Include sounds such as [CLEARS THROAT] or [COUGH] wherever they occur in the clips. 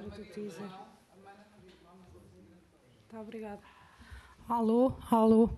mostra do teaser. Tá, obrigada. Alô, alô.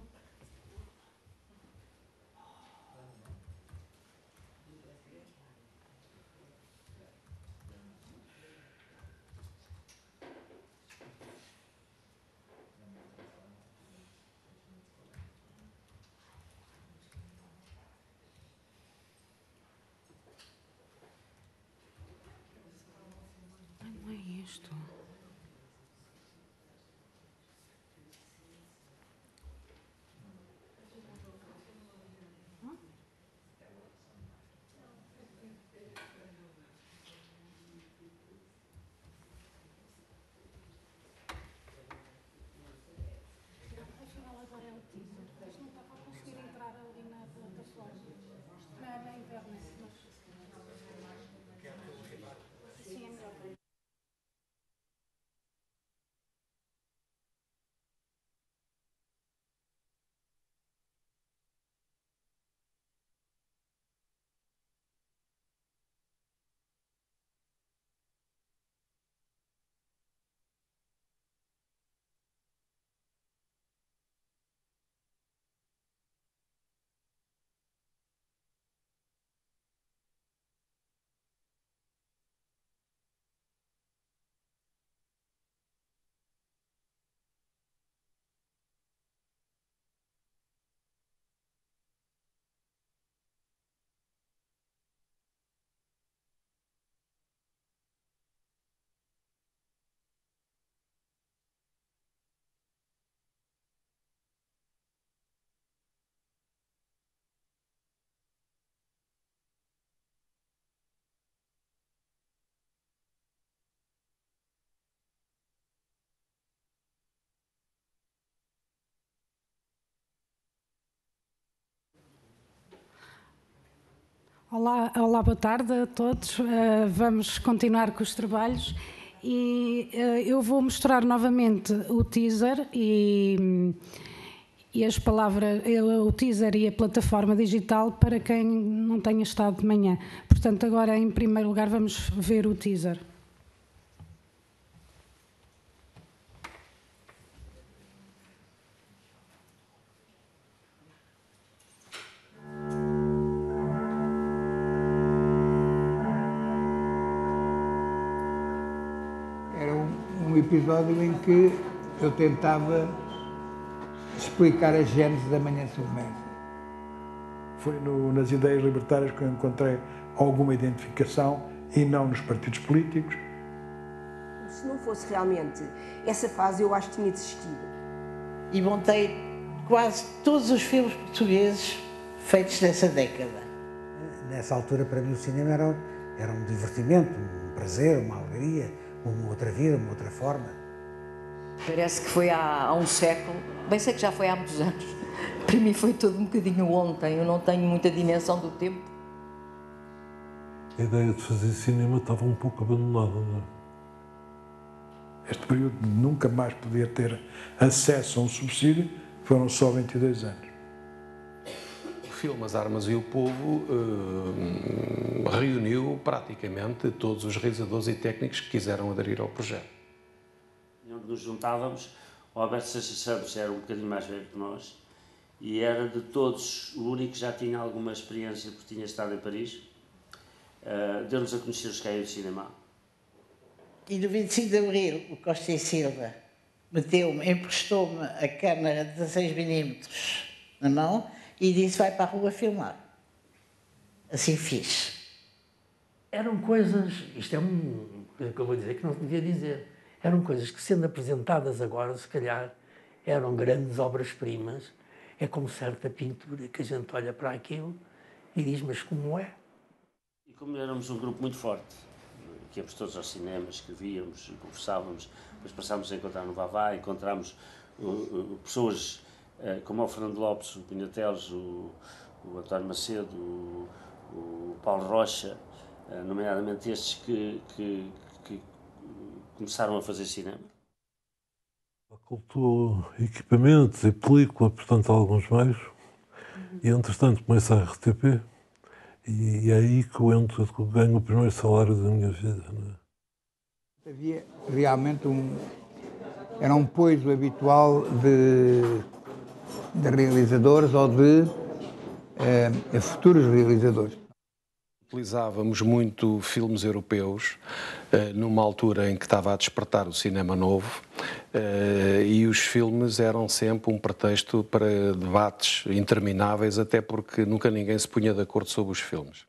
Olá, olá, boa tarde a todos. Uh, vamos continuar com os trabalhos e uh, eu vou mostrar novamente o teaser e, e as palavras, eh, o teaser e a plataforma digital para quem não tenha estado de manhã. Portanto, agora em primeiro lugar vamos ver o teaser. episódio em que eu tentava explicar as genes da manhã submersa. Foi no, nas ideias libertárias que eu encontrei alguma identificação e não nos partidos políticos. Se não fosse realmente essa fase, eu acho que tinha desistido. E montei quase todos os filmes portugueses feitos nessa década. Nessa altura, para mim, o cinema era, era um divertimento, um prazer, uma alegria uma outra vida, uma outra forma. Parece que foi há, há um século, bem sei que já foi há muitos anos. [LAUGHS] Para mim foi tudo um bocadinho ontem, eu não tenho muita dimensão do tempo. A ideia de fazer cinema estava um pouco abandonada, não é? Este período de nunca mais poder ter acesso a um subsídio foram só 22 anos filme As Armas e o Povo uh, reuniu praticamente todos os realizadores e técnicos que quiseram aderir ao projeto. E onde nos juntávamos, o Alberto Sanches Santos era um bocadinho mais velho que nós e era de todos o único que já tinha alguma experiência porque tinha estado em Paris. Uh, Deu-nos a conhecer os caídos de Cinema. E no 25 de Abril, o Costa e Silva meteu-me, emprestou-me a câmara de 16mm na mão e disse: vai para a rua filmar. Assim fiz. Eram coisas, isto é um é que eu vou dizer que não devia dizer, eram coisas que sendo apresentadas agora, se calhar, eram grandes obras-primas. É como certa pintura que a gente olha para aquilo e diz: mas como é? E como éramos um grupo muito forte, que íamos todos aos cinemas, escrevíamos, conversávamos, depois passámos a encontrar no Vavá, encontramos uh, uh, pessoas eh, como é o Fernando Lopes, o Pinateles, o, o António Macedo, o, o Paulo Rocha, eh, nomeadamente estes que, que, que, começaram a fazer cinema? Cultou equipamentos e película, portanto, alguns mais, e entretanto começa a RTP, e, é aí que eu entro, que ganho o primeiro salário da minha vida. É? Havia realmente um. Era um poiso habitual de de realizadores ou de eh, futuros realizadores. Utilizávamos muito filmes europeus, eh, numa altura em que estava a despertar o cinema novo, eh, e os filmes eram sempre um pretexto para debates intermináveis, até porque nunca ninguém se punha de acordo sobre os filmes.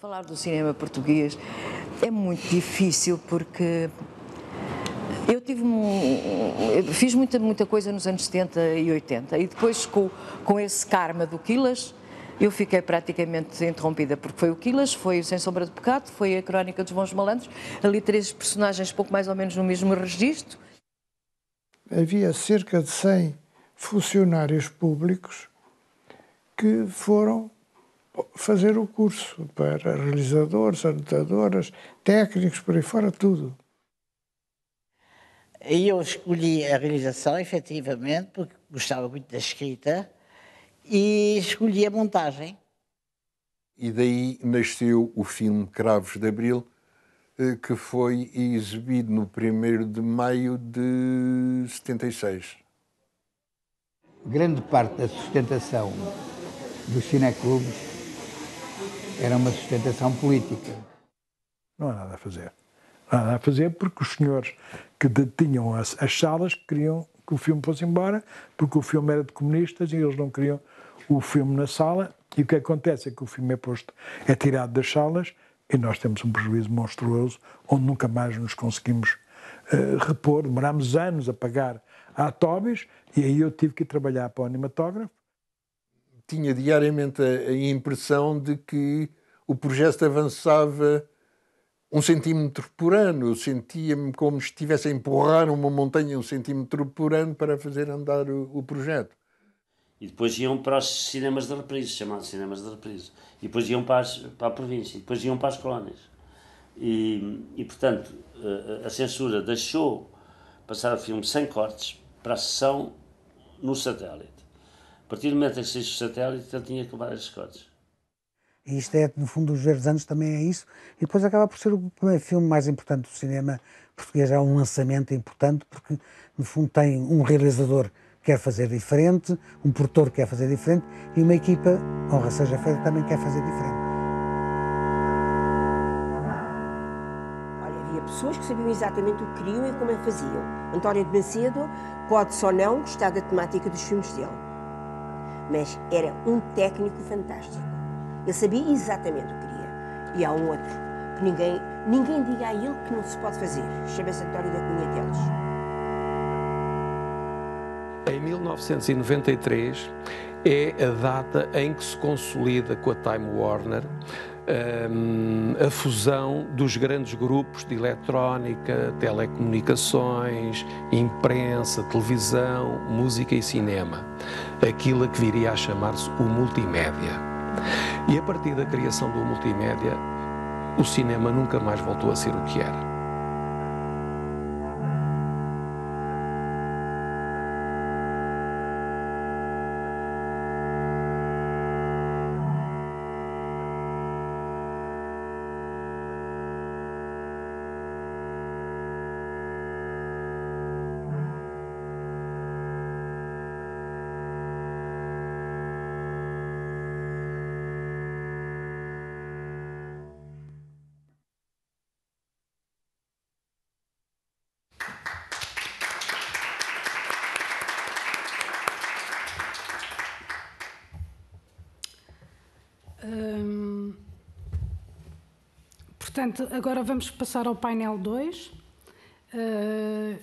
Falar do cinema português é muito difícil porque eu tive fiz muita, muita coisa nos anos 70 e 80 e depois com, com esse karma do Quilas eu fiquei praticamente interrompida, porque foi o Quilas, foi o Sem Sombra de Pecado, foi a Crónica dos Bons Malandros, ali três personagens pouco mais ou menos no mesmo registro. Havia cerca de 100 funcionários públicos que foram fazer o curso para realizadores, anotadoras, técnicos, por aí fora, tudo. E eu escolhi a realização, efetivamente, porque gostava muito da escrita, e escolhi a montagem. E daí nasceu o filme Cravos de Abril, eh, que foi exibido no 1 de maio de 76. Grande parte da sustentação dos cineclubes era uma sustentação política. Não há nada a fazer nada a fazer, porque os senhores que detinham as, as salas queriam que o filme fosse embora, porque o filme era de comunistas e eles não queriam o filme na sala. E o que acontece é que o filme é posto, é tirado das salas e nós temos um prejuízo monstruoso onde nunca mais nos conseguimos uh, repor. Demorámos anos a pagar à Tobis e aí eu tive que trabalhar para o animatógrafo. Tinha diariamente a, a impressão de que o projeto avançava um centímetro por ano. Eu sentia-me como se estivesse a empurrar uma montanha um centímetro por ano para fazer andar o, o projeto. E depois iam para os cinemas de reprise, chamados cinemas de reprise. E depois iam para, as, para a província, e depois iam para as colónias. E, e portanto, a, a censura deixou passar o filme sem cortes para a sessão no satélite. A partir do momento em que se o satélite, ele tinha que acabar esses cortes. E isto é, no fundo, Os Verdes Anos também é isso. E depois acaba por ser o primeiro filme mais importante do cinema português. É um lançamento importante porque, no fundo, tem um realizador que quer fazer diferente, um produtor que quer fazer diferente e uma equipa, honra seja feita, também quer fazer diferente. Olha, havia pessoas que sabiam exatamente o que queriam e como é que faziam. António de Macedo pode só não gostar da temática dos filmes dele, mas era um técnico fantástico. Eu sabia exatamente o que queria. E há um outro que ninguém, ninguém diga a ele que não se pode fazer. Chama-se António da Cunha Teles. Em 1993 é a data em que se consolida com a Time Warner um, a fusão dos grandes grupos de eletrónica, telecomunicações, imprensa, televisão, música e cinema, aquilo a que viria a chamar-se o multimédia. E a partir da criação do multimédia, o cinema nunca mais voltou a ser o que era. Agora vamos passar ao painel 2, uh, eh,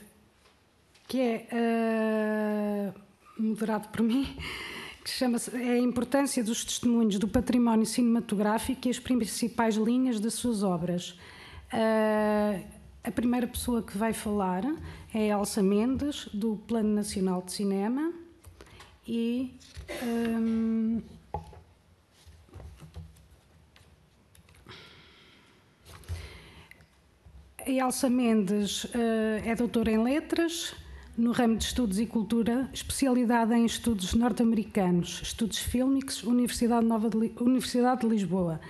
que é uh, moderado por mim, [LAUGHS] que chama-se é a importância dos testemunhos do património cinematográfico e as principais linhas das suas obras. Uh, a primeira pessoa que vai falar é Elsa Mendes, do Plano Nacional de Cinema, e. Um, ehm, A Elsa Mendes uh, é doutora em Letras, no ramo de Estudos e Cultura, especialidade em Estudos Norte-Americanos, Estudos Fílmicos, Universidade, Nova de, Universidade de Lisboa,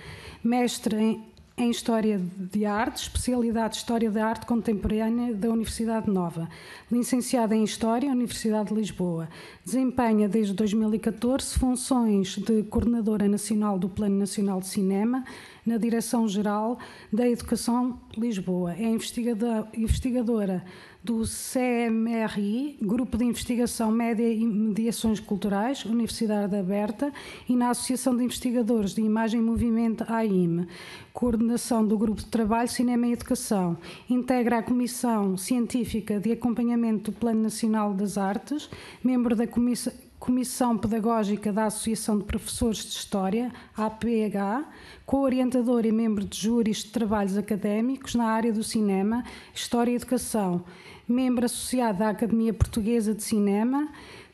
mestre em, em História de Arte, especialidade História da Arte Contemporânea da Universidade Nova, licenciada em História, Universidade de Lisboa. Desempenha desde 2014 funções de coordenadora nacional do Plano Nacional de Cinema, na Direção-Geral da Educação Lisboa. É investigadora do CMRI, Grupo de Investigação Média e Mediações Culturais, Universidade Aberta, e na Associação de Investigadores de Imagem e Movimento, AIM, coordenação do Grupo de Trabalho Cinema e Educação. Integra a Comissão Científica de Acompanhamento do Plano Nacional das Artes, membro da Comissão Comissão Pedagógica da Associação de Professores de História, APH, co-orientador e membro de júris de trabalhos académicos na área do cinema, História e Educação, membro associado à Academia Portuguesa de Cinema,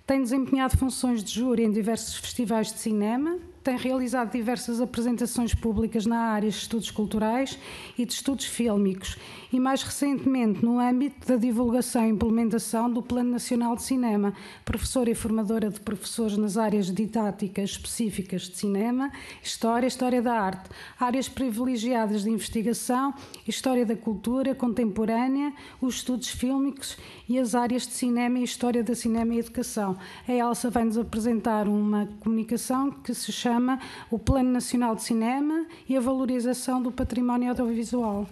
tem desempenhado funções de júri em diversos festivais de cinema, tem realizado diversas apresentações públicas na área de estudos culturais e de estudos fílmicos e, mais recentemente, no âmbito da divulgação e implementação do Plano Nacional de Cinema, professora e formadora de professores nas áreas didáticas específicas de cinema, história, história da arte, áreas privilegiadas de investigação, história da cultura contemporânea, os estudos fílmicos e as áreas de cinema e história da cinema e educação. A Elsa vai-nos apresentar uma comunicação que se chama O Plano Nacional de Cinema e a Valorização do Património Audiovisual.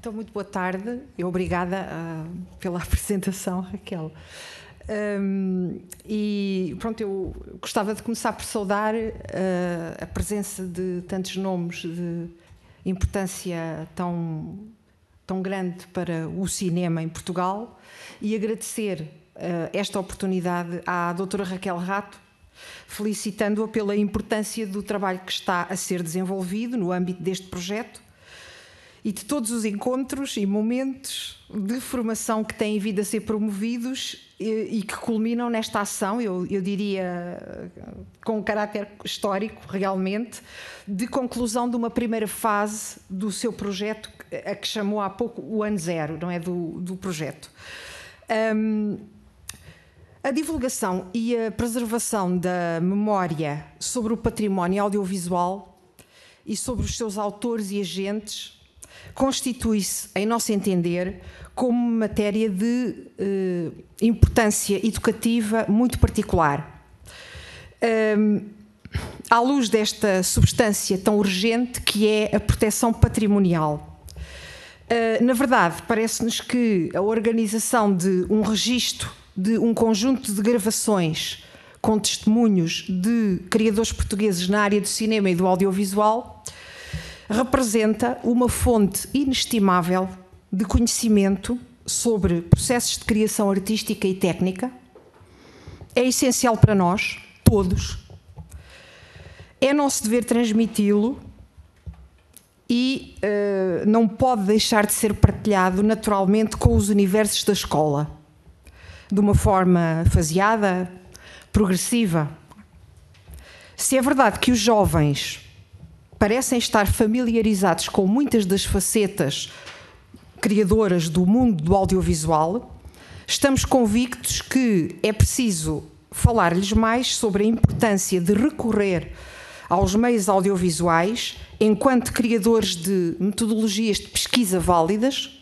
Então, muito boa tarde e obrigada uh, pela [LAUGHS] apresentação, Raquel. Um, e pronto, eu gostava de começar por saudar uh, a presença de tantos nomes de importância tão, tão grande para o cinema em Portugal e agradecer uh, esta oportunidade à doutora Raquel Rato, felicitando-a pela importância do trabalho que está a ser desenvolvido no âmbito deste projeto e de todos os encontros e momentos de formação que têm vindo a ser promovidos e, e que culminam nesta ação, eu, eu, diria com um caráter histórico, realmente, de conclusão de uma primeira fase do seu projeto, a que chamou há pouco o ano zero, não é? Do, do projeto. Um, a divulgação e a preservação da memória sobre o património audiovisual e sobre os seus autores e agentes constitui-se, em nosso entender, como matéria de eh, importância educativa muito particular. Um, à luz desta substância tão urgente que é a proteção patrimonial. Eh, na verdade, parece-nos que a organização de um registro de um conjunto de gravações com testemunhos de criadores portugueses na área do cinema e do audiovisual representa uma fonte inestimável de conhecimento sobre processos de criação artística e técnica. É essencial para nós, todos. É nosso dever transmiti-lo e uh, não pode deixar de ser partilhado naturalmente com os universos da escola, de uma forma faseada, progressiva. Se é verdade que os jovens parecem estar familiarizados com muitas das facetas criadoras do mundo do audiovisual, estamos convictos que é preciso falar-lhes mais sobre a importância de recorrer aos meios audiovisuais enquanto criadores de metodologias de pesquisa válidas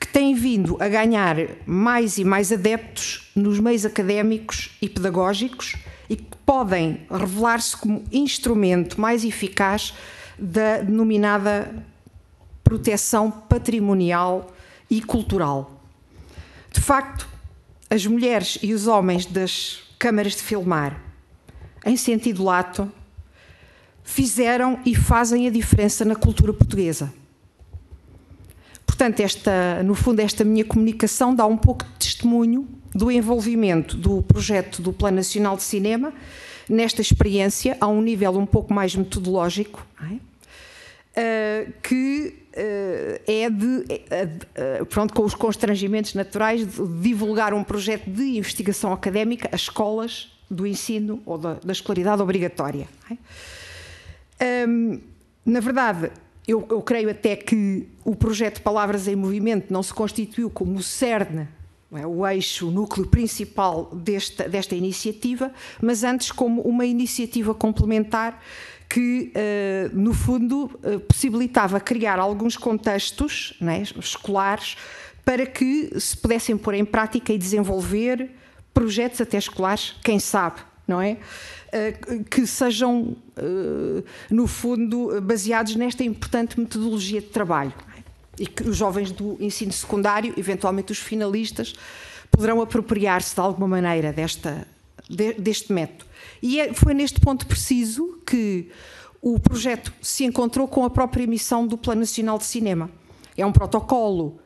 que têm vindo a ganhar mais e mais adeptos nos meios académicos e pedagógicos e que podem revelar-se como instrumento mais eficaz da denominada proteção patrimonial e cultural. De facto, as mulheres e os homens das câmaras de filmar, em sentido lato, fizeram e fazem a diferença na cultura portuguesa portanto, esta, no fundo, esta minha comunicação dá um pouco de testemunho do envolvimento do projeto do Plano Nacional de Cinema nesta experiência, a um nível um pouco mais metodológico, é? uh, que uh, é de, uh, pronto, com os constrangimentos naturais, de divulgar um projeto de investigação académica às escolas do ensino ou da, da escolaridade obrigatória. É? Um, ehm, na verdade, eu, eu creio até que o projeto Palavras em Movimento não se constituiu como o cerne é, o eixo, o núcleo principal desta, desta iniciativa, mas antes como uma iniciativa complementar que, uh, no fundo, uh, possibilitava criar alguns contextos é, escolares para que se pudessem pôr em prática e desenvolver projetos até escolares, quem sabe, não é? Eh, que sejam, eh, no fundo, eh, baseados nesta importante metodologia de trabalho. É? E que os jovens do ensino secundário, eventualmente os finalistas, poderão apropriar-se de alguma maneira desta, deste método. E é, foi neste ponto preciso que o projeto se encontrou com a própria missão do Plano Nacional de Cinema. É um protocolo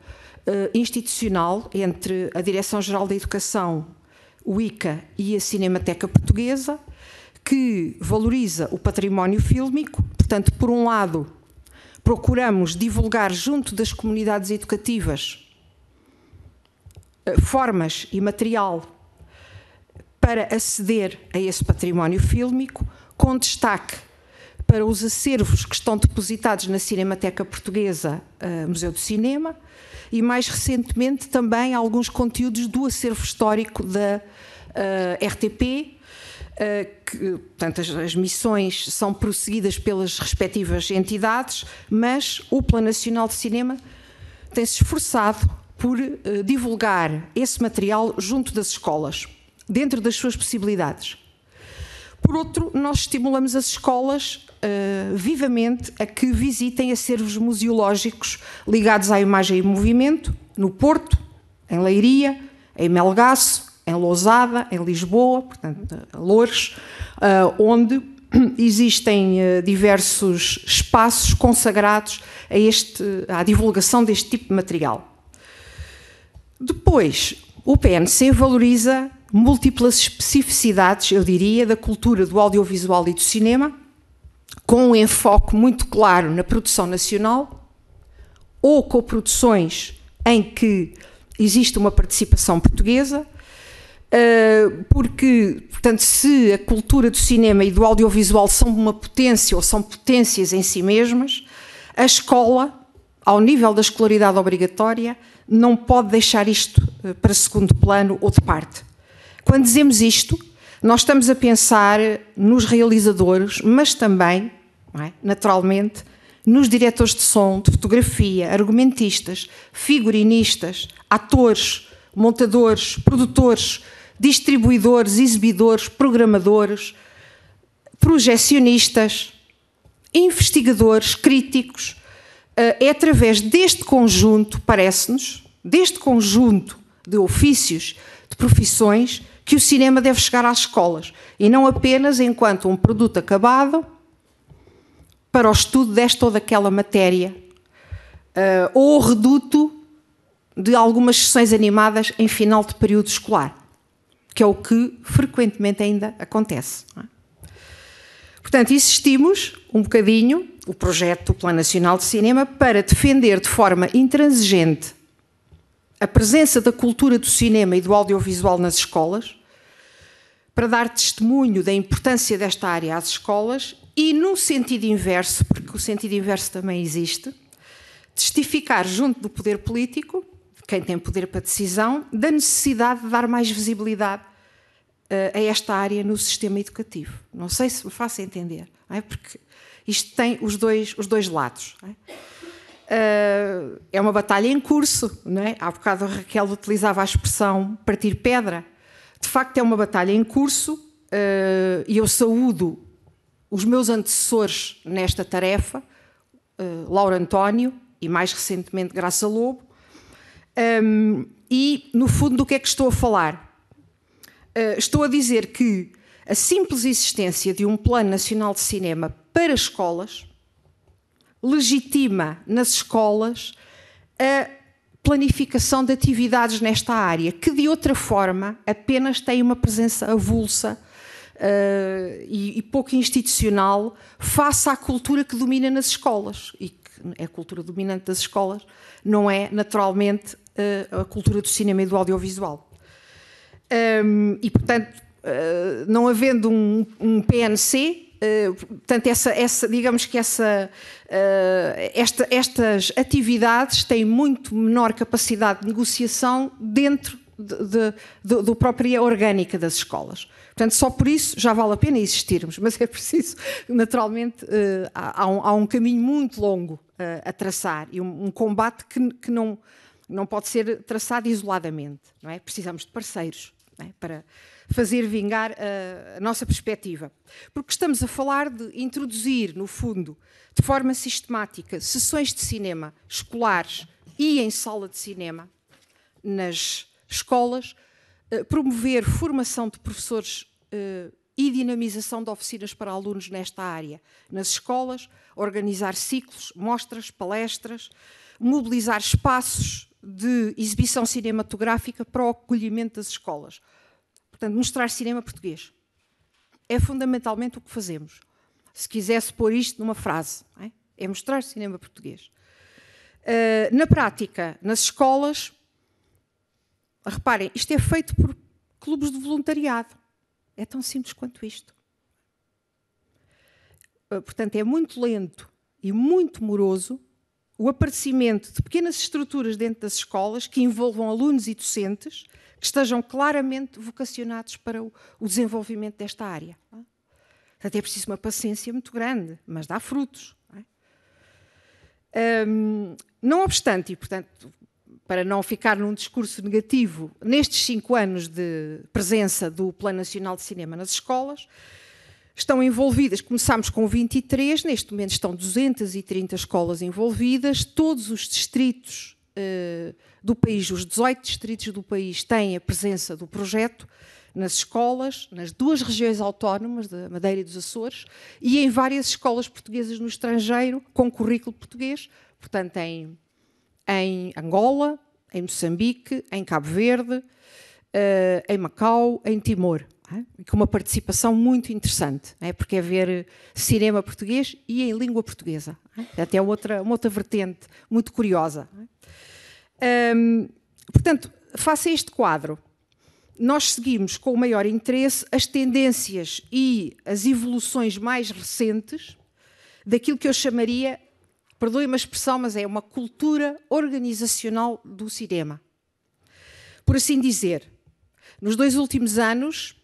uh, institucional entre a Direção-Geral da Educação, o ICA, e a Cinemateca Portuguesa, que valoriza o património fílmico. Portanto, por um lado, procuramos divulgar junto das comunidades educativas eh, formas e material para aceder a esse património fílmico, com destaque para os acervos que estão depositados na Cinemateca Portuguesa, eh, Museu do Cinema, e mais recentemente também alguns conteúdos do acervo histórico da eh, RTP, eh, que, portanto, as, as, missões são prosseguidas pelas respectivas entidades, mas o Plano Nacional de Cinema tem-se esforçado por uh, divulgar esse material junto das escolas, dentro das suas possibilidades. Por outro, nós estimulamos as escolas uh, vivamente a que visitem acervos museológicos ligados à imagem e movimento, no Porto, em Leiria, em Melgaço, em Lousada, em Lisboa, portanto, Loures, eh, onde [CLEARS THROAT] existem eh, diversos espaços consagrados a este, à divulgação deste tipo de material. Depois, o PNC valoriza múltiplas especificidades, eu diria, da cultura do audiovisual e do cinema, com um enfoque muito claro na produção nacional ou coproduções em que existe uma participação portuguesa ah, porque, portanto, se a cultura do cinema e do audiovisual são uma potência ou são potências em si mesmas, a escola, ao nível da escolaridade obrigatória, não pode deixar isto ah, para segundo plano ou de parte. Quando dizemos isto, nós estamos a pensar nos realizadores, mas também, é? naturalmente, nos diretores de som, de fotografia, argumentistas, figurinistas, atores, montadores, produtores, distribuidores, exibidores, programadores, projecionistas, investigadores, críticos. Eh, é através deste conjunto, parece-nos, deste conjunto de ofícios, de profissões, que o cinema deve chegar às escolas e não apenas enquanto um produto acabado para o estudo desta ou daquela matéria eh, ou o reduto de algumas sessões animadas em final de período escolar que é o que frequentemente ainda acontece. É? Portanto, insistimos um bocadinho o projeto do Plano Nacional de Cinema para defender de forma intransigente a presença da cultura do cinema e do audiovisual nas escolas, para dar testemunho da importância desta área às escolas e, num sentido inverso, porque o sentido inverso também existe, testificar junto do poder político quem tem poder para decisão, da necessidade de dar mais visibilidade uh, a esta área no sistema educativo. Não sei se me faço entender, é? porque isto tem os dois, os dois lados. É? Uh, é? uma batalha em curso, não é? há bocado a Raquel utilizava a expressão partir pedra. De facto, é uma batalha em curso uh, e eu saúdo os meus antecessores nesta tarefa, Laura António e mais recentemente Graça Lobo, um, e, no fundo, do que é que estou a falar? Uh, estou a dizer que a simples existência de um Plano Nacional de Cinema para escolas legitima nas escolas a planificação de atividades nesta área, que de outra forma apenas tem uma presença avulsa uh, e, e, pouco institucional face à cultura que domina nas escolas e que é a cultura dominante das escolas, não é naturalmente eh, a cultura do cinema e do audiovisual. Um, e, portanto, uh, não havendo um, um PNC, uh, eh, portanto, essa, essa, digamos que essa, uh, esta, estas atividades têm muito menor capacidade de negociação dentro de, de, do própria orgânica das escolas. Portanto, só por isso já vale a pena existirmos, [LAUGHS] mas é preciso, naturalmente, há um, há, um, caminho muito longo a traçar e um, combate que, que não não pode ser traçado isoladamente, não é? Precisamos de parceiros é? para fazer vingar a, eh, a nossa perspectiva. Porque estamos a falar de introduzir, no fundo, de forma sistemática, sessões de cinema escolares e em sala de cinema nas escolas, eh, promover formação de professores eh, e dinamização de oficinas para alunos nesta área nas escolas, organizar ciclos, mostras, palestras, mobilizar espaços de exibição cinematográfica para o acolhimento das escolas. Portanto, mostrar cinema português. É fundamentalmente o que fazemos. Se quisesse pôr isto numa frase, é? é, mostrar cinema português. Ah, na prática, nas escolas, reparem, isto é feito por clubes de voluntariado. É tão simples quanto isto. Ah, portanto, é muito lento e muito moroso, o aparecimento de pequenas estruturas dentro das escolas que envolvam alunos e docentes que estejam claramente vocacionados para o, desenvolvimento desta área. É? Portanto, é preciso uma paciência muito grande, mas dá frutos. É? não obstante, e portanto, para não ficar num discurso negativo, nestes cinco anos de presença do Plano Nacional de Cinema nas escolas, estão envolvidas. Começámos com 23, neste momento estão 230 escolas envolvidas, todos os distritos uh, do país, os 18 distritos do país, têm a presença do projeto nas escolas, nas duas regiões autónomas, da Madeira e dos Açores, e em várias escolas portuguesas no estrangeiro, com currículo português, portanto, em, em Angola, em Moçambique, em Cabo Verde, uh, em Macau, em Timor com uma participação muito interessante, é? porque é ver cinema português e em língua portuguesa. É? Até outra, uma outra vertente muito curiosa. É? portanto, face a este quadro, nós seguimos com o maior interesse as tendências e as evoluções mais recentes daquilo que eu chamaria, perdoe uma expressão, mas é uma cultura organizacional do cinema. Por assim dizer, nos dois últimos anos,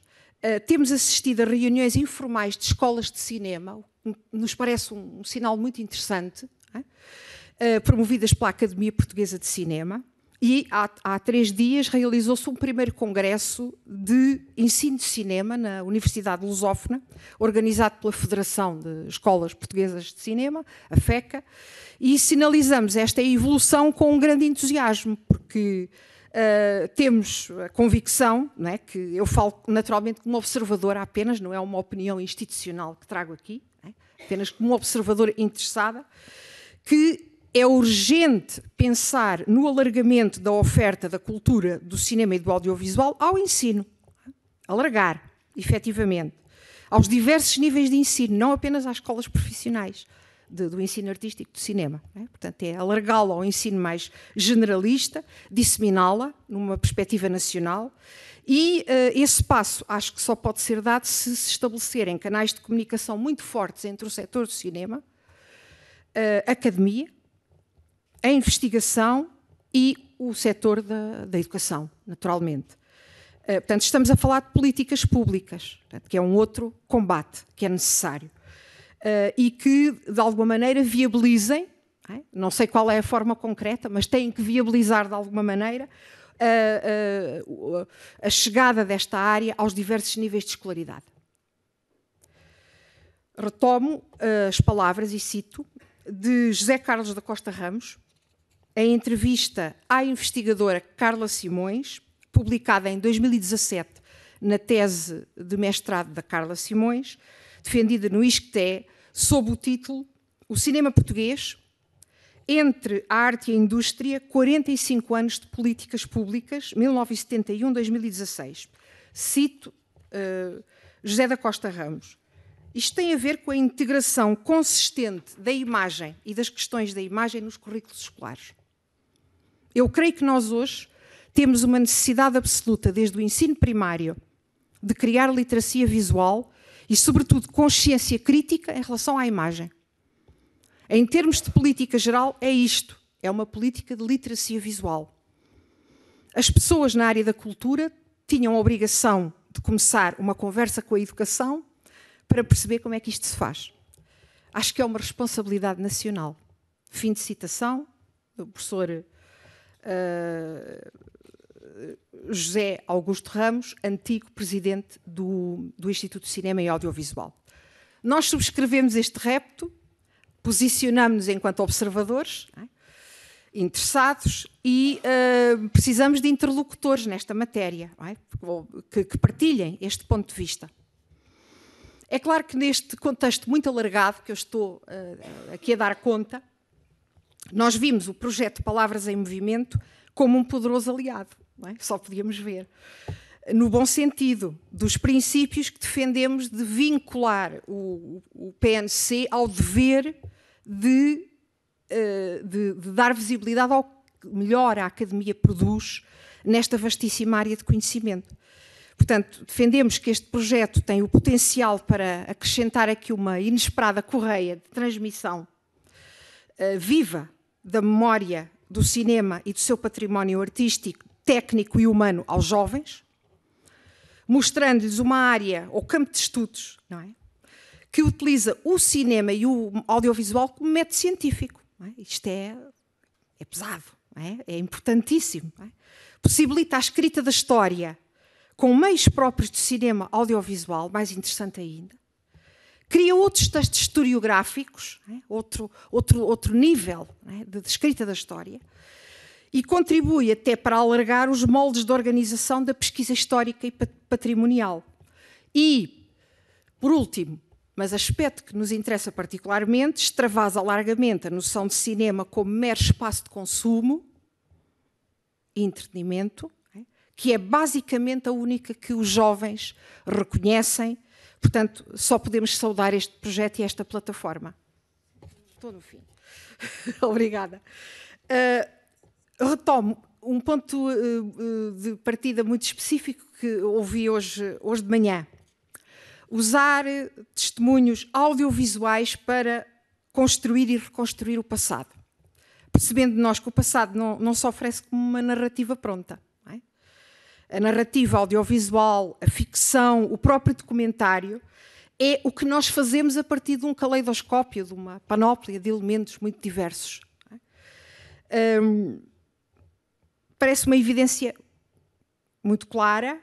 eh, temos assistido a reuniões informais de escolas de cinema, o que nos parece um, um sinal muito interessante, é? uh, promovidas pela Academia Portuguesa de Cinema. E há, há três dias realizou-se um primeiro congresso de ensino de cinema na Universidade Lusófona, organizado pela Federação de Escolas Portuguesas de Cinema, a FECA, e sinalizamos esta evolução com um grande entusiasmo, porque Uh, temos a convicção, é, que eu falo naturalmente como observadora apenas, não é uma opinião institucional que trago aqui, é, apenas como observadora interessada, que é urgente pensar no alargamento da oferta da cultura do cinema e do audiovisual ao ensino. É, alargar, efetivamente, aos diversos níveis de ensino, não apenas às escolas profissionais de, do ensino artístico do cinema. É? Portanto, é alargá-la ao ensino mais generalista, disseminá-la numa perspectiva nacional. E uh, esse passo acho que só pode ser dado se se estabelecerem canais de comunicação muito fortes entre o setor do cinema, uh, academia, a investigação e o setor da, da educação, naturalmente. Eh, portanto, estamos a falar de políticas públicas, que é um outro combate que é necessário. Eh, e que, de alguma maneira, viabilizem é? não sei qual é a forma concreta, mas têm que viabilizar de alguma maneira a, eh, eh, a chegada desta área aos diversos níveis de escolaridade. Retomo as palavras e cito de José Carlos da Costa Ramos, em entrevista à investigadora Carla Simões, publicada em 2017 na tese de mestrado da Carla Simões, defendida no ISCTE, sob o título O Cinema Português, entre a arte e a indústria, 45 anos de políticas públicas, 1971-2016. Cito uh, José da Costa Ramos. Isto tem a ver com a integração consistente da imagem e das questões da imagem nos currículos escolares. Eu creio que nós hoje temos uma necessidade absoluta, desde o ensino primário, de criar literacia visual e, sobretudo, consciência crítica em relação à imagem. Em termos de política geral, é isto: é uma política de literacia visual. As pessoas na área da cultura tinham a obrigação de começar uma conversa com a educação para perceber como é que isto se faz. Acho que é uma responsabilidade nacional. Fim de citação do professor uh, José Augusto Ramos, antigo presidente do, do Instituto de Cinema e Audiovisual. Nós subscrevemos este repto, posicionamos-nos enquanto observadores, é? interessados, e uh, precisamos de interlocutores nesta matéria, é? que, que partilhem este ponto de vista. É claro que neste contexto muito alargado que eu estou uh, aqui a dar conta, nós vimos o projeto Palavras em Movimento como um poderoso aliado é? só podíamos ver. No bom sentido, dos princípios que defendemos de vincular o, o PNC ao dever de, eh, de, de dar visibilidade ao que melhor a academia produz nesta vastíssima área de conhecimento. Portanto, defendemos que este projeto tem o potencial para acrescentar aqui uma inesperada correia de transmissão eh, viva da memória do cinema e do seu património artístico técnico e humano aos jovens, mostrando-lhes uma área ou campo de estudos é? que utiliza o cinema e o audiovisual como método científico. É? Isto é, é pesado, é? é? importantíssimo. É? Possibilita a escrita da história com meios próprios de cinema audiovisual, mais interessante ainda. Cria outros textos historiográficos, é? outro, outro, outro nível de escrita da história e contribui até para alargar os moldes da organização da pesquisa histórica e patrimonial. E, por último, mas aspecto que nos interessa particularmente, extravasa largamente a noção de cinema como mero espaço de consumo e entretenimento, que é basicamente a única que os jovens reconhecem. Portanto, só podemos saudar este projeto e esta plataforma. Estou no fim. [LAUGHS] Obrigada. Uh, retomo um ponto eh, eh, de partida muito específico que ouvi hoje, hoje de manhã. Usar eh, testemunhos audiovisuais para construir e reconstruir o passado. Percebendo nós que o passado não, não se oferece como uma narrativa pronta. É? A narrativa audiovisual, a ficção, o próprio documentário é o que nós fazemos a partir de um caleidoscópio, de uma panóplia de elementos muito diversos. É? Um, parece uma evidência muito clara.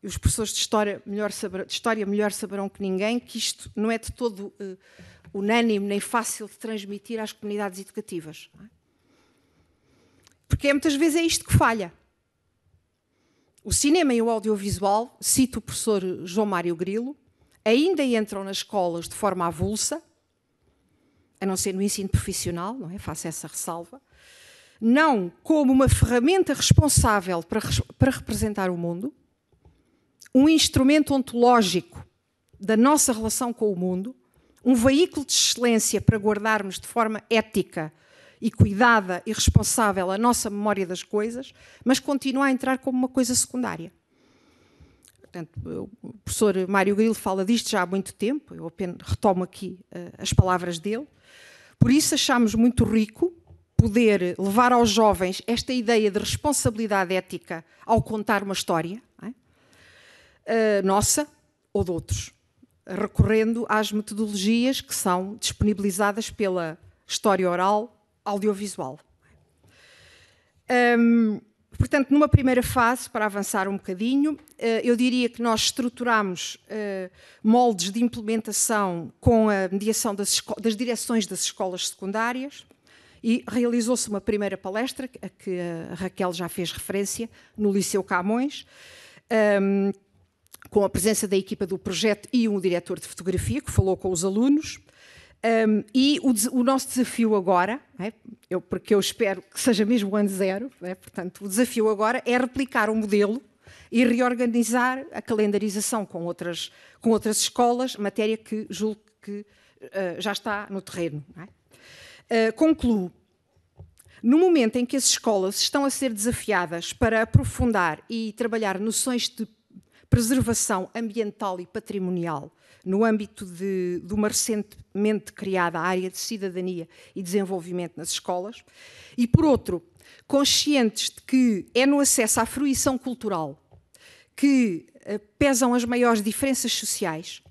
e Os professores de história, melhor saber, de história melhor saberão que ninguém que isto não é de todo uh, unânime nem fácil de transmitir às comunidades educativas. É? Porque é, muitas vezes é isto que falha. O cinema e o audiovisual, cito o professor João Mário Grilo, ainda entram nas escolas de forma avulsa, a não ser no ensino profissional, não é? Faço essa ressalva não como uma ferramenta responsável para, para representar o mundo, um instrumento ontológico da nossa relação com o mundo, um veículo de excelência para guardarmos de forma ética e cuidada e responsável a nossa memória das coisas, mas continua a entrar como uma coisa secundária. Portanto, o professor Mário Grilo fala disto já há muito tempo, eu apenas retomo aqui uh, as palavras dele. Por isso achamos muito rico poder levar aos jovens esta ideia de responsabilidade ética ao contar uma história é? Ah, nossa ou de outros, recorrendo às metodologias que são disponibilizadas pela história oral audiovisual. Um, portanto, numa primeira fase, para avançar um bocadinho, ah, eu diria que nós estruturamos ah, moldes de implementação com a mediação das, das direções das escolas secundárias e realizou-se uma primeira palestra, a que a Raquel já fez referência, no Liceu Camões, um, com a presença da equipa do projeto e um diretor de fotografia que falou com os alunos. Um, e o, o, nosso desafio agora, é? eu, porque eu espero que seja mesmo ano zero, é? portanto, o desafio agora é replicar o um modelo e reorganizar a calendarização com outras, com outras escolas, matéria que julgo que uh, já está no terreno. É? Eh, concluo. No momento em que as escolas estão a ser desafiadas para aprofundar e trabalhar noções de preservação ambiental e patrimonial no âmbito de, de uma recentemente criada área de cidadania e desenvolvimento nas escolas, e por outro, conscientes de que é no acesso à fruição cultural que eh, pesam as maiores diferenças sociais,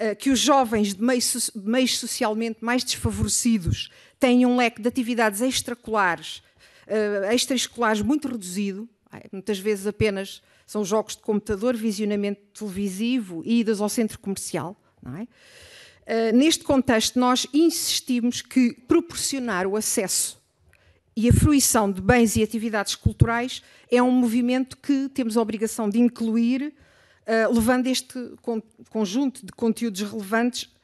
eh, que os jovens de meios, meios socialmente mais desfavorecidos têm um leque de atividades extracolares, eh, extraescolares muito reduzido, muitas vezes apenas são jogos de computador, visionamento televisivo e idas ao centro comercial. É? Eh, neste contexto, nós insistimos que proporcionar o acesso e a fruição de bens e atividades culturais é um movimento que temos a obrigação de incluir eh, levando este con conjunto de conteúdos relevantes uh,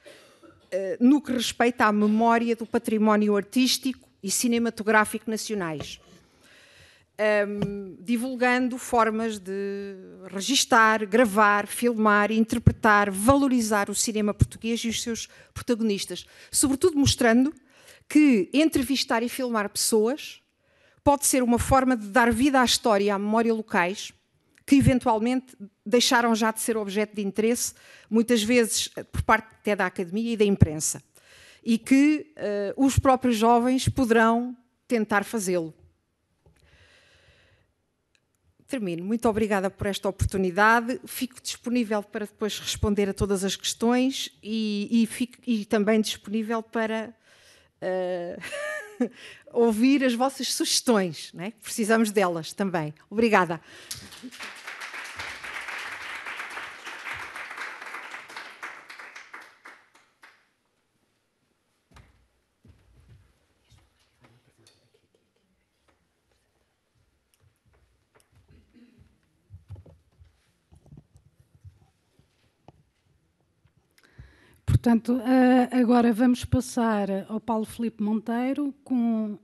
no que respeita à memória do património artístico e cinematográfico nacionais. Um, divulgando formas de registar, gravar, filmar, interpretar, valorizar o cinema português e os seus protagonistas, sobretudo mostrando que entrevistar e filmar pessoas pode ser uma forma de dar vida à história e à memória locais que eventualmente deixaram já de ser objeto de interesse, muitas vezes eh, por parte até da academia e da imprensa, e que uh, os próprios jovens poderão tentar fazê-lo. Termino. Muito obrigada por esta oportunidade. Fico disponível para depois responder a todas as questões e, e, fico, e também disponível para uh, [LAUGHS] ouvir as vossas sugestões. Né? Precisamos delas também. Obrigada. Portanto, eh, agora vamos passar ao Paulo Felipe Monteiro com,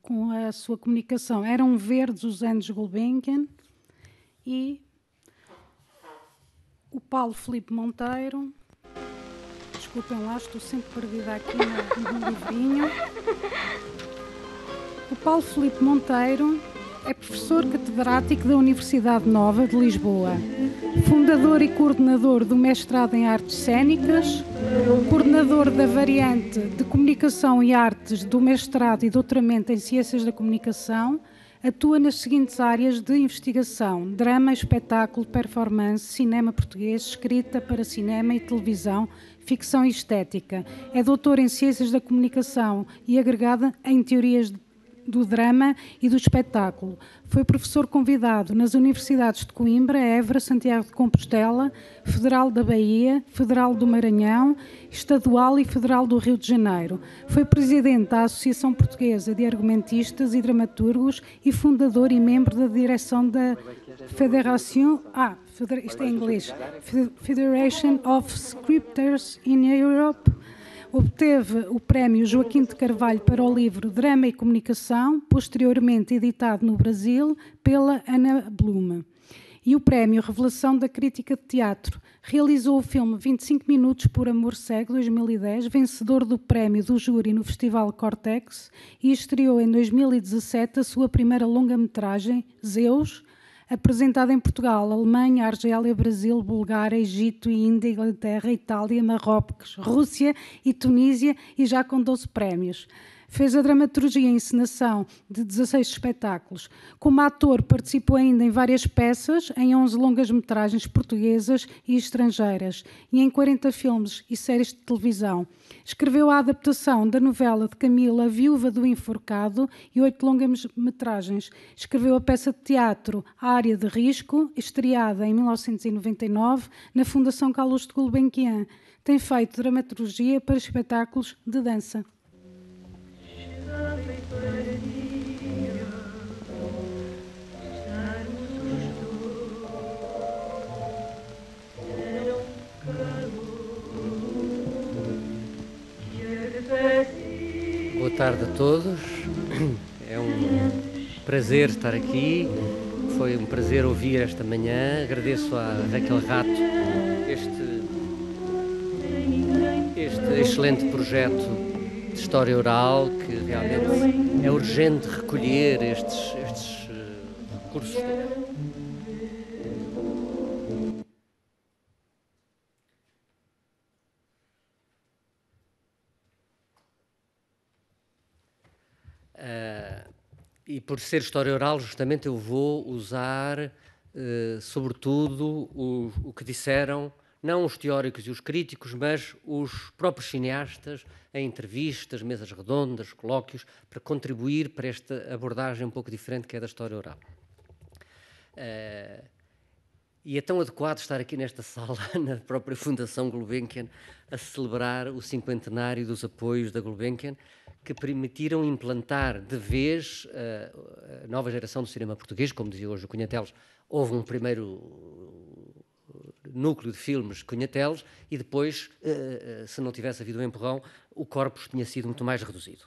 com a sua comunicação. Eram verdes os anos Gulbenkian e o Paulo Felipe Monteiro. Desculpem lá, estou sempre perdida aqui no, no livrinho. O Paulo Felipe Monteiro é professor catedrático da Universidade Nova de Lisboa, fundador e coordenador do mestrado em Artes Cênicas, coordenador da variante de Comunicação e Artes do mestrado e doutoramento em Ciências da Comunicação, atua nas seguintes áreas de investigação: drama, espetáculo, performance, cinema português, escrita para cinema e televisão, ficção e estética. É doutor em Ciências da Comunicação e agregada em Teorias de do drama e do espetáculo. Foi professor convidado nas universidades de Coimbra, Évora, Santiago de Compostela, Federal da Bahia, Federal do Maranhão, Estadual e Federal do Rio de Janeiro. Foi presidente da Associação Portuguesa de Argumentistas e Dramaturgos e fundador e membro da direção da Federação. Ah, isto é em inglês. Federation of Scripters in Europe Obteve o prémio Joaquim de Carvalho para o livro Drama e Comunicação, posteriormente editado no Brasil pela Ana Bluma. E o prémio Revelação da Crítica de Teatro. Realizou o filme 25 Minutos por Amor Cego, 2010, vencedor do prémio do júri no Festival Cortex, e estreou em 2017 a sua primeira longa-metragem, Zeus, apresentada em Portugal, Alemanha, Argélia, Brasil, Bulgária, Egito, Índia, Inglaterra, Itália, Marrocos, Rússia e Tunísia e já com 12 prémios. Fez a dramaturgia e encenação de 16 espetáculos. Como ator, participou ainda em várias peças, em 11 longas-metragens portuguesas e estrangeiras, e em 40 filmes e séries de televisão. Escreveu a adaptação da novela de Camila, Viúva do Enforcado, e oito longas-metragens. Escreveu a peça de teatro A Área de Risco, estreada em 1999 na Fundação Carlos de Gulbenkian. Tem feito dramaturgia para espetáculos de dança. Boa tarde a todos. É um prazer estar aqui. Foi um prazer ouvir esta manhã. Agradeço a Raquel Rato este, este excelente projeto de história oral que realmente é urgente recolher estes, estes eh, recursos. Uh, e por ser história oral, justamente eu vou usar, uh, sobretudo, o, o que disseram não os teóricos e os críticos, mas os próprios cineastas, em entrevistas, mesas redondas, colóquios, para contribuir para esta abordagem um pouco diferente que é da história oral. Uh, e é tão adequado estar aqui nesta sala, [LAUGHS] na própria Fundação Gulbenkian, a celebrar o cinquentenário dos apoios da Gulbenkian, que permitiram implantar de vez eh, a nova geração do cinema português, como dizia hoje o Cunha houve um primeiro núcleo de filmes Cunhateles e depois, eh, eh, se não tivesse havido um empurrão, o corpus tinha sido muito mais reduzido.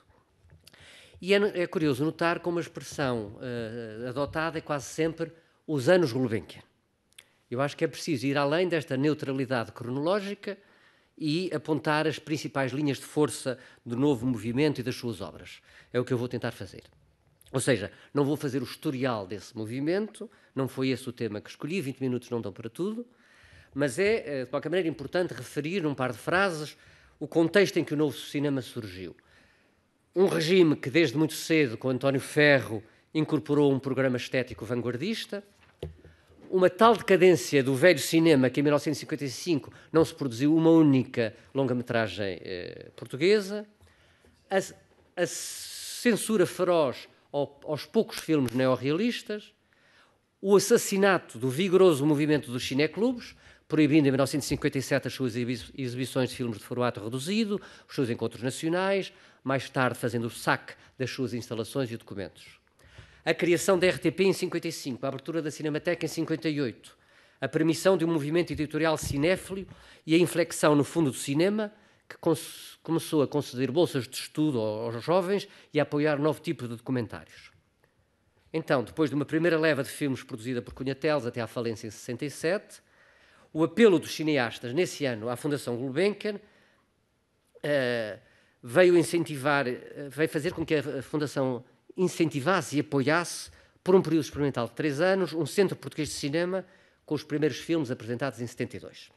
E é, é curioso notar como a expressão eh, adotada é quase sempre os anos Gulbenkian. Eu acho que é preciso ir além desta neutralidade cronológica e apontar as principais linhas de força do novo movimento e das suas obras. É o que eu vou tentar fazer. Ou seja, não vou fazer o historial desse movimento, não foi esse o tema que escolhi, 20 minutos não dão para tudo mas é, eh, de qualquer maneira, importante referir, num par de frases, o contexto em que o novo cinema surgiu. Um regime que, desde muito cedo, com António Ferro, incorporou um programa estético vanguardista, uma tal decadência do velho cinema que em 1955 não se produziu uma única longa-metragem eh, portuguesa, a, a, censura feroz ao, aos poucos filmes neorrealistas, o assassinato do vigoroso movimento dos cineclubes, proibindo em 1957 as suas exibições de filmes de formato reduzido, os seus encontros nacionais, mais tarde fazendo o saque das suas instalações e documentos. A criação da RTP em 55, a abertura da Cinemateca em 58, a permissão de um movimento editorial cinéfilo e a inflexão no fundo do cinema, que começou a conceder bolsas de estudo aos jovens e a apoiar novo tipo de documentários. Então, depois de uma primeira leva de filmes produzida por Cunha Teles até à falência em 67, o apelo dos cineastas nesse ano à Fundação Gulbenkian uh, veio incentivar, eh, veio fazer com que a Fundação incentivasse e apoiasse, por um período experimental de três anos, um centro português de cinema com os primeiros filmes apresentados em 72.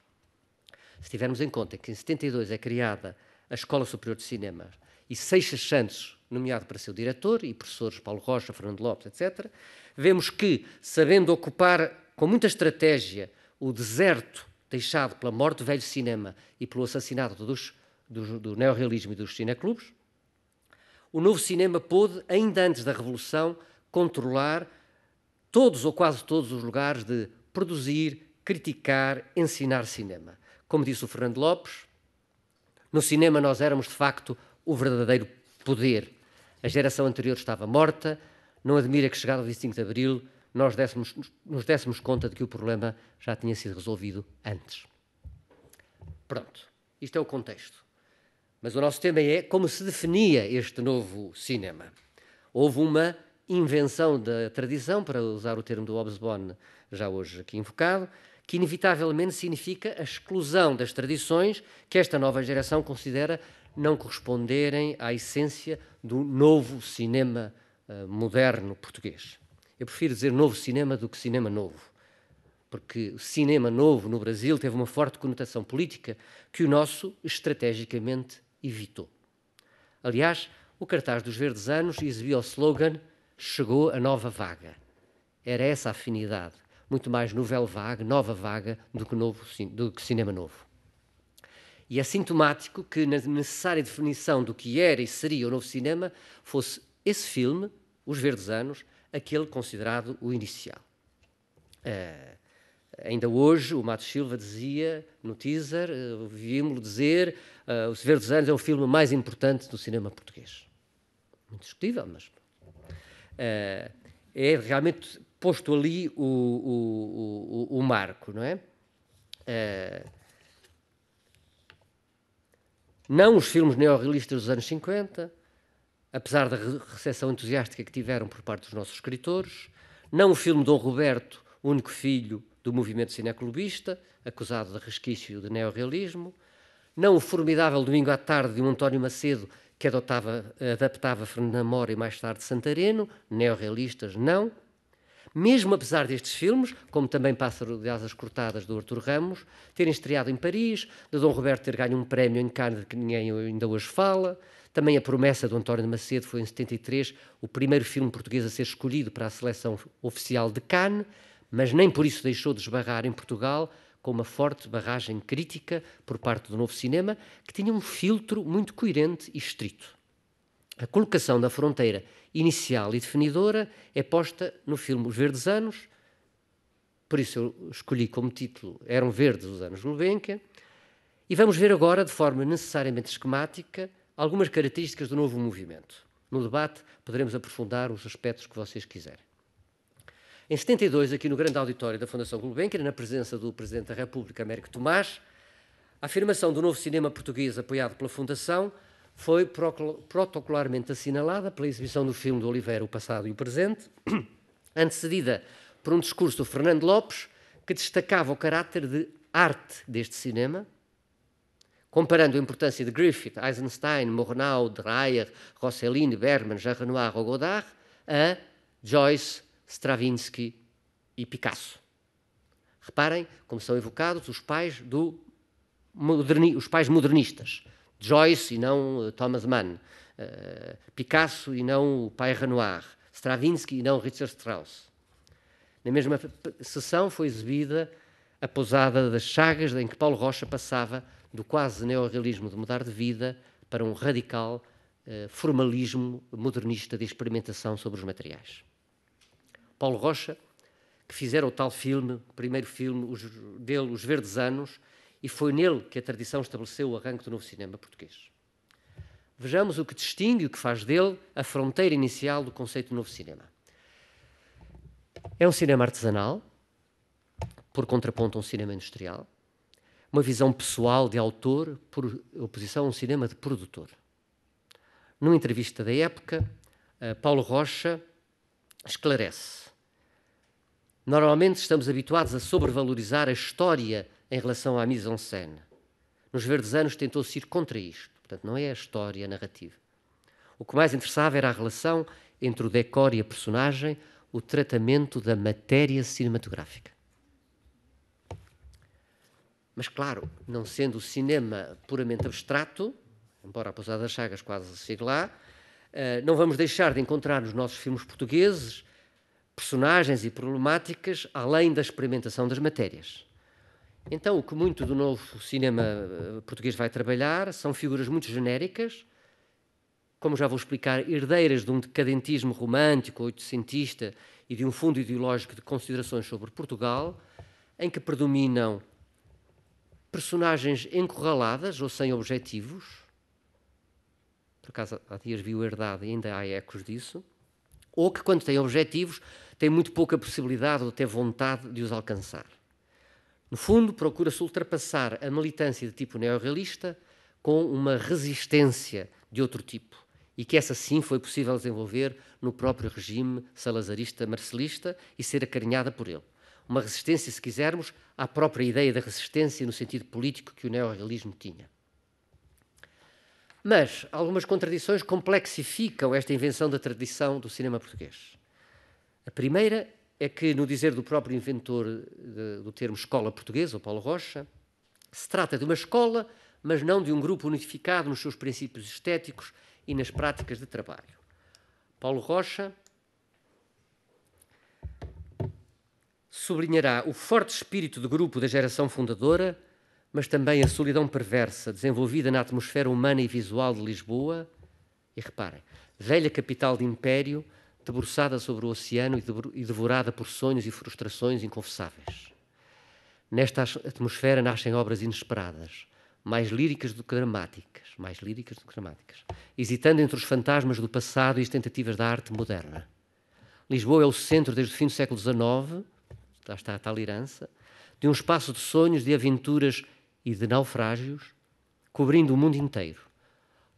Se tivermos em conta que em 72 é criada a Escola Superior de Cinema e Seixas Santos, nomeado para seu diretor, e professores Paulo Rocha, Fernando Lopes, etc., vemos que, sabendo ocupar com muita estratégia o deserto deixado pela morte do velho cinema e pelo assassinato dos, do, do neorrealismo e dos cineclubes, o novo cinema pôde, ainda antes da Revolução, controlar todos ou quase todos os lugares de produzir, criticar, ensinar cinema. Como disse o Fernando Lopes, no cinema nós éramos de facto o verdadeiro poder. A geração anterior estava morta, não admira que, chegado ao 25 de Abril, nós dessemos, nos dessemos conta de que o problema já tinha sido resolvido antes. Pronto, isto é o contexto. Mas o nosso tema é como se definia este novo cinema. Houve uma invenção da tradição, para usar o termo do Hobsbawm, já hoje aqui invocado, que inevitavelmente significa a exclusão das tradições que esta nova geração considera não corresponderem à essência do novo cinema uh, moderno português. Eu prefiro dizer novo cinema do que cinema novo, porque o cinema novo no Brasil teve uma forte conotação política que o nosso estrategicamente evitou. Aliás, o cartaz dos Verdes Anos exibia o slogan Chegou a nova vaga. Era essa a afinidade, muito mais novel vaga, nova vaga, do que, novo, do que cinema novo. E é sintomático que, na necessária definição do que era e seria o novo cinema, fosse esse filme, Os Verdes Anos, aquele considerado o inicial. Uh, ainda hoje, o Matos Silva dizia no teaser, eh, ouvimos lo dizer, uh, eh, Os Verdes Anos é o filme mais importante do cinema português. discutível, mas. Uh, é realmente posto ali o, o, o, o marco, não é? não os filmes neorrealistas dos anos 50, apesar da recepção entusiástica que tiveram por parte dos nossos escritores, não o filme Dom Roberto, único filho do movimento cineclubista, acusado de resquício de neorrealismo, não o formidável Domingo à Tarde de um António Macedo, que adotava, adaptava Fernando Mora e mais tarde Santareno, neorrealistas não. Mesmo apesar destes filmes, como também Pássaro de Asas Cortadas, do Artur Ramos, terem estreado em Paris, de Dom Roberto ter ganho um prémio em Cannes de que ninguém ainda hoje fala, também A Promessa, do António de Macedo, foi em 73 o primeiro filme português a ser escolhido para a seleção oficial de Cannes, mas nem por isso deixou de esbarrar em Portugal com uma forte barragem crítica por parte do novo cinema, que tinha um filtro muito coerente e estrito. A colocação da fronteira inicial e definidora é posta no filme Os Verdes Anos, por isso eu escolhi como título Eram Verdes os Anos Gulbenkian, e vamos ver agora, de forma necessariamente esquemática, algumas características do novo movimento. No debate poderemos aprofundar os aspectos que vocês quiserem. Em 72, aqui no grande auditório da Fundação Gulbenkian, na presença do Presidente da República, Américo Tomás, a afirmação do novo cinema português apoiado pela Fundação foi protocolarmente assinalada pela exibição do filme de Oliveira, O Passado e o Presente, [CLEARS THROAT] antecedida por um discurso do Fernando Lopes, que destacava o caráter de arte deste cinema, Comparando a importância de Griffith, Eisenstein, Murnau, Dreyer, Rossellini, Berman, Jean Renoir ou Godard a Joyce, Stravinsky e Picasso. Reparem como são evocados os pais, do moderni, os pais modernistas. Joyce e não eh, Thomas Mann. Uh, Picasso e não o pai Renoir. Stravinsky e não Richard Strauss. Na mesma sessão foi exibida a pousada das Chagas, em que Paulo Rocha passava do quase neorrealismo de mudar de vida para um radical eh, formalismo modernista de experimentação sobre os materiais. Paulo Rocha, que fizera o tal filme, o primeiro filme os, dele, Os Verdes Anos, e foi nele que a tradição estabeleceu o arranque do novo cinema português. Vejamos o que distingue, o que faz dele, a fronteira inicial do conceito do novo cinema. É um cinema artesanal, por contraponto a um cinema industrial, uma visão pessoal de autor por oposição a um cinema de produtor. Numa entrevista da época, eh, Paulo Rocha esclarece: Normalmente estamos habituados a sobrevalorizar a história em relação à mise-en-scène. Nos Verdes Anos tentou-se ir contra isto, portanto, não é a história a narrativa. O que mais interessava era a relação entre o decor e a personagem, o tratamento da matéria cinematográfica. Mas, claro, não sendo o cinema puramente abstrato, embora a Pousada das Chagas quase siga lá, eh, não vamos deixar de encontrar nos nossos filmes portugueses personagens e problemáticas além da experimentação das matérias. Então, o que muito do novo cinema eh, português vai trabalhar são figuras muito genéricas, como já vou explicar, herdeiras de um decadentismo romântico, oitocentista e de um fundo ideológico de considerações sobre Portugal, em que predominam personagens encurraladas ou sem objetivos. Por acaso, há dias vi o Herdade e ainda há ecos disso. Ou que, quando têm objetivos, têm muito pouca possibilidade ou até vontade de os alcançar. No fundo, procura-se ultrapassar a militância de tipo neorrealista com uma resistência de outro tipo, e que essa sim foi possível desenvolver no próprio regime salazarista-marcelista e ser acarinhada por ele uma resistência, se quisermos, à própria ideia da resistência no sentido político que o neorrealismo tinha. Mas algumas contradições complexificam esta invenção da tradição do cinema português. A primeira é que, no dizer do próprio inventor eh, do termo escola portuguesa, o Paulo Rocha, se trata de uma escola, mas não de um grupo unificado nos seus princípios estéticos e nas práticas de trabalho. Paulo Rocha sublinhará o forte espírito do grupo da geração fundadora, mas também a solidão perversa desenvolvida na atmosfera humana e visual de Lisboa. E reparem, velha capital de império, debruçada sobre o oceano e devorada por sonhos e frustrações inconfessáveis. Nesta atmosfera nascem obras inesperadas, mais líricas do que dramáticas, mais líricas do que dramáticas, hesitando entre os fantasmas do passado e as tentativas da arte moderna. Lisboa é o centro desde o fim do século XIX lá está a tal herança, de um espaço de sonhos, de aventuras e de naufrágios, cobrindo o mundo inteiro.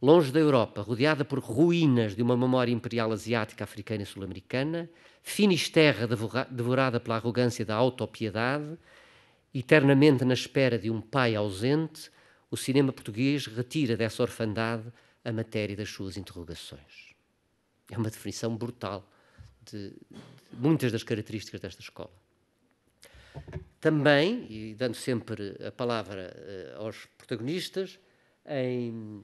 Longe da Europa, rodeada por ruínas de uma memória imperial asiática, africana e sul-americana, finisterra devorada pela arrogância da autopiedade, eternamente na espera de um pai ausente, o cinema português retira dessa orfandade a matéria das suas interrogações. É uma definição brutal de, de muitas das características desta escola também, e dando sempre a palavra uh, aos protagonistas, em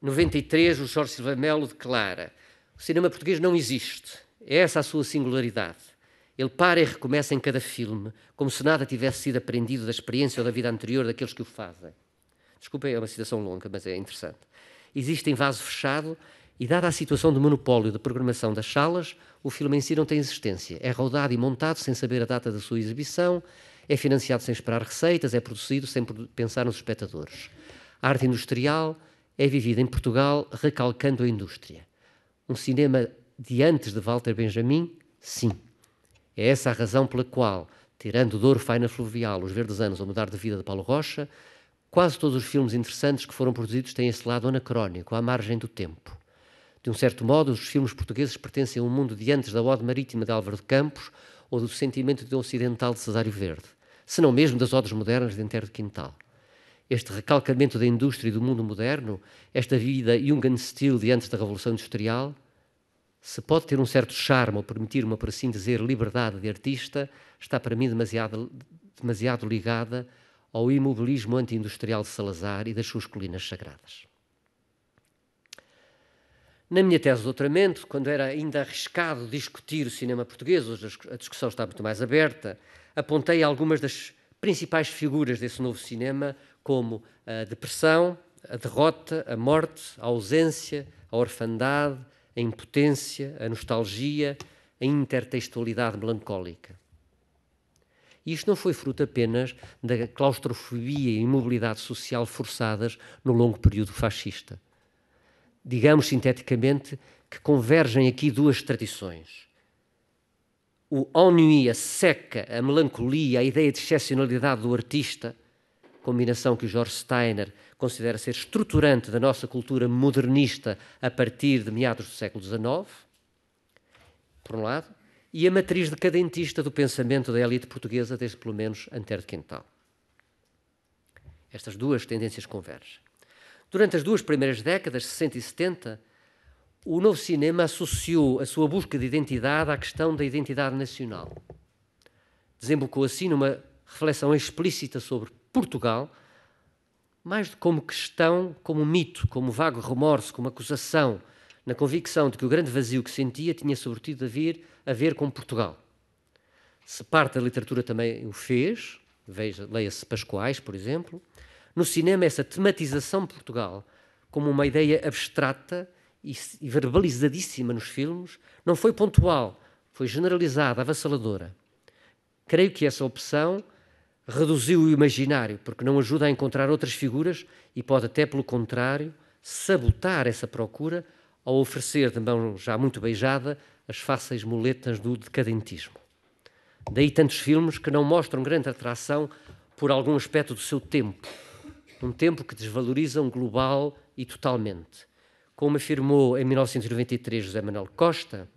93 o Jorge Silva Melo declara: o cinema português não existe. É essa a sua singularidade. Ele para e recomeça em cada filme, como se nada tivesse sido aprendido da experiência ou da vida anterior daqueles que o fazem. Desculpem, é uma citação longa, mas é interessante. Existe em vaso fechado e dada a situação de monopólio da programação das salas, o filme em si não tem existência. É rodado e montado sem saber a data da sua exibição, é financiado sem esperar receitas, é produzido sem pensar nos espectadores. A arte industrial é vivida em Portugal recalcando a indústria. Um cinema de antes de Walter Benjamin, sim. É essa a razão pela qual, tirando Douro Faina Fluvial, Os Verdes Anos ou Mudar de Vida de Paulo Rocha, quase todos os filmes interessantes que foram produzidos têm esse lado anacrónico, à margem do tempo. De um certo modo, os filmes portugueses pertencem a um mundo de antes da Ode Marítima de Álvaro de Campos ou do Sentimento de um Ocidental de Cesário Verde, se não mesmo das odes modernas de Antero de Quintal. Este recalcamento da indústria e do mundo moderno, esta vida Jungenstil de antes da Revolução Industrial, se pode ter um certo charme ou permitir uma por assim dizer, liberdade de artista, está para mim demasiado, demasiado ligada ao imobilismo anti-industrial de Salazar e das suas colinas sagradas. Na minha tese de doutoramento, quando era ainda arriscado discutir o cinema português, hoje a discussão está muito mais aberta, apontei algumas das principais figuras desse novo cinema, como a depressão, a derrota, a morte, a ausência, a orfandade, a impotência, a nostalgia, a intertextualidade melancólica. E isto não foi fruto apenas da claustrofobia e imobilidade social forçadas no longo período fascista digamos sinteticamente, que convergem aqui duas tradições. O ennui, a seca, a melancolia, a ideia de excepcionalidade do artista, combinação que o George Steiner considera ser estruturante da nossa cultura modernista a partir de meados do século XIX, por um lado, e a matriz decadentista do pensamento da elite portuguesa desde pelo menos Antero de Quintal. Estas duas tendências convergem. Durante as duas primeiras décadas, 60 e 70, o novo cinema associou a sua busca de identidade à questão da identidade nacional. Desembocou assim numa reflexão explícita sobre Portugal, mais de como questão, como mito, como vago remorso, como acusação, na convicção de que o grande vazio que sentia tinha sobretudo a ver, a ver com Portugal. Se parte da literatura também o fez, leia-se Pascoais, por exemplo, no cinema essa tematização de Portugal como uma ideia abstrata e, verbalizadíssima nos filmes não foi pontual, foi generalizada, avassaladora. Creio que essa opção reduziu o imaginário, porque não ajuda a encontrar outras figuras e pode até, pelo contrário, sabotar essa procura ao oferecer, de mão já muito beijada, as fáceis muletas do decadentismo. Daí tantos filmes que não mostram grande atração por algum aspecto do seu tempo, um tempo que desvalorizam global e totalmente. Como afirmou em 1993 José Manuel Costa,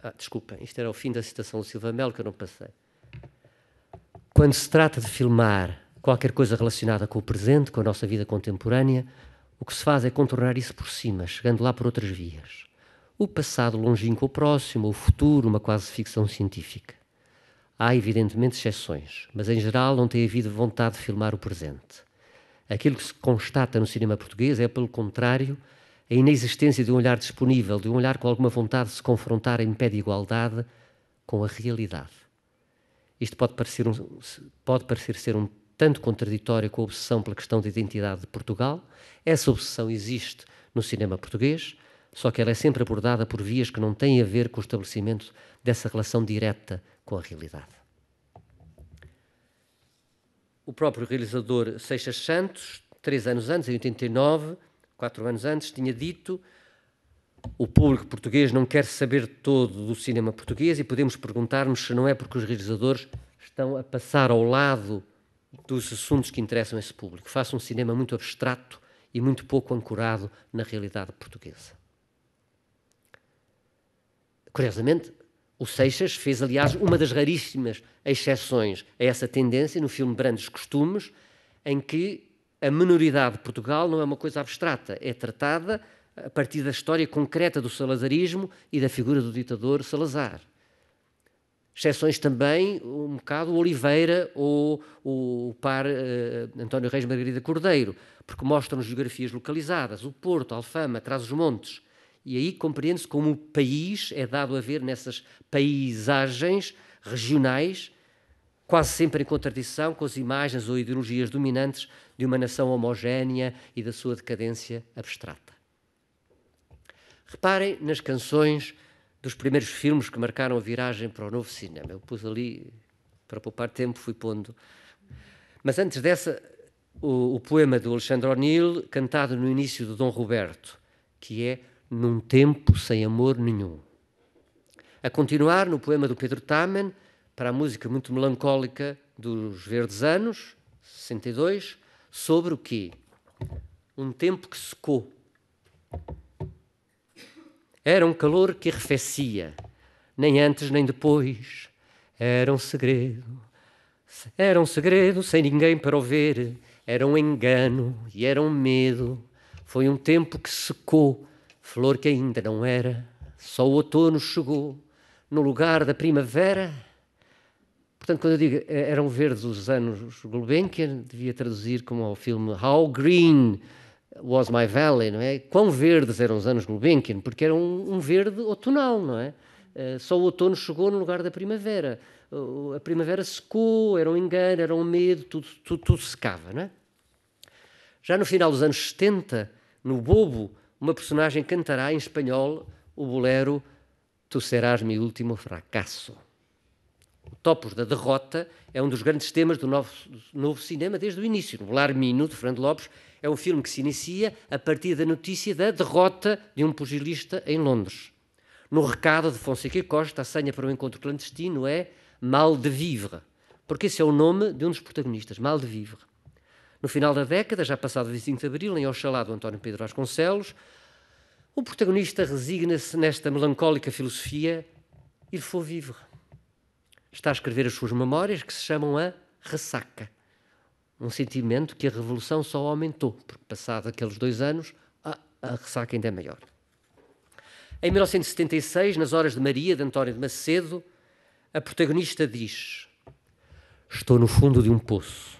Ah, desculpem, isto era o fim da citação do Silva Melo que eu não passei. Quando se trata de filmar qualquer coisa relacionada com o presente, com a nossa vida contemporânea, o que se faz é contornar isso por cima, chegando lá por outras vias. O passado longínquo ou próximo, o futuro, uma quase ficção científica. Há, evidentemente, exceções, mas em geral não tem havido vontade de filmar o presente. Aquilo que se constata no cinema português é, pelo contrário, a inexistência de um olhar disponível, de um olhar com alguma vontade de se confrontar em pé de igualdade com a realidade. Isto pode parecer, um, pode parecer ser um tanto contraditório com a obsessão pela questão da identidade de Portugal. Essa obsessão existe no cinema português, só que ela é sempre abordada por vias que não têm a ver com o estabelecimento dessa relação direta com a realidade. O próprio realizador Seixas Santos, três anos antes, em 89, quatro anos antes, tinha dito: o público português não quer saber todo do cinema português e podemos perguntar-nos se não é porque os realizadores estão a passar ao lado dos assuntos que interessam a esse público. Faça um cinema muito abstrato e muito pouco ancorado na realidade portuguesa. Curiosamente, o Seixas fez, aliás, uma das raríssimas exceções a essa tendência no filme Brandes Costumes, em que a minoridade de Portugal não é uma coisa abstrata, é tratada a partir da história concreta do salazarismo e da figura do ditador Salazar. Exceções também, um bocado, Oliveira ou o par uh, António Reis Margarida Cordeiro, porque mostram geografias localizadas, o Porto, Alfama, Trás-os-Montes, e aí compreende-se como o país é dado a ver nessas paisagens regionais, quase sempre em contradição com as imagens ou ideologias dominantes de uma nação homogénea e da sua decadência abstrata. Reparem nas canções dos primeiros filmes que marcaram a viragem para o novo cinema. Eu pus ali, para poupar tempo, fui pondo. Mas antes dessa, o, o poema do Alexandre O'Neill, cantado no início de Dom Roberto, que é num tempo sem amor nenhum. A continuar, no poema do Pedro Tamen, para a música muito melancólica dos Verdes Anos, 62, sobre o quê? Um tempo que secou. Era um calor que arrefecia, nem antes nem depois. Era um segredo, era um segredo sem ninguém para o ver. Era um engano e era um medo. Foi um tempo que secou Flor que ainda não era, só o outono chegou no lugar da primavera. Portanto, quando eu digo eh, eram verdes os anos Gulbenkian, devia traduzir como ao filme How Green Was My Valley, não é? Quão verdes eram os anos Gulbenkian, porque era um, um verde outonal, não é? Eh, só o outono chegou no lugar da primavera. A primavera secou, era um engano, era um medo, tudo, tudo, tudo secava, não é? Já no final dos anos 70, no Bobo, uma personagem cantará em espanhol o bolero Tu serás meu último fracasso. O Topos da Derrota é um dos grandes temas do novo, do novo cinema desde o início. O Larmino, de Fernando Lopes, é um filme que se inicia a partir da notícia da derrota de um pugilista em Londres. No recado de Fonseca e Costa, a senha para o um encontro clandestino é Mal de Vivre, porque esse é o nome de um dos protagonistas, Mal de Vivre. No final da década, já passado 25 de abril, em Oxalá do António Pedro Vasconcelos, o protagonista resigna-se nesta melancólica filosofia e for vivre. Está a escrever as suas memórias que se chamam a ressaca. Um sentimento que a revolução só aumentou, porque passado aqueles dois anos, a, a ressaca ainda é maior. Em 1976, nas Horas de Maria, de António de Macedo, a protagonista diz: Estou no fundo de um poço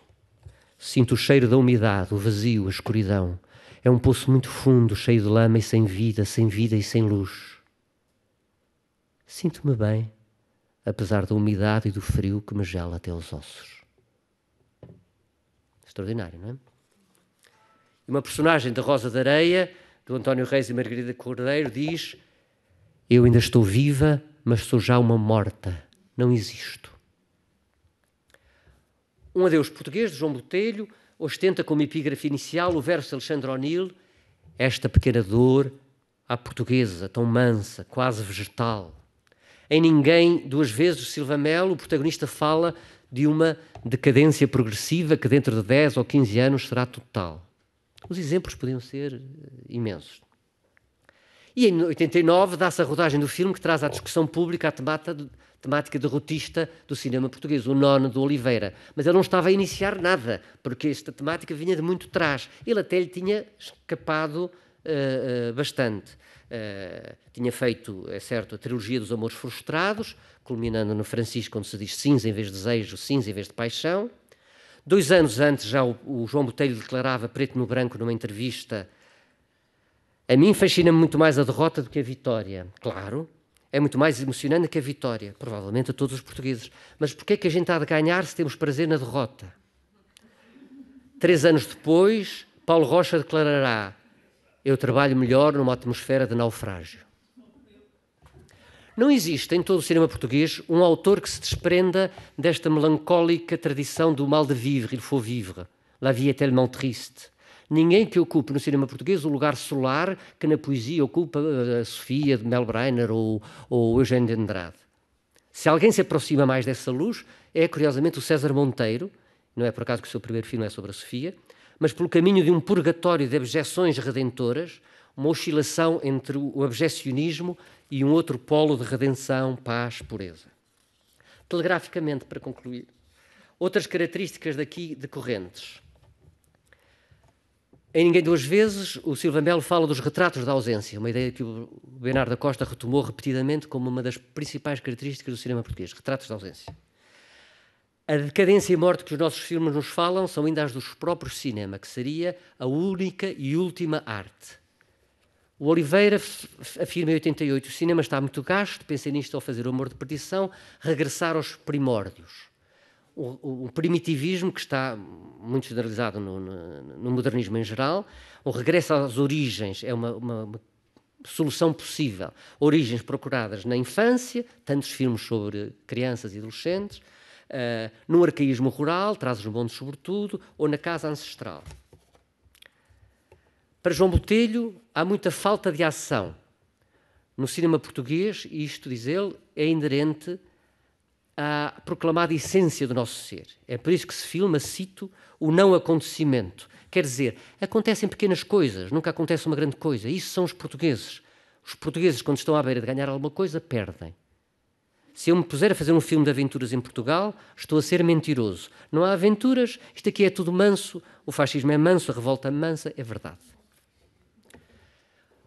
Sinto o cheiro da umidade, o vazio, a escuridão. É um poço muito fundo, cheio de lama e sem vida, sem vida e sem luz. Sinto-me bem, apesar da umidade e do frio que me gela até os ossos. Extraordinário, não é? Uma personagem da Rosa da Areia, do António Reis e Margarida Cordeiro, diz: Eu ainda estou viva, mas sou já uma morta. Não existo. Um adeus português de João Botelho ostenta como epígrafe inicial o verso de Alexandre O'Neill: Esta pequena dor à portuguesa, tão mansa, quase vegetal. Em Ninguém, duas vezes, Silva Melo, o protagonista fala de uma decadência progressiva que dentro de 10 ou 15 anos será total. Os exemplos podiam ser eh, imensos. E em 89 dá-se a rodagem do filme que traz à discussão pública a temática, temática derrotista do cinema português, o nono do Oliveira. Mas ele não estava a iniciar nada, porque esta temática vinha de muito trás. Ele até lhe tinha escapado uh, uh, bastante. Uh, tinha feito, é certo, a trilogia dos amores frustrados, culminando no Francisco, onde se diz cinza em vez de desejo, cinza em vez de paixão. Dois anos antes, já o, o João Botelho declarava, preto no branco, numa entrevista, a mim fascina-me muito mais a derrota do que a vitória. Claro, é muito mais emocionante que a vitória, provavelmente a todos os portugueses. Mas porquê é que a gente há de ganhar se temos prazer na derrota? Três anos depois, Paulo Rocha declarará: Eu trabalho melhor numa atmosfera de naufrágio. Não existe em todo o cinema português um autor que se desprenda desta melancólica tradição do mal de vivre, il faut vivre, la vie est tellement triste. Ninguém que ocupe no cinema português o lugar solar que na poesia ocupa a eh, Sofia de Mel Breiner ou, ou Eugênio de Andrade. Se alguém se aproxima mais dessa luz, é curiosamente o César Monteiro, não é por acaso que o seu primeiro filme é sobre a Sofia, mas pelo caminho de um purgatório de abjeções redentoras, uma oscilação entre o abjecionismo e um outro polo de redenção, paz, pureza. Telegraficamente, para concluir, outras características daqui decorrentes. Em Ninguém Duas Vezes, o Silva Melo fala dos retratos da ausência, uma ideia que o Bernardo da Costa retomou repetidamente como uma das principais características do cinema português, retratos da ausência. A decadência e morte que os nossos filmes nos falam são ainda as dos próprios cinema, que seria a única e última arte. O Oliveira afirma em 88: o cinema está muito gasto, pensei nisto ao fazer o amor de perdição, regressar aos primórdios o, o primitivismo que está muito generalizado no, no, no, modernismo em geral, o regresso às origens é uma, uma, uma solução possível. Origens procuradas na infância, tantos filmes sobre crianças e adolescentes, uh, no arcaísmo rural, trazes os monte sobretudo, ou na casa ancestral. Para João Botelho, há muita falta de ação. No cinema português, e isto, diz ele, é inerente a proclamada essência do nosso ser. É por isso que se filma, cito, o não acontecimento. Quer dizer, acontecem pequenas coisas, nunca acontece uma grande coisa. Isso são os portugueses. Os portugueses, quando estão à beira de ganhar alguma coisa, perdem. Se eu me puser a fazer um filme de aventuras em Portugal, estou a ser mentiroso. Não há aventuras, isto aqui é tudo manso, o fascismo é manso, a revolta é mansa, é verdade.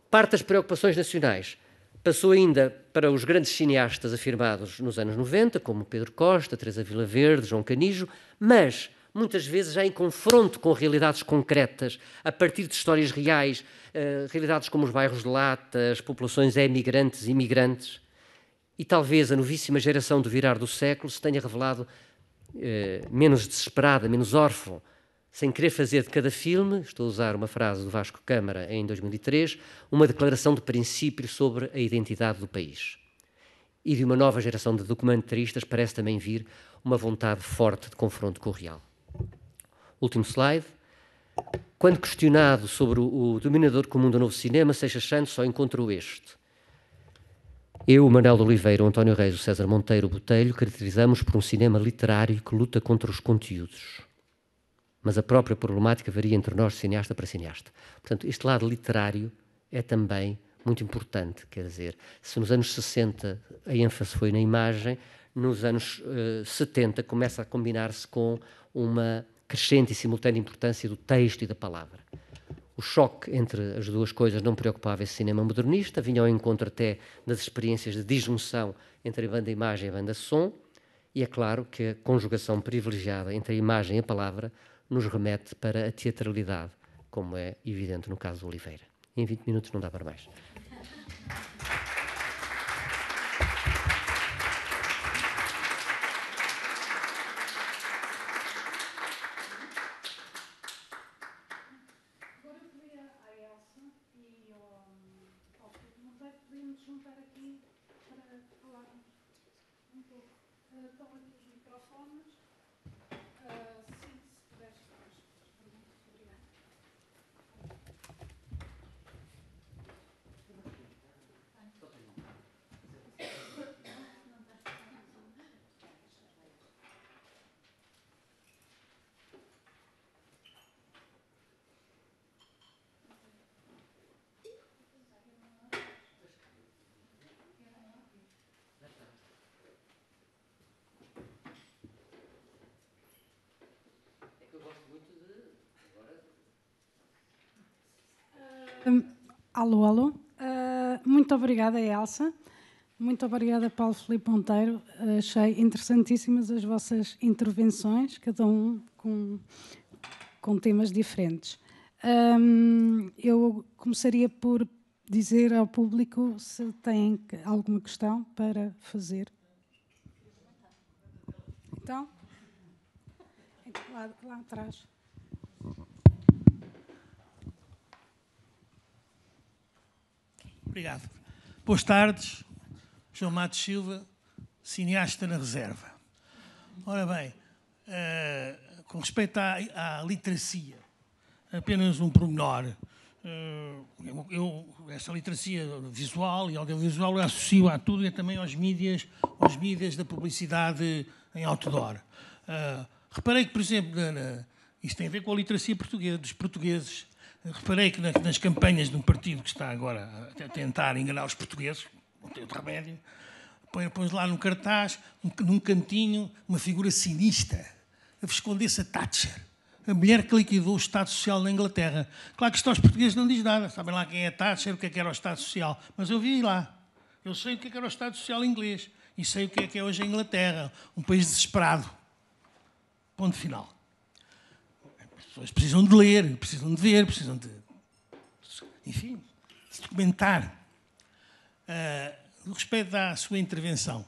Parte das preocupações nacionais. Passou ainda para os grandes cineastas afirmados nos anos 90, como Pedro Costa, Teresa Vilaverde, João Canijo, mas muitas vezes já em confronto com realidades concretas, a partir de histórias reais, eh, realidades como os bairros de lata, as populações é emigrantes e imigrantes. E talvez a novíssima geração do virar do século se tenha revelado eh, menos desesperada, menos órfã sem querer fazer de cada filme, estou a usar uma frase do Vasco Câmara em 2003, uma declaração de princípio sobre a identidade do país. E de uma nova geração de documentaristas parece também vir uma vontade forte de confronto com o real. Último slide. Quando questionado sobre o dominador comum do novo cinema, Seixas Santos só encontrou este. Eu, Manuel Oliveira, o António Reis, o César Monteiro, o Botelho, caracterizamos por um cinema literário que luta contra os conteúdos mas a própria problemática varia entre nós, cineasta para cineasta. Portanto, este lado literário é também muito importante, quer dizer, se nos anos 60 a ênfase foi na imagem, nos anos uh, eh, 70 começa a combinar-se com uma crescente e simultânea importância do texto e da palavra. O choque entre as duas coisas não preocupava esse cinema modernista, vinha ao encontro até das experiências de disjunção entre a banda imagem e a banda som, e é claro que a conjugação privilegiada entre a imagem e a palavra nos remete para a teatralidade, como é evidente no caso do Oliveira. Em 20 minutos não dá para mais. Hum, alô, alô. Uh, muito obrigada, Elsa. Muito obrigada, Paulo Felipe Monteiro. Ah, achei interessantíssimas as vossas intervenções, cada um com, com temas diferentes. Um, eu começaria por dizer ao público se tem alguma questão para fazer. Então, lá, lá atrás. Obrigado. Boas tardes, João Matos Silva, cineasta na reserva. Ora bem, uh, com respeito à, à, literacia, apenas um pormenor. Uh, eu, eu, essa literacia visual e audiovisual eu associo a tudo e também aos mídias, aos mídias da publicidade em outdoor. Uh, reparei que, por exemplo, na, na, isto tem a ver com a literacia portuguesa, dos portugueses Reparei que nas campanhas de um partido que está agora a tentar enganar os portugueses, não tem outro remédio, põe lá no cartaz, num cantinho, uma figura sinista, a viscondessa Thatcher, a mulher que liquidou o Estado Social na Inglaterra. Claro que isto aos portugueses não diz nada, sabem lá quem é a Thatcher, o que é que era o Estado Social, mas eu vi lá, eu sei o que é que era o Estado Social inglês e sei o que é que é hoje a Inglaterra, um país desesperado. Ponto final pessoas precisam de ler, precisam de ver, precisam de. Enfim, se documentar. Uh, no respeito à sua intervenção,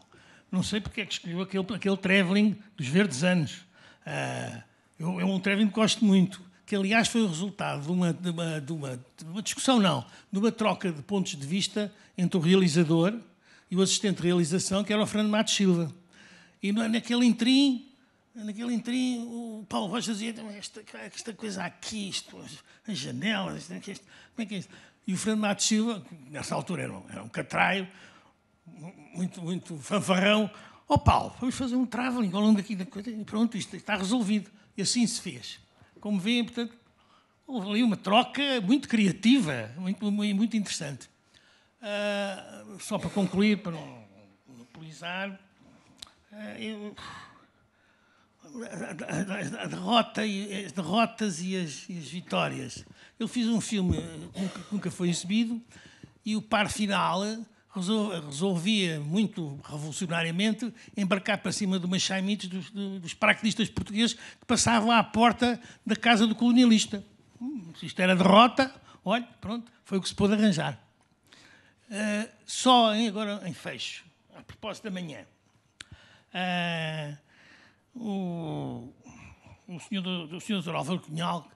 não sei porque é que escolheu aquele, aquele travelling dos verdes anos. Uh, eu, é um travelling que gosto muito, que aliás foi o resultado de uma, de, uma, de, uma, de uma discussão, não, de uma troca de pontos de vista entre o realizador e o assistente de realização, que era o Fernando Matos Silva. E naquele intrim naquele interim, o Paulo Rocha dizia então, esta, esta coisa aqui, isto, as janelas, isto, isto, como é que é isto? E o Fernando Matos Silva, que nessa altura era um, era um catraio, muito, muito fanfarrão, ó oh, Paulo, vamos fazer um travelling ao longo aqui da coisa, e pronto, isto está resolvido. E assim se fez. Como veem, portanto, houve ali uma troca muito criativa, muito, muito interessante. Uh, só para concluir, para não monopolizar, uh, ah, eu a derrota e, as eh, derrotas e as, e as, vitórias. Eu fiz um filme que eh, nunca, nunca foi exibido e o par final eh, resolvia, muito revolucionariamente, embarcar para cima de uma chaimites dos, dos paraquedistas portugueses que passavam à porta da casa do colonialista. Hum, se isto era derrota, olha, pronto, foi o que se pôde arranjar. Uh, só em, agora em fecho, a propósito da manhã. Uh, o, o senhor, o senhor Dr. Álvaro Cunhal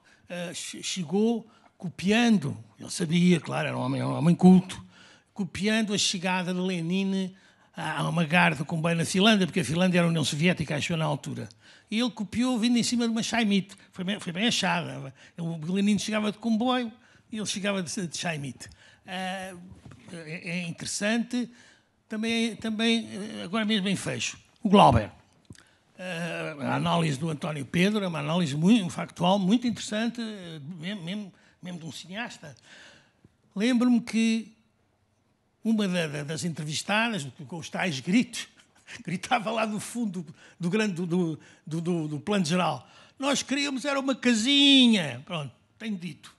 uh, chegou copiando, ele sabia, claro, era um homem, um homem culto, copiando a chegada de Lenin a uma garda de comboio na Finlândia, porque a Finlândia era a União Soviética, acho na altura. E ele copiou vindo em cima de uma Chaimite. Foi bem, foi bem achada. O Lenin chegava de comboio e ele chegava de, de Chaimite. Uh, eh, é, é interessante. Também, também, eh, agora mesmo em fecho, o Glauber. Eh, a análise do António Pedro é uma análise muito factual, muito interessante, eh, mesmo, mesmo, mesmo de um cineasta. Lembro-me que uma das entrevistadas, com os tais gritos, [LAUGHS] gritava lá do fundo do, grande, do, do, do, do plano geral: Nós queríamos era uma casinha. Pronto, tenho dito.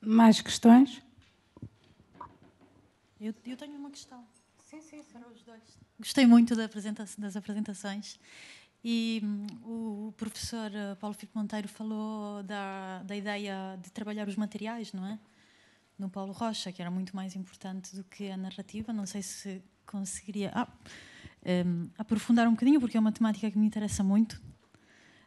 Mais questões? Eu, eu tenho uma questão. Sim, sim, serão os dois. Gostei muito da apresentação, das apresentações. E um, o professor eh, Paulo Filipe Monteiro falou da, da ideia de trabalhar os materiais, não é? No Paulo Rocha, que era muito mais importante do que a narrativa. Não sei se conseguiria ah, um, aprofundar um bocadinho, porque é uma temática que me interessa muito.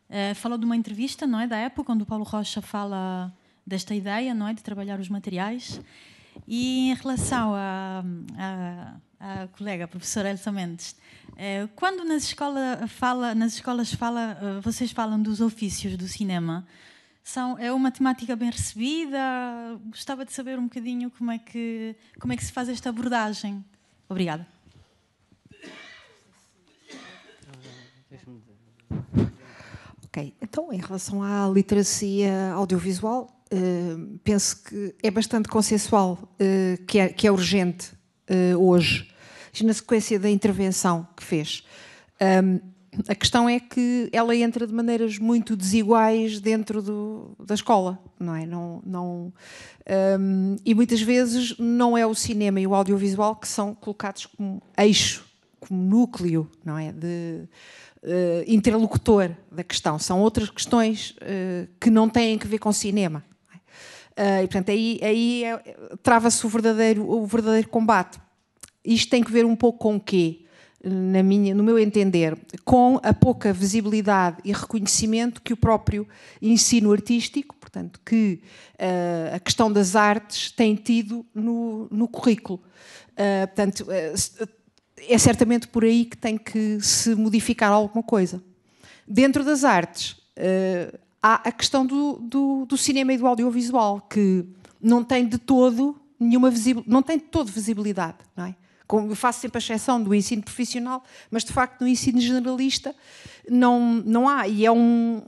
Uh, falou de uma entrevista, não é? Da época, onde o Paulo Rocha fala desta ideia, não é? De trabalhar os materiais. E em relação a, hum, a à colega, a professora Elsa Mendes. Eh, quando nas, escola fala, nas escolas fala, eh, vocês falam dos ofícios do cinema, são, é uma temática bem recebida? Gostava de saber um bocadinho como é que, como é que se faz esta abordagem. Obrigada. Ok, então em relação à literacia audiovisual, eh, penso que é bastante consensual que é, que é urgente uh, hoje, na sequência da intervenção que fez. Um, a questão é que ela entra de maneiras muito desiguais dentro do, da escola, não é? Não, não, um, e muitas vezes não é o cinema e o audiovisual que são colocados como eixo, como núcleo, não é? De, uh, interlocutor da questão. São outras questões uh, que não têm que ver com cinema. Uh, e, portanto, aí, aí é, trava-se o verdadeiro, o verdadeiro combate. Isto tem que ver um pouco com o quê? Na minha, no meu entender, com a pouca visibilidade e reconhecimento que o próprio ensino artístico, portanto, que uh, a questão das artes tem tido no, no currículo. Uh, portanto, é certamente por aí que tem que se modificar alguma coisa. Dentro das artes, há a questão do, do, do cinema e do audiovisual, que não tem de todo nenhuma visibilidade, não tem de todo visibilidade, não é? Eu faço sempre a exceção do ensino profissional, mas de facto no ensino generalista não, não há, e é, um,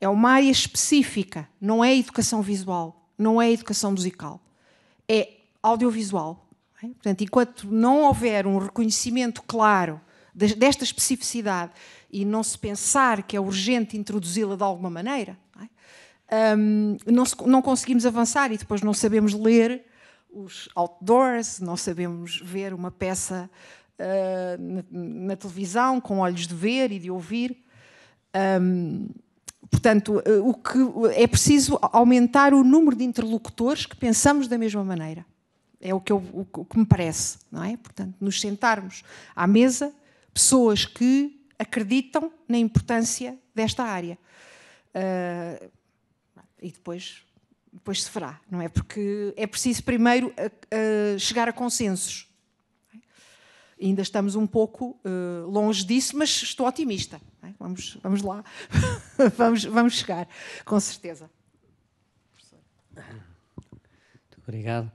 é uma área específica, não é educação visual, não é educação musical, é audiovisual. É? Portanto, enquanto não houver um reconhecimento claro desta especificidade e não se pensar que é urgente introduzi-la de alguma maneira, não, é? um, não, se, não, conseguimos avançar e depois não sabemos ler os outdoors, não sabemos ver uma peça uh, na, na, televisão com olhos de ver e de ouvir. Um, portanto, ah, o que é preciso aumentar o número de interlocutores que pensamos da mesma maneira. É o que, eu, o que me parece, não é? Portanto, nos sentarmos à mesa, pessoas que acreditam na importância desta área. Uh, e depois, depois se fará, não é? Porque é preciso primeiro a, a chegar a consensos. Ainda estamos um pouco uh, longe disso, mas estou otimista. É? Vamos, vamos lá, [LAUGHS] vamos, vamos chegar, com certeza. Muito obrigado.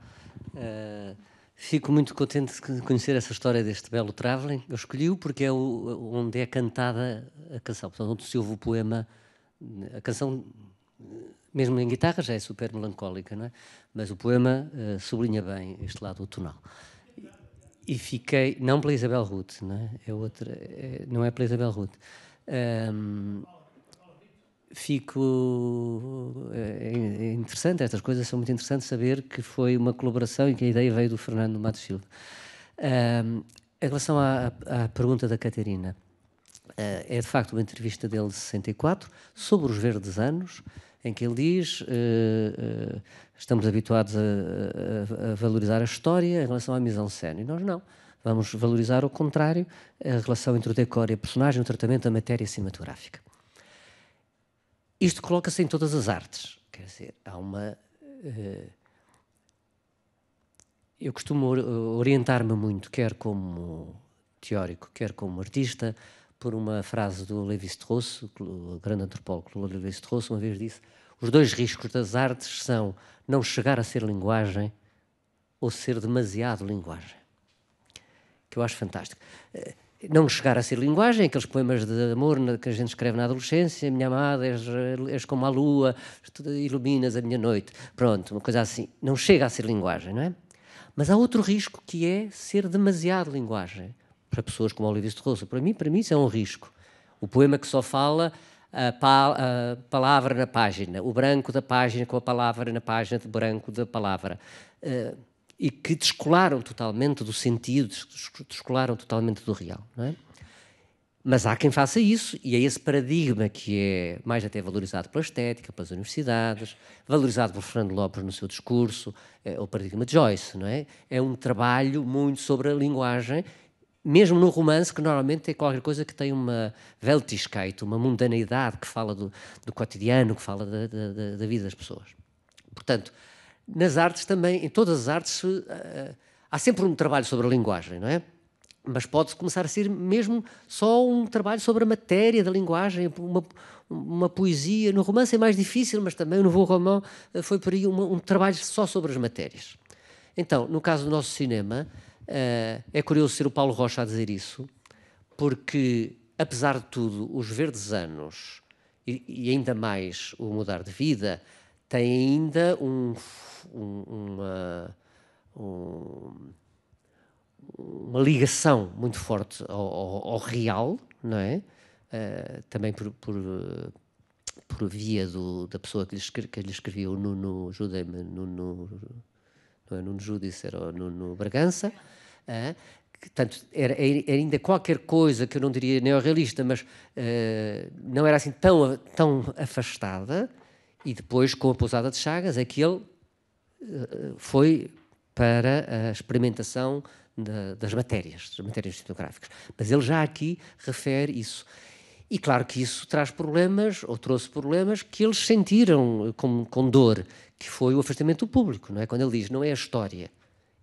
Uh... Fico muito contente de conhecer essa história deste belo traveling. Eu escolhi-o porque é o, onde é cantada a canção, portanto, onde se ouve o poema. A canção, mesmo em guitarra, já é super melancólica, não é? Mas o poema uh, sublinha bem este lado tonal. E, e fiquei, não pela Isabel Ruth, não é? é outra, é, não é pela Isabel Ruth. Um, fico. Eh, é, é interessante, estas coisas são muito interessantes saber que foi uma colaboração e que a ideia veio do Fernando Matos Silva. Um, em relação à, à, pergunta da Catarina, eh, é de facto uma entrevista dele de 64 sobre os verdes anos, em que ele diz: uh, uh, estamos habituados a, a, a, valorizar a história em relação à misão en e nós não. Vamos valorizar, o contrário, a relação entre o decor e a personagem, o tratamento da matéria cinematográfica. Isto coloca-se em todas as artes. Quer dizer, há uma. Uh, eu costumo orientar-me muito, quer como teórico, quer como artista, por uma frase do Lévi-Strauss, o grande antropólogo Lévi-Strauss, uma vez disse: os dois riscos das artes são não chegar a ser linguagem ou ser demasiado linguagem. Que eu acho fantástico. Eh, não chegar a ser linguagem, aqueles poemas de amor que a gente escreve na adolescência, minha amada, és, és como a lua, iluminas a minha noite, pronto, uma coisa assim. Não chega a ser linguagem, não é? Mas há outro risco que é ser demasiado linguagem. Para pessoas como Olivia de Rosa, para mim, para mim isso é um risco. O poema que só fala a, pa a, palavra na página, o branco da página com a palavra na página de branco da palavra. Uh, e que descolaram totalmente do sentido, descolaram totalmente do real. Não é? Mas há quem faça isso, e é esse paradigma que é mais até valorizado pela estética, pelas universidades, valorizado por Fernando Lopes no seu discurso, é o paradigma de Joyce, não é? É um trabalho muito sobre a linguagem, mesmo no romance, que normalmente é qualquer coisa que tem uma Weltigkeit, uma mundanidade que fala do, do cotidiano, que fala da, da, da vida das pessoas. Portanto, nas artes também, em todas as artes, eh, há sempre um trabalho sobre a linguagem, não é? Mas pode começar a ser mesmo só um trabalho sobre a matéria da linguagem, uma, uma poesia. No romance é mais difícil, mas também no Voo Romão eh, foi por aí um, um trabalho só sobre as matérias. Então, no caso do nosso cinema, eh, é curioso ser o Paulo Rocha a dizer isso, porque, apesar de tudo, os verdes anos, e, e ainda mais o mudar de vida, tem ainda um, um, uma, um, uma ligação muito forte ao, ao, ao real, não é? Uh, também por, por, por via do, da pessoa que lhe, escre, que lhe escrevia, o Nuno, ajudei Nuno, não é Nuno Judice, era o Nuno Bragança, uh, portanto, era, era, ainda qualquer coisa que eu não diria neorrealista, mas uh, não era assim tão, tão afastada, e depois, com a pousada de Chagas, é que ele eh, eh, foi para a experimentação de, das matérias, das matérias cinematográficas Mas ele já aqui refere isso. E claro que isso traz problemas, ou trouxe problemas, que eles sentiram com, com dor, que foi o afastamento do público, não é? Quando ele diz, não é a história,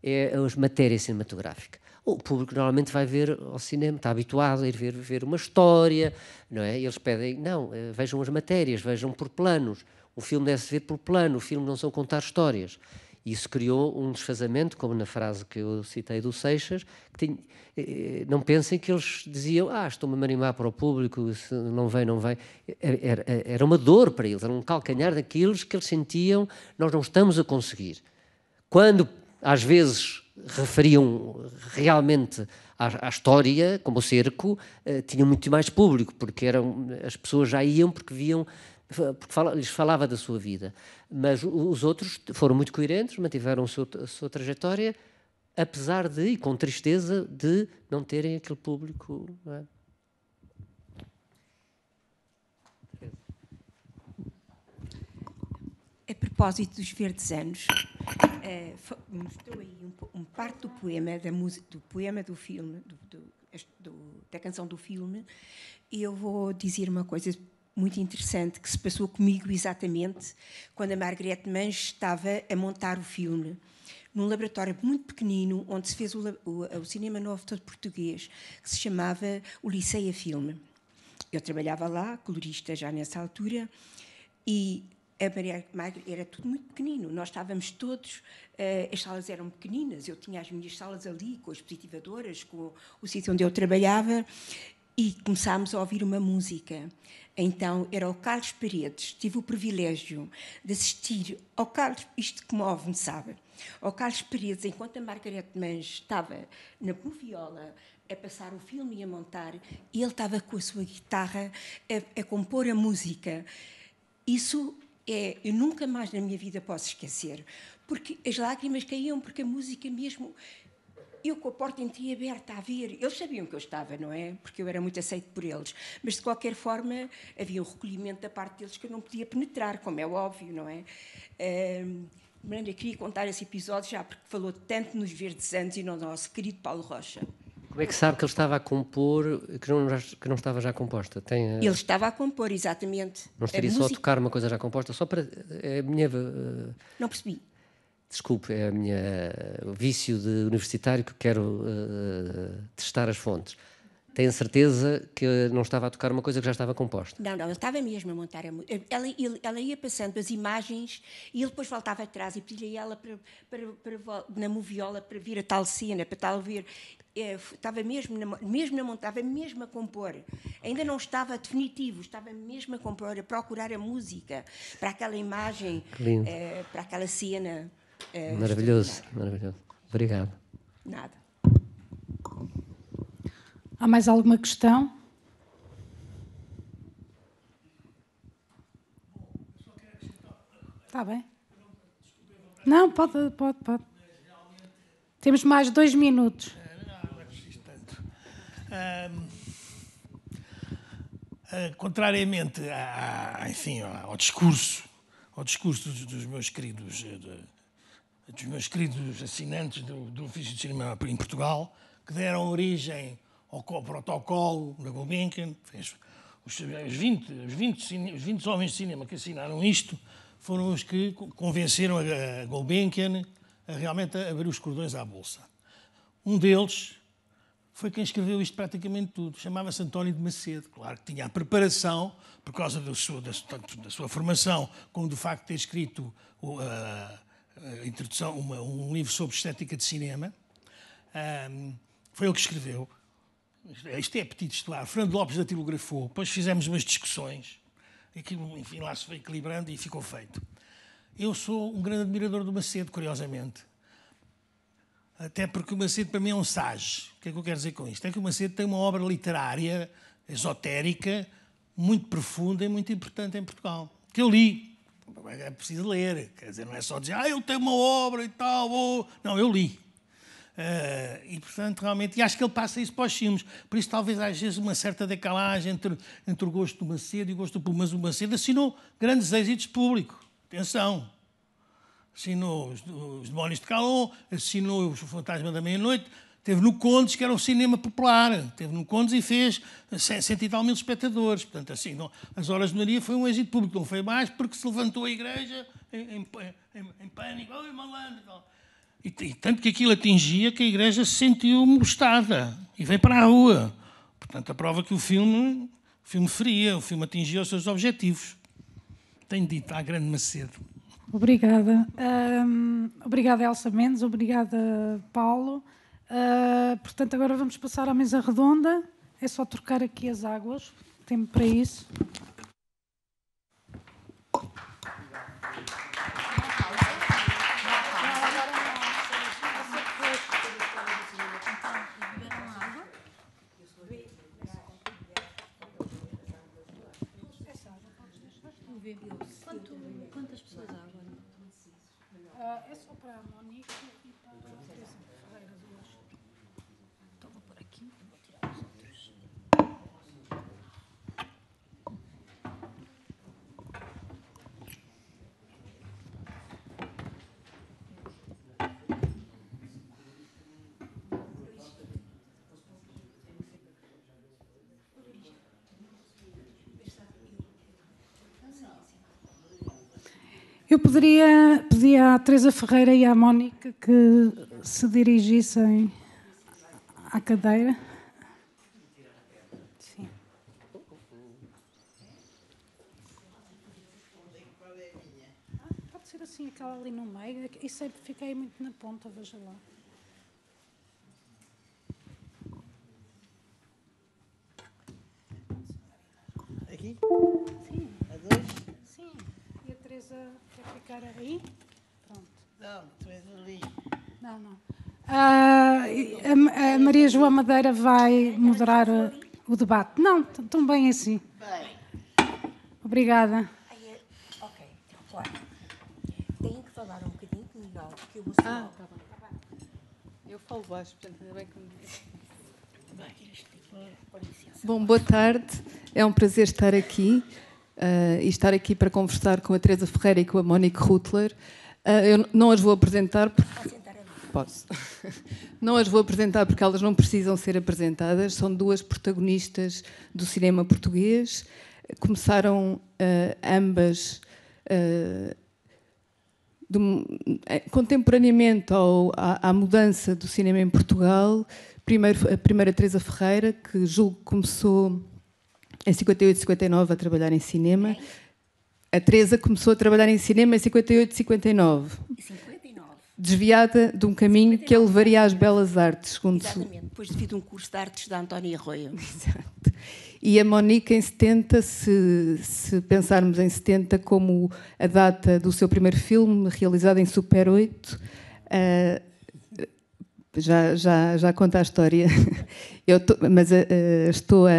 é a matéria cinematográfica. O público normalmente vai ver ao cinema, está habituado a ir ver, ver uma história, não é? E eles pedem, não, eh, vejam as matérias, vejam por planos. O filme deve-se ver por plano, o filme não são contar histórias. Isso criou um desfazamento, como na frase que eu citei do Seixas, que tem, eh, eh, não pensem que eles diziam, ah, estou-me a marimar para o público, se não vem, não vem. Era, era uma dor para eles, era um calcanhar daqueles que eles sentiam, nós não estamos a conseguir. Quando, às vezes, referiam realmente à, à, história, como o cerco, eh, tinham muito mais público, porque eram, as pessoas já iam porque viam porque fala, lhes falava da sua vida. Mas os outros foram muito coerentes, mantiveram a sua, a sua trajetória, apesar de, e com tristeza, de não terem aquele público. É? A propósito dos Verdes Anos, uh, mostrou aí um, um parte do poema da música, do poema do filme, do, do, do, da canção do filme, e eu vou dizer uma coisa muito interessante que se passou comigo exatamente quando a Margaret Manche estava a montar o filme num laboratório muito pequenino onde se fez o, o, o cinema novo todo português que se chamava o Liceia Filme. Eu trabalhava lá, colorista já nessa altura e a Maria era tudo muito pequenino. Nós estávamos todos, uh, as salas eram pequeninas, eu tinha as minhas salas ali, com as positivadoras, com o, o sítio onde eu trabalhava, e começámos a ouvir uma música então era o Carlos Paredes. Tive o privilégio de assistir ao Carlos, isto que move-me, sabe? Ao Carlos Paredes, enquanto a Margarete Manges estava na Poviola a passar o filme e a montar, e ele estava com a sua guitarra a, a compor a música. Isso é, eu nunca mais na minha vida posso esquecer, porque as lágrimas caíam, porque a música mesmo eu com a porta entreaberta a ver, eles sabiam que eu estava, não é? Porque eu era muito aceito por eles. Mas de qualquer forma havia um recolhimento da parte deles que eu não podia penetrar, como é óbvio, não é? Um, Miranda, queria contar esse episódio já porque falou tanto nos Verdes anos e no nosso querido Paulo Rocha. Como é que sabe que ele estava a compor, que não, que não estava já composta? Tem a... Ele estava a compor, exatamente. Não estaria a só música... a tocar uma coisa já composta, só para. É minha... Eh, não percebi desculpe, é a minha vício de universitário que quero uh, testar as fontes. Tenho certeza que não estava a tocar uma coisa que já estava composta. Não, não, ele estava mesmo a montar a música. Ela, ela, ia passando as imagens e ele depois voltava atrás e pedia ela para, para, para, na moviola para vir a tal cena, para tal ver. É, eh, estava mesmo na, mesmo na montar, estava mesmo a compor. Ainda não estava definitivo, estava mesmo a compor, a procurar a música para aquela imagem, é, para aquela cena. É, é, maravilhoso, maravilhoso. Obrigado. Nada. Há mais alguma questão? Está bem. Não, pode, pode, pode. Temos mais dois minutos. Uh, contrariamente a, a, enfim, ao discurso, ao discurso dos, dos meus queridos eh, dos meus queridos assinantes do, do ofício de cinema em Portugal, que deram origem ao, protocolo da Gulbenkian. Fez, os, os, 20, os, 20, os 20 homens de cinema que assinaram isto foram os que convenceram a, a Gulbenkian a realmente abrir os cordões à Bolsa. Um deles foi quem escreveu isto praticamente tudo. Chamava-se António de Macedo. Claro que tinha a preparação, por causa do seu, da, tanto da sua formação, como do facto de ter escrito... Uh, eh, introdução, uma, um livro sobre estética de cinema. Um, foi ele que escreveu. Isto é petit estelar. Fernando Lopes datilografou. Depois fizemos umas discussões. Aquilo, enfim, lá se foi equilibrando e ficou feito. Eu sou um grande admirador do Macedo, curiosamente. Até porque o Macedo, para mim, é um sage. O que é que eu quero dizer com isto? É que o Macedo tem uma obra literária, esotérica, muito profunda e muito importante em Portugal. Que eu li, é, é preciso ler, quer dizer, não é só dizer, ah, eu tenho uma obra e tal, vou. Não, eu li. Uh, e, portanto, realmente, e acho que ele passa isso para os filmes. Por isso, talvez, às vezes, uma certa decalagem entre, entre o gosto do Macedo e o gosto do Mas O Macedo assinou grandes êxitos público. Atenção. Assinou Os, os Demónios de Calon, assinou O Fantasma da Meia-Noite, Teve no Condes, que era um cinema popular. Teve no Condes e fez cento e tal mil espectadores. Portanto, assim, não, as Horas de Maria foi um êxito público. Não foi mais porque se levantou a igreja em, em, em, em pânico. Oh, malandro! E, e, tanto que aquilo atingia que a igreja se sentiu molestada e veio para a rua. Portanto, a prova que o filme, o filme feria, o filme atingia os seus objetivos. Tenho dito à grande Macedo. Obrigada. Um, obrigada, Elsa Mendes. Obrigada, Paulo. Uh, portanto, agora vamos passar à mesa redonda. É só trocar aqui as águas. Tempo para isso. Eu poderia pedir à Teresa Ferreira e à Mónica que se dirigissem à cadeira. Sim. Pode ser assim, aquela ali no meio. É e sempre é, fiquei muito na ponta, veja lá. Aqui? Sim. A dois? Sim. E a Teresa ficar aí. Pronto. Não, tu és ali. Não, não. Ah, a, a, Maria João Madeira vai moderar o, o debate. Não, tão bem assim. Bem. Obrigada. É, ok, então, claro. Tenho que falar um bocadinho melhor, porque eu vou Ah, está Eu falo baixo, portanto, ainda bem que me. É, Bom, boa tarde. É um prazer estar aqui uh, e estar aqui para conversar com a Teresa Ferreira e com a Mónica Rutler. Uh, eu não as vou apresentar porque. Posso. [LAUGHS] Não as vou apresentar porque elas não precisam ser apresentadas, são duas protagonistas do cinema português. Começaram uh, ambas contemporaneamente ao, à, à, mudança do cinema em Portugal, primeiro, a primeira Teresa Ferreira, que julgo começou em 58, 59 a trabalhar em cinema. A Teresa começou a trabalhar em cinema em 58, 59. 59. Desviada de um caminho 59. que a levaria às belas artes, segundo Exatamente, depois de vir um curso de artes da Antónia Arroio. [LAUGHS] Exato. E a Monique em 70, se, se pensarmos em 70 como a data do seu primeiro filme, realizado em Super 8, uh, ah, já, já, já conta a história. [LAUGHS] Eu tô, mas uh, estou a,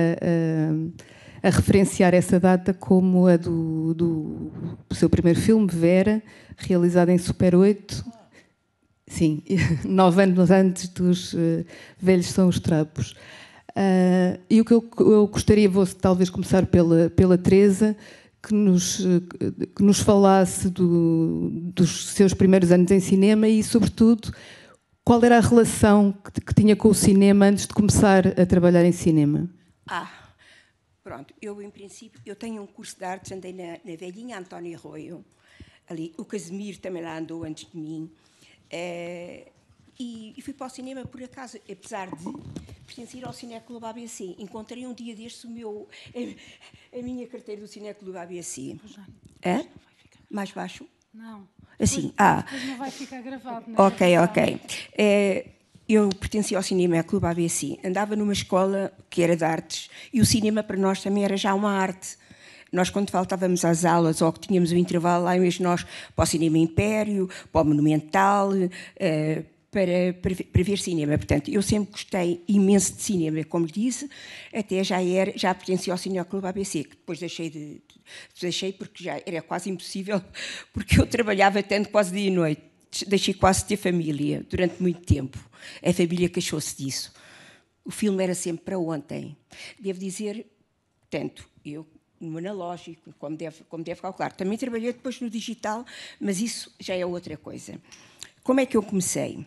a referenciar essa data como a do, do, seu primeiro filme, Vera, realizado em Super 8. Sim, [LAUGHS] nove anos antes dos uh, Velhos São os Trapos. Uh, e o que eu, eu, gostaria, vou talvez começar pela, pela Teresa, que nos, eh, que nos falasse do, dos seus primeiros anos em cinema e, sobretudo, qual era a relação que, que tinha com o cinema antes de começar a trabalhar em cinema. Ah, Pronto, eu, em princípio, eu tenho um curso de artes, andei na, na velhinha António Arroio, ali, o Casimiro também lá andou antes de mim, é, e, e, fui para o cinema, por acaso, apesar de pertencer ao Cineclube ABC. Encontrei um dia deste o meu, a, a minha carteira do Cineclube ABC. É? Mais baixo? Não. Assim, pois, ah. Mas não vai ficar gravado, não é? Ok, ok. É, eu pertencia ao Cinema Clube ABC, andava numa escola que era de artes e o cinema para nós também era já uma arte. Nós, quando faltávamos às aulas ou que tínhamos o um intervalo, lá mesmo nós para o Cinema Império, para o Monumental, eh, para, para, ver cinema. Portanto, eu sempre gostei imenso de cinema, como disse, até já era, já pertencia ao Cinema Clube ABC, que depois deixei de, de, deixei porque já era quase impossível, [LAUGHS] porque eu trabalhava tanto quase dia e noite deixei quase de ter família durante muito tempo. A família queixou-se disso. O filme era sempre para ontem. Devo dizer, tanto eu no analógico, como deve, como deve calcular. Também trabalhei depois no digital, mas isso já é outra coisa. Como é que eu comecei?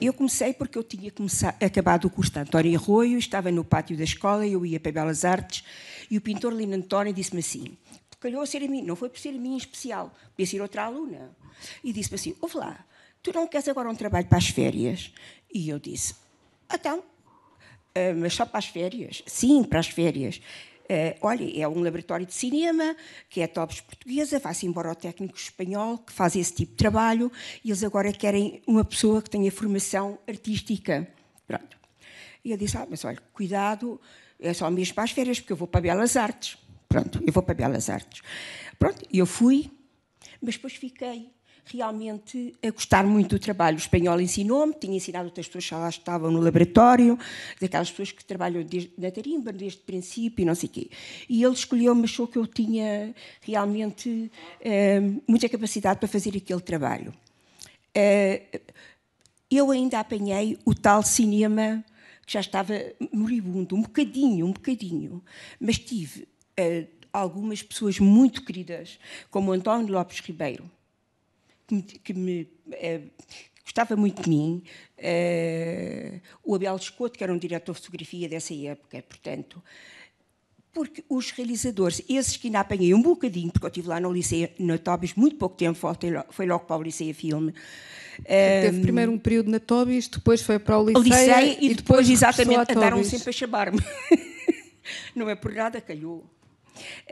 Eu comecei porque eu tinha começado, acabado o curso de António Arroio, estava no pátio da escola, eu ia para Belas Artes, e o pintor Lino António disse-me assim: calhou a ser a mim, não foi por ser a mim em especial, podia ser outra aluna. E disse-me assim: ouve lá, tu não queres agora um trabalho para as férias? E eu disse: então, uh, mas só para as férias? Sim, para as férias. Uh, olha, é um laboratório de cinema, que é TOPS portuguesa, vai-se embora ao técnico espanhol que faz esse tipo de trabalho, e eles agora querem uma pessoa que tenha formação artística. Pronto. E eu disse, ah, mas olha, cuidado, é só mesmo para as férias, porque eu vou para Belas Artes. Pronto, eu vou para Belas Artes. Pronto, eu fui, mas depois fiquei realmente a gostar muito do trabalho. O espanhol ensinou-me, tinha ensinado outras pessoas que lá estavam no laboratório, daquelas pessoas que trabalham desde, na tarimba desde o princípio e não sei o quê. E ele escolheu-me, achou que eu tinha realmente eh, muita capacidade para fazer aquele trabalho. Eh, eu ainda apanhei o tal cinema que já estava moribundo, um bocadinho, um bocadinho, mas tive uh, algumas pessoas muito queridas, como António Lopes Ribeiro, que me, que me uh, gostava muito de mim, uh, o Abel Escoto, que era um diretor de fotografia dessa época, portanto. Porque os realizadores, esses que ainda apanhei um bocadinho, porque eu estive lá no Liceu, na Tobis, muito pouco tempo, foi logo para o Liceu Filme. Teve um, ehm, primeiro um período na Tobis, depois foi para o Liceu. Liceu e, e, depois, depois exatamente, andaram sempre a chamar-me. [LAUGHS] Não é por nada, calhou.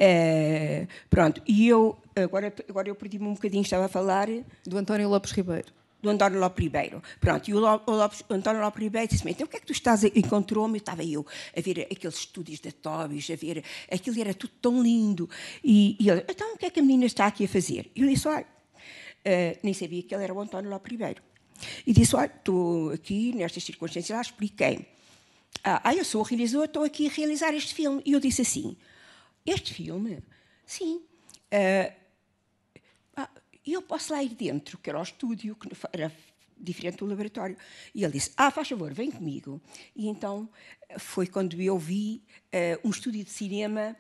Uh, pronto, e eu, agora, agora eu perdi-me um bocadinho, estava a falar. Do António Lopes Ribeiro do António Lopes Ribeiro. Pronto, e o, Lopes, o António Lopes Ribeiro disse-me, então o que é que tu estás a... Encontrou-me, estava eu a ver aqueles estúdios da Tobis, a ver, aquilo era tudo tão lindo. E, e ele, então o que é que a menina está aqui a fazer? E eu disse, olha, uh, nem sabia que ele era o António Lopes Ribeiro. E disse, olha, estou aqui nestas circunstâncias, lá expliquei. Ah, ah eu sou o realizador, estou aqui a realizar este filme. E eu disse assim, este filme, sim. Uh, eu posso lá ir dentro, que era o estúdio, que era diferente do laboratório. E ele disse: Ah, faz favor, vem comigo. E então eh, foi quando eu vi uh, um estúdio de cinema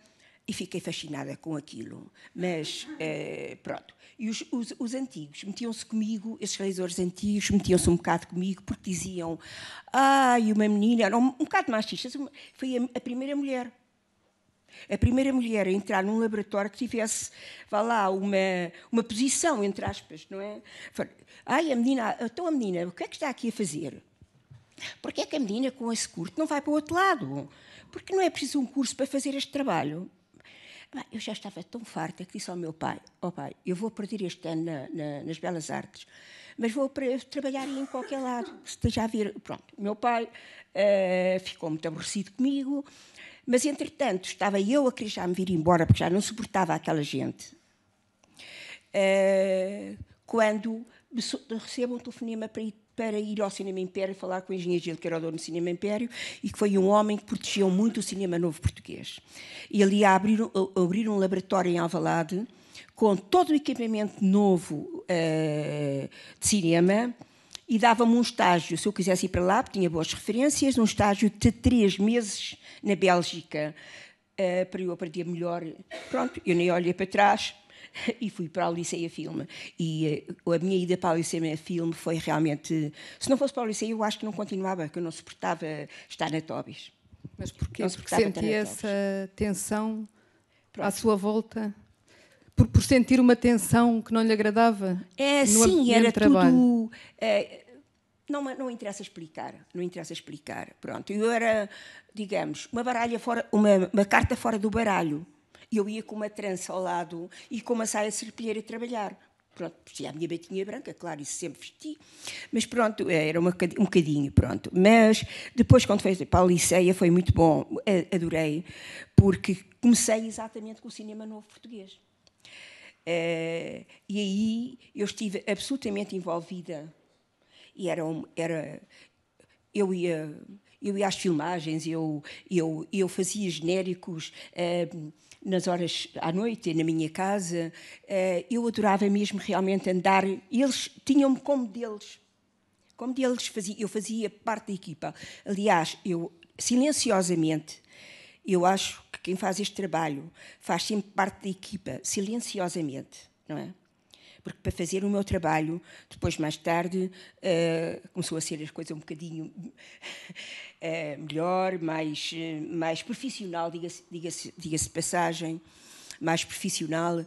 e fiquei fascinada com aquilo. Mas, uh, pronto. E os, os, os antigos metiam-se comigo, esses realizadores antigos metiam-se um bocado comigo, porque diziam: Ah, e uma menina, eram um, um bocado machistas, foi a, a primeira mulher a primeira mulher a entrar num laboratório que tivesse, vá lá, uma, uma posição, entre aspas, não é? Ai, a menina, então a menina, o que é que está aqui a fazer? Porquê é que a menina com esse curto não vai para o outro lado? Porque não é preciso um curso para fazer este trabalho. Eu já estava tão farta que disse ao meu pai: Ó oh pai, eu vou perder este ano na, na, nas Belas Artes, mas vou trabalhar em qualquer lado, que esteja a ver. Pronto, o meu pai uh, ficou muito aborrecido comigo mas, entretanto, estava eu a querer já me vir embora, porque já não suportava aquela gente. Uh, quando recebo um telefonema para ir, para ir ao Cinema Império falar com o engenheiro Gil, que era o dono do Cinema Império, e que foi um homem que protegeu muito o cinema novo português. e ali abrir, abrir um laboratório em Alvalade com todo o equipamento novo uh, de cinema, e dava-me um estágio, se eu quisesse ir para lá, tinha boas referências, um estágio de três meses na Bélgica, uh, para eu aprender melhor. Pronto, eu nem olhei para trás [LAUGHS] e fui para a Liceia Filme. E uh, a minha ida para a Liceia Filme foi realmente... Se não fosse para a Liceia, eu acho que não continuava, que eu não suportava estar na Tobis. Mas porquê? Porque sentia essa tensão Pronto. à sua volta? Por, por, sentir uma tensão que não lhe agradava? É, no, sim, era trabalho. tudo. Eh, não, não interessa explicar, não interessa explicar. Pronto, eu era, digamos, uma baralha fora, uma, uma carta fora do baralho. Eu ia com uma trança ao lado e com uma saia serpilheira a trabalhar. Pronto, vestia a minha betinha branca, claro, isso sempre vesti. Mas pronto, eh, era uma, um bocadinho, pronto. Mas depois, quando fez para a Liceia, foi muito bom, eh, adorei, porque comecei exatamente com o cinema novo português. Eh, e aí eu estive absolutamente envolvida e era, era eu ia eu ia às filmagens, eu, eu, eu fazia genéricos uh, nas horas à noite, na minha casa. Uh, eu adorava mesmo realmente andar. Eles tinham-me como deles. Como deles fazia, eu fazia parte da equipa. Aliás, eu silenciosamente, eu acho que quem faz este trabalho faz sempre parte da equipa, silenciosamente, não é? porque para fazer o meu trabalho, depois mais tarde, uh, começou a ser as coisas um bocadinho uh, [LAUGHS] melhor, mais, uh, mais profissional, diga-se diga -se, diga -se passagem, mais profissional,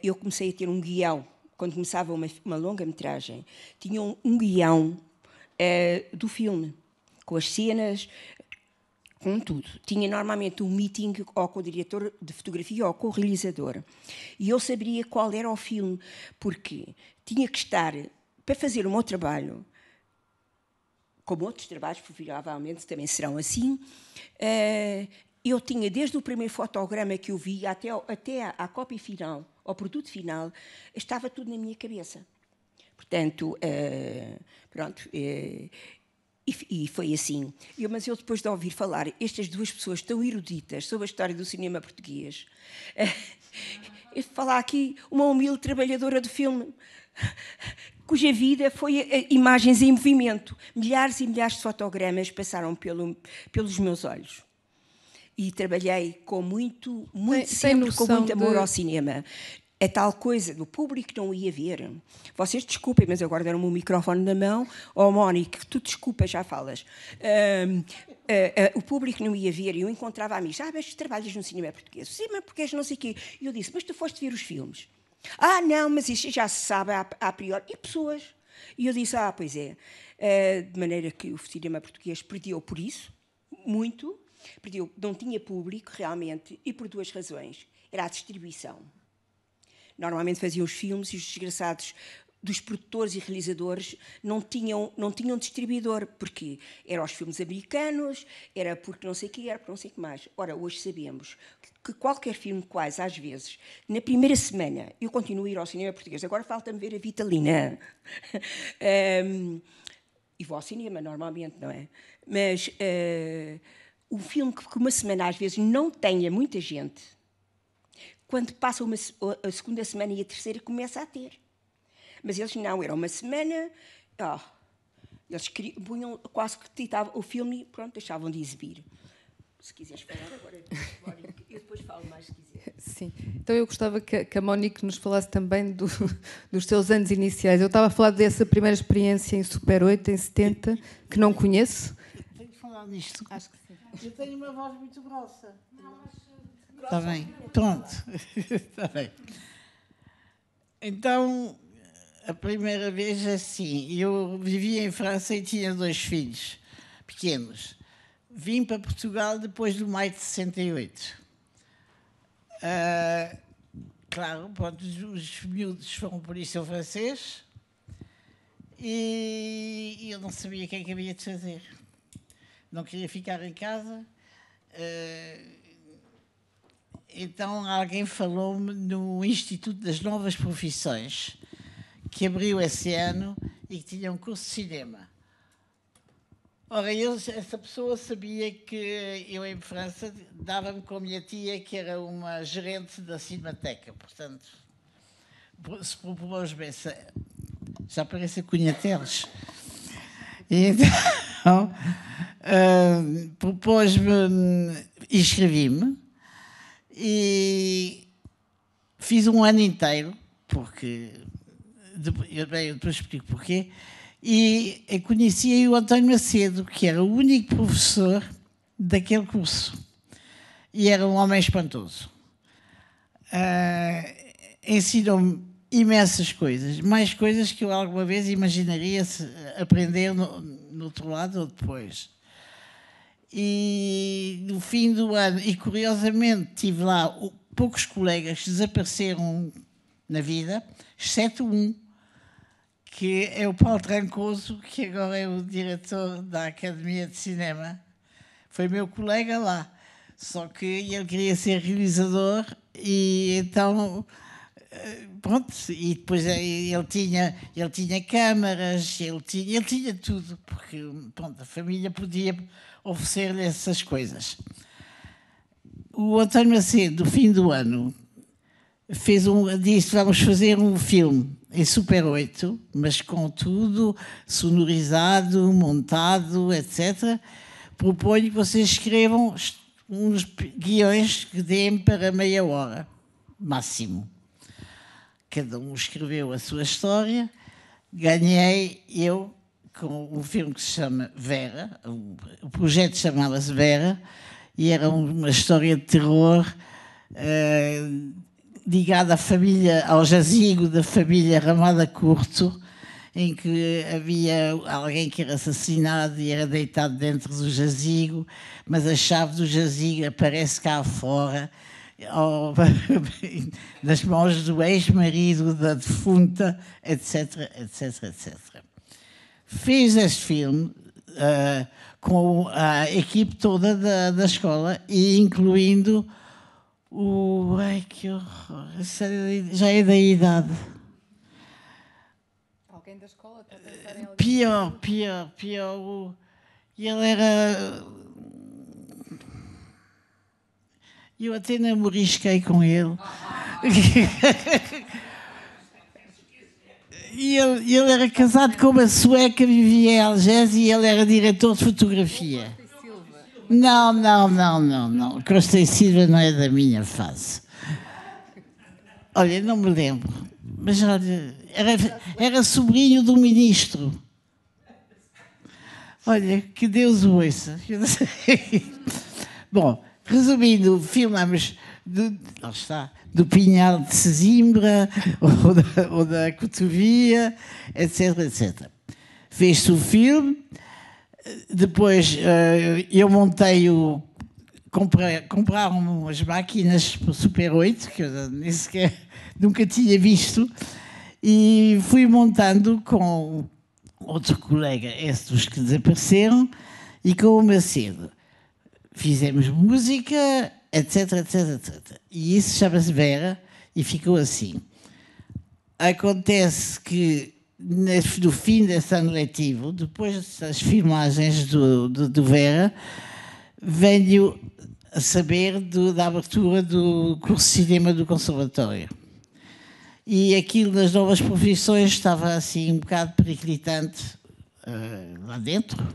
eu comecei a ter um guião. Quando começava uma, uma longa-metragem, tinha um, um guião do filme com as cenas, Contudo, tinha normalmente um meeting ou com o diretor de fotografia ou com o realizador. E eu sabia qual era o filme, porque tinha que estar, para fazer o meu trabalho, como outros trabalhos, provavelmente também serão assim, eh, eu tinha desde o primeiro fotograma que eu vi até, até à cópia final, ao produto final, estava tudo na minha cabeça. Portanto, eh, pronto, eh, e, e, foi assim. Eu, mas eu, depois de ouvir falar estas duas pessoas tão eruditas sobre a história do cinema português, [LAUGHS] falar aqui uma humilde trabalhadora de filme [LAUGHS] cuja vida foi imagens em movimento. Milhares e milhares de fotogramas passaram pelo, pelos meus olhos. E trabalhei com muito, muito sempre com muito amor de... ao cinema a tal coisa do público não ia ver. Vocês desculpem, mas agora deram-me o microfone na mão. Oh, Mónica, tu desculpa, já falas. uh, uh, o público não ia ver e eu encontrava amigos. Ah, mas trabalhas no cinema português. Sim, mas porque és não sei o quê. E eu disse, mas tu foste ver os filmes. Ah, não, mas isso já se sabe a, a priori. E pessoas. E eu disse, ah, pois é. Ah, de maneira que o cinema português perdeu por isso, muito. Perdeu, não tinha público, realmente, e por duas razões. Era a distribuição normalmente faziam os filmes e os desgraçados dos produtores e realizadores não tinham, não tinham distribuidor. Porquê? Era os filmes americanos, era porque não sei o que, era porque não sei o que mais. Ora, hoje sabemos que, qualquer filme, quase, às vezes, na primeira semana, eu continuo a ir ao cinema português, agora falta-me ver a Vitalina. um, [LAUGHS] e vou ao cinema, normalmente, não é? Mas uh, um filme que, que uma semana, às vezes, não tenha muita gente quando passa uma, a segunda semana e a terceira, começa a ter. Mas eles não, era uma semana, oh, eles queriam, punham, quase que titavam o filme e pronto, deixavam de exibir. Se quiseres falar agora, eu depois falo mais se quiser. Sim, então eu gostava que, que a Monique nos falasse também do, dos seus anos iniciais. Eu estava a falar dessa primeira experiência em Super 8, em 70, que não conheço. tenho que falar disto. Acho que sim. Eu tenho uma voz muito grossa. Não, mas... Está bem, pronto. Está [LAUGHS] bem. Então, a primeira vez assim, eu vivia em França e tinha dois filhos pequenos. Vim para Portugal depois do maio de 68. Uh, ah, claro, pronto, os miúdos foram por isso ao francês e, eu não sabia o que é que havia de fazer. Não queria ficar em casa. Uh, então alguém falou-me no Instituto das Novas Profissões, que abriu esse ano e que tinha um curso de cinema. Ora, eu, essa pessoa sabia que eu, em França, dava-me com a minha tia, que era uma gerente da Cinemateca, portanto, se propôs-me Já parece a Cunhateles. Então, uh, [LAUGHS] propôs-me, inscrevi-me e fiz um ano inteiro, porque eu, bem, eu depois explico porquê, e conheci o António Macedo, que era o único professor daquele curso. E era um homem espantoso. Uh, Ensinou-me imensas coisas, mais coisas que eu alguma vez imaginaria aprender no, no outro lado ou depois e no fim do ano. E curiosamente tive lá poucos colegas que desapareceram na vida, exceto um, que é o Paulo Trancoso, que agora é o diretor da Academia de Cinema. Foi meu colega lá, só que ele queria ser realizador e então eh, pronto, e depois ele tinha, ele tinha câmaras, ele tinha, ele tinha tudo, porque pronto, a família podia oferecer-lhe essas coisas. O António Macedo, no fim do ano, fez um, disse: Vamos fazer um filme em é Super 8, mas com tudo sonorizado, montado, etc. Proponho que vocês escrevam uns guiões que deem para meia hora, máximo. Cada um escreveu a sua história. Ganhei eu com o filme que se chama Vera, o projeto chamava-se Vera, e era uma história de terror eh, ligada à família, ao jazigo da família Ramada Curto, em que havia alguém que era assassinado e era deitado dentro do jazigo, mas a chave do jazigo aparece cá fora, [LAUGHS] nas mãos do ex-marido da defunta, etc, etc, etc fiz este filme uh, com eh, a equipe toda da, da escola e incluindo o. Ai que horror! Já é da idade. Alguém da escola alguém? Eh, pior, pior, pior. O, ele era. Eu até namorisquei com ele. [LAUGHS] [LAUGHS] e ele, ele, era casado com uma sueca, vivia em Algésia, e ele era diretor de fotografia. Não, não, não, não, não. Costa e Silva não é da minha fase. Olha, não me lembro. Mas olha, era, era sobrinho do ministro. Olha, que Deus o ouça. Bom, resumindo, filmamos. De, lá está do Pinhal de Sesimbra [LAUGHS] ou da, ou da Cotovia, etc, etc. Fez-se o filme, depois eh, eu montei o... Compraram as máquinas Super 8, que eu nem sequer, [LAUGHS] nunca tinha visto, e fui montando com outro colega, esse dos que desapareceram, e com o Macedo. Fizemos música, etc, etc, etc. E isso chama-se Vera e ficou assim. Acontece que no fim desse ano letivo, depois das filmagens do, do, do Vera, venho a saber do, da abertura do curso de cinema do Conservatório. E aquilo das novas profissões estava assim um bocado periclitante uh, lá dentro.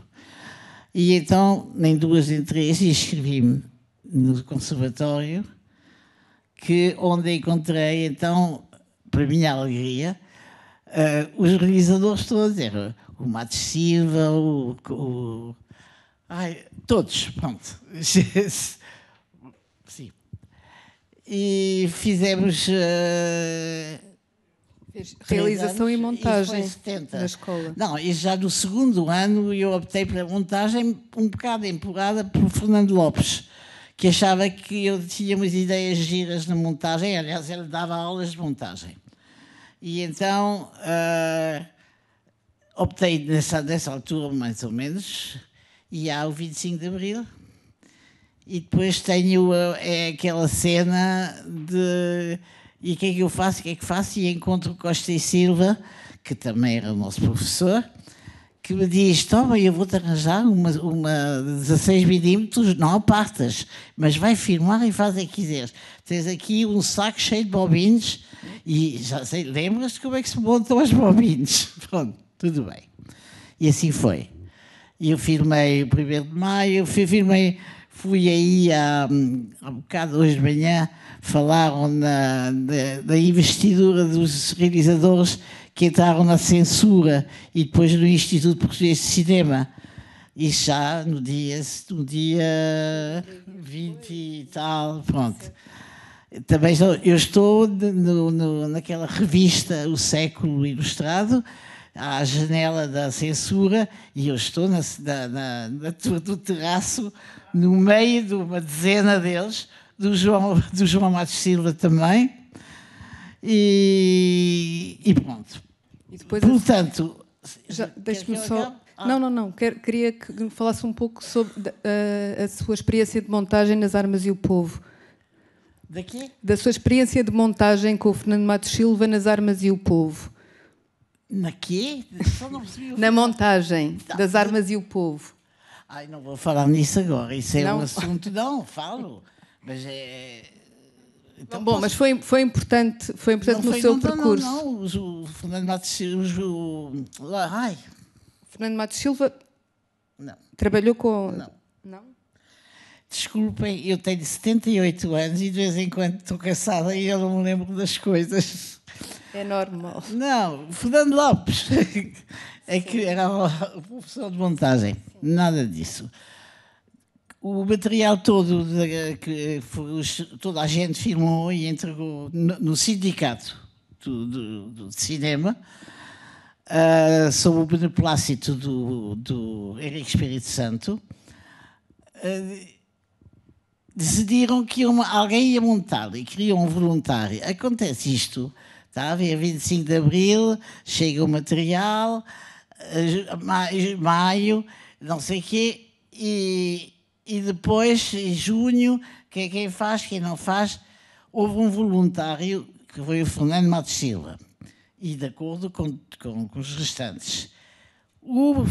E então, nem duas, nem três, inscrevi-me no conservatório, que onde encontrei então, para minha alegria, uh, os realizadores todos, era o Matos Silva, o, o ai, todos, pronto. [LAUGHS] Sim. E fizemos uh, realização e montagem na escola. Não, e já no segundo ano eu optei pela montagem, um bocado empurrada por Fernando Lopes, que achava que eu tinha umas ideias giras na montagem. Aliás, ele dava aulas de montagem. E então uh, optei nessa, nessa altura, mais ou menos, e há o 25 de Abril. E depois tenho uh, é aquela cena de. E o que é que eu faço? O que é que faço? E encontro Costa e Silva, que também era o nosso professor que me diz: Toma, eu vou-te arranjar uma, uma 16 milímetros, não apartas, mas vai firmar e faz o que quiseres. Tens aqui um saco cheio de bobines e já sei, lembras-te como é que se montam as bobines? [LAUGHS] Pronto, tudo bem. E assim foi. Eu firmei o 1 de maio, fui, firmei, fui aí há, há um bocado hoje de manhã, falaram na, da investidura dos realizadores que entraram na censura e depois no Instituto Português de Cinema. E já no dia, no dia 20 e tal, pronto. Também estou, eu estou no, no, naquela revista O Século Ilustrado, à janela da censura, e eu estou na, na, na, no terraço, no meio de uma dezena deles, do João, do João Matos Silva também. E, e pronto depois. Portanto, deixe-me só. Ah. Não, não, não. Quer, queria que falasse um pouco sobre uh, a sua experiência de montagem nas Armas e o Povo. Daqui? Da sua experiência de montagem com o Fernando Matos Silva nas Armas e o Povo. Na quê? Só não percebi. [LAUGHS] Na montagem tá. das Armas e o Povo. Ai, não vou falar nisso agora. Isso é não. um assunto. [LAUGHS] Não, falo. Mas é, é então, Bom, posso... mas foi, foi importante, foi importante não no foi, seu não, percurso. Não, não, não. O Fernando Matos Silva. O... Ai. Fernando Matos Silva. Não. Trabalhou com. Não. não. Desculpem, eu tenho 78 anos e de vez em quando estou cansada e eu não me lembro das coisas. É normal. Não, Fernando Lopes, [LAUGHS] é que era o professor de montagem. Nada disso. O material todo de, que toda a gente filmou e entregou no, no sindicato do, do, do cinema, uh, sob o beneplácito do, do Henrique Espírito Santo, uh, decidiram que uma, alguém ia montar e queriam um voluntário. Acontece isto, está a ver? 25 de abril, chega o material, ah, maio, não sei o quê, e e depois, em junho, quem, quem faz, quem não faz, houve um voluntário que foi o Fernando Matos Silva, e de acordo com, com, com os restantes. O,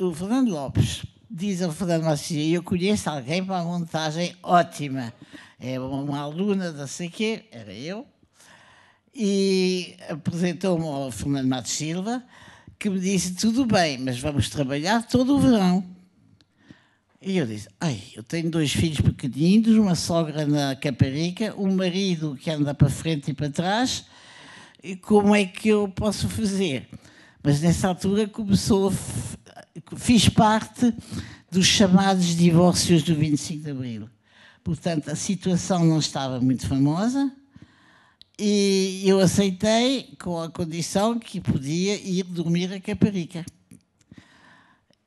o, Fernando Lopes diz ao Fernando Matos Silva: Eu conheço alguém para uma montagem ótima, é uma aluna da sei quê, era eu, e apresentou-me ao Fernando Matos Silva, que me disse: Tudo bem, mas vamos trabalhar todo o verão. E eu disse: Ai, eu tenho dois filhos pequeninos, uma sogra na Caparica, um marido que anda para frente e para trás, e como é que eu posso fazer? Mas nessa altura começou, fiz parte dos chamados divórcios do 25 de Abril. Portanto, a situação não estava muito famosa e eu aceitei com a condição que podia ir dormir a Caparica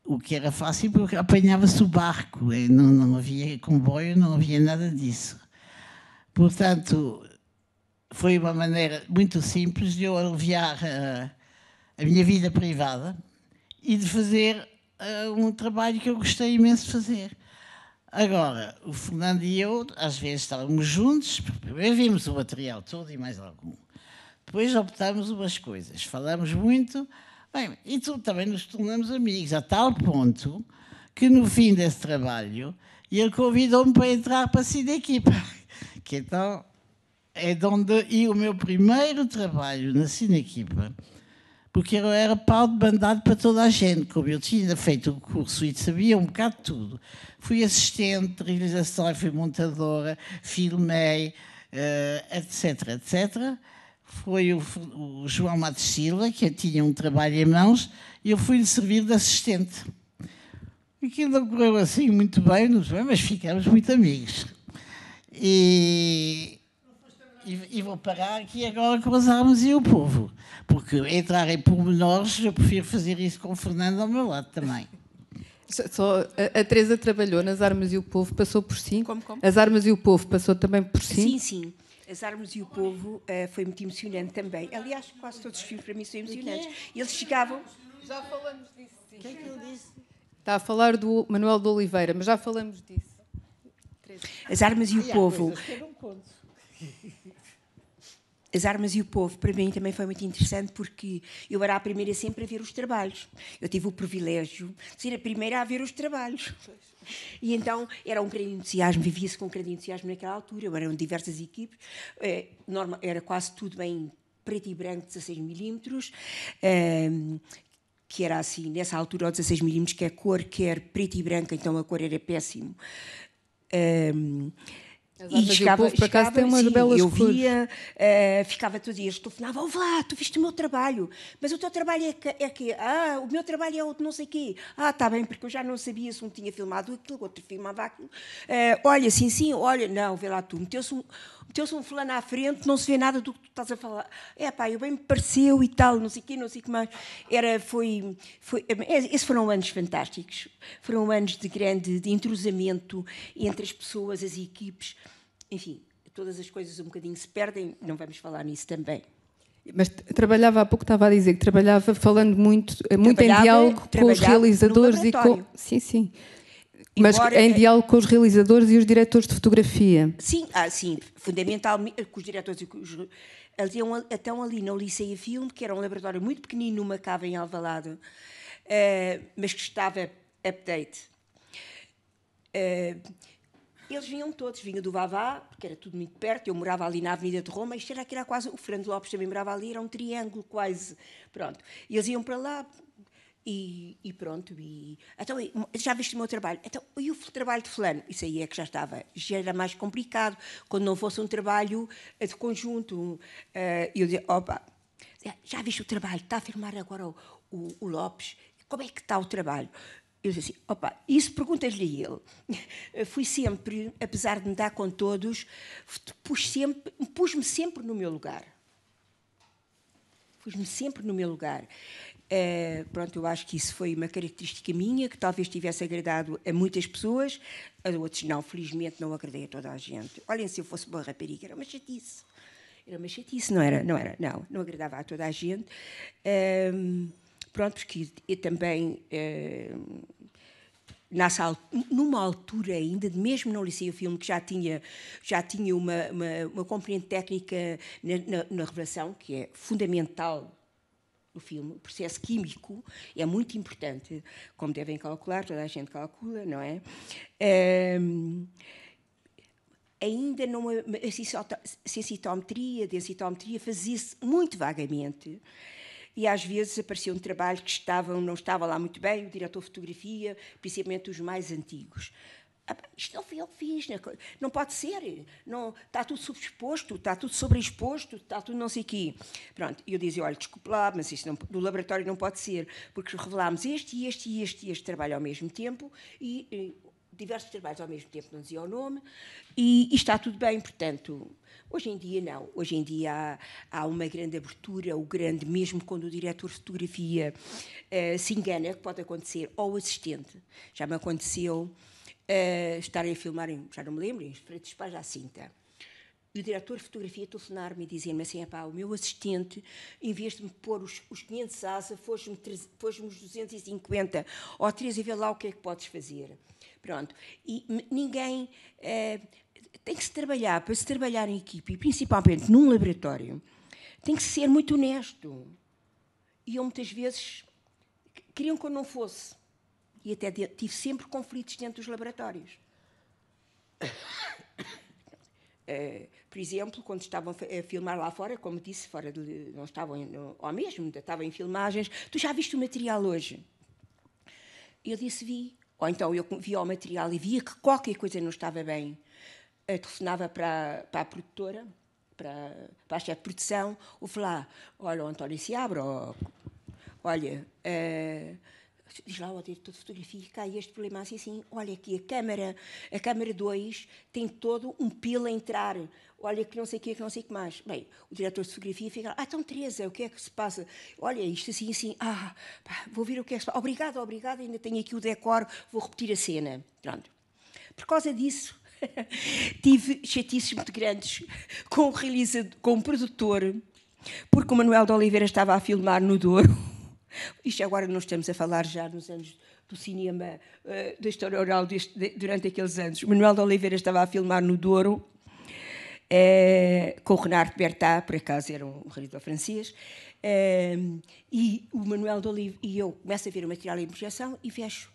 o que era fácil porque apanhava-se o barco, eh, não, não havia comboio, não havia nada disso. Portanto, foi uma maneira muito simples de eu aliviar a, eh, a minha vida privada e de fazer eh, um trabalho que eu gostei imenso de fazer. Agora, o Fernando e eu, às vezes, estávamos juntos, primeiro vimos o material todo e mais algum. Depois optámos umas coisas, falámos muito, Bem, então também nos tornamos amigos, a tal ponto que no fim desse trabalho ele convidou-me para entrar para a da equipa, [LAUGHS] que então é de onde e o meu primeiro trabalho na Cinequipa, porque eu era pau de bandado para toda a gente, como eu tinha feito o curso e sabia um bocado de tudo. Fui assistente de realização, fui montadora, filmei, etc, eh, etc foi o, o João Matos Silva, que tinha um trabalho em mãos, e eu fui-lhe servir de assistente. Aquilo correu assim muito bem, nos bem, mas ficámos muito amigos. E, e, e, vou parar aqui agora com as armas e o povo, porque entrar em pormenores, eu prefiro fazer isso com o Fernando ao meu lado também. Só, a, a Teresa trabalhou nas Armas e o Povo, passou por si? Como, como? As Armas e o Povo passou também por si? Sim, sim. As Armas e o Povo uh, foi muito emocionante também. Aliás, quase todos os filmes para mim são emocionantes. Eles chegavam. Já falamos disso, sim. O que é que ele disse? Está a falar do Manuel de Oliveira, mas já falamos disso. As Armas e o Povo. [LAUGHS] As Armas e o Povo, para mim também foi muito interessante porque eu era a primeira sempre a ver os trabalhos. Eu tive o privilégio de ser a primeira a ver os trabalhos. Pois. E então era um grande entusiasmo, vivia-se com um grande entusiasmo naquela altura, eram diversas equipes, eh, era quase tudo bem preto e branco, 16 milímetros, ehm, que era assim, nessa altura, o 16 milímetros, que é cor quer preto e branco, então a cor era péssimo. Ehm, Exato, e chegava, o povo, por acaso, tem umas sim, belas eu cores. via, uh, ficava todo dia dias, telefonava, tu viste o meu trabalho, mas o teu trabalho é, que, é que Ah, o meu trabalho é outro não sei quê. Ah, está bem, porque eu já não sabia se um tinha filmado aquilo, outro filmava aquilo. Uh, olha, sim, sim, olha, não, vê lá tu, meteu-se um meteu-se um fulano à frente, não se vê nada do que tu estás a falar. É pá, eu bem me pareceu e tal, não sei o quê, não sei o que mais. Era, foi, foi, é, esses foram anos fantásticos. Foram anos de grande de entrosamento entre as pessoas, as equipes. Enfim, todas as coisas um bocadinho se perdem, não vamos falar nisso também. Mas trabalhava há pouco, estava a dizer que trabalhava falando muito, eh, muito em diálogo com os realizadores e com. Sim, sim. Mas embora, em diálogo com os realizadores e os diretores de fotografia. Sim, ah, sim fundamentalmente eh, com os diretores e com os. Eles iam até ali na e Film, que era um laboratório muito pequenino numa cava em Alvalade, uh, mas que estava update. Uh, eles vinham todos, vinha do Vavá, porque era tudo muito perto, eu morava ali na Avenida de Roma, isto era que era quase, o Fernando Lopes também morava ali, era um triângulo quase, pronto. E eles iam para lá, e, e, pronto, e, então, hum, já viste o meu trabalho? Então, e o trabalho de fulano? Isso aí é que já estava, já era mais complicado, quando não fosse um trabalho eh, de conjunto. Uh, eu dizia, opa, já viste o trabalho? Está a firmar agora o, o, o Lopes? Como é que está o trabalho? Eu disse assim, opa, isso perguntas-lhe ele. [LAUGHS] Fui sempre, apesar de me dar com todos, pus sempre, pus-me sempre no meu lugar. Pus-me sempre no meu lugar. Uh, pronto, eu acho que isso foi uma característica minha, que talvez tivesse agradado a muitas pessoas, a outros não, felizmente não agradei a toda a gente. Olhem, se eu fosse boa rapariga, era uma chatice. Era uma chatice, não era? Não era, não. Não agradava a toda a gente. Uh, pronto, porque eu também... Uh, nessa, numa altura ainda, mesmo não licei o filme, que já tinha, já tinha uma, uma, uma componente técnica na, na, na revelação, que é fundamental o filme. O processo químico é muito importante, como devem calcular, toda a gente calcula, não é? Um, ainda não a sensitometria, densitometria fazia-se muito vagamente e às vezes aparecia um trabalho que não estava lá muito bem, o diretor de fotografia, principalmente os mais antigos. Ah, isto não é fui eu que fiz, né? não pode ser, não, está tudo subexposto, está tudo sobreexposto, está tá tudo não sei o quê. Pronto, eu dizia, olha, desculpe lá, mas isto não, do laboratório não pode ser, porque revelámos este e este e este e este trabalho ao mesmo tempo e, e diversos trabalhos ao mesmo tempo, não dizia o nome, e, e, está tudo bem, portanto. Hoje em dia, não. Hoje em dia há, há uma grande abertura, o grande, mesmo quando o diretor de fotografia uh, se engana, que pode acontecer, ou o assistente. Já me aconteceu eh, estarem a filmar, já não me lembro, em Freitas à cinta. E o diretor de fotografia telefonar-me e dizer-me assim: pá, o meu assistente, em vez de me pôr os, os 500 asa, pôs-me pôs os 250 ou 3 e vê lá o que é que podes fazer. Pronto. E ninguém. Eh, tem que se trabalhar, para se trabalhar em equipe, e principalmente num laboratório, tem que ser muito honesto. E eu muitas vezes queriam que eu não fosse. E até tive sempre conflitos dentro dos laboratórios. Uh, [COUGHS] por exemplo, quando estavam a filmar lá fora, como disse, fora de, não estavam em, mesmo, estavam em filmagens, tu já viste o material hoje? Eu disse, vi. Ou então eu via o material e via que qualquer coisa não estava bem. Eu eh, telefonava para, para a produtora, para, para a chefe de produção, o falar, olha, o António se abre, ou, olha, uh, diz lá o diretor de fotografia que há este problema assim, assim, olha aqui, a câmara, a câmara 2 tem todo um pila a entrar, olha que não sei o que, que não sei o que mais. Bem, o diretor de fotografia fica lá, ah, então Teresa, o que é que se passa? Olha, isto assim, assim, ah, pá, vou ver o que é que se passa. Obrigado, obrigado, ainda tenho aqui o decor, vou repetir a cena. Pronto. Por causa disso, [LAUGHS] tive chatices muito grandes com o, realizador, com o produtor, porque o Manuel de Oliveira estava a filmar no Douro isto agora não estamos a falar já nos anos do cinema, uh, da história oral deste, de, durante aqueles anos. Manuel de Oliveira estava a filmar no Douro, eh, com o Renato Bertá, por acaso era um realizador francês, eh, e o Manuel de Oliveira e eu começo a ver o material em projeção e vejo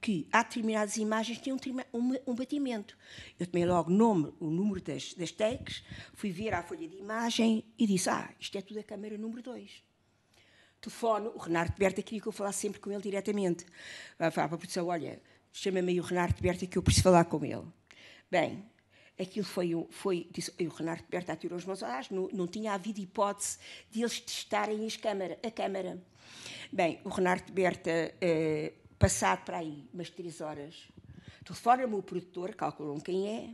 que há determinadas imagens que têm um, um, batimento. Eu tomei logo nome, o número das, das fui ver à folha de imagem e disse, ah, isto é tudo a câmera número 2 telefono, o Renato Berta queria que eu falasse sempre com ele diretamente. Vai ah, falar para a produção, olha, chama-me aí o Renato Berta que eu preciso falar com ele. Bem, aquilo foi, foi disse, o Renato Berta atirou os mãos atrás, não, não tinha havido hipótese de eles testarem as câmara, a câmara. Bem, o Renato Berta, eh, passado para aí umas três horas, telefona-me o produtor, calculam quem é,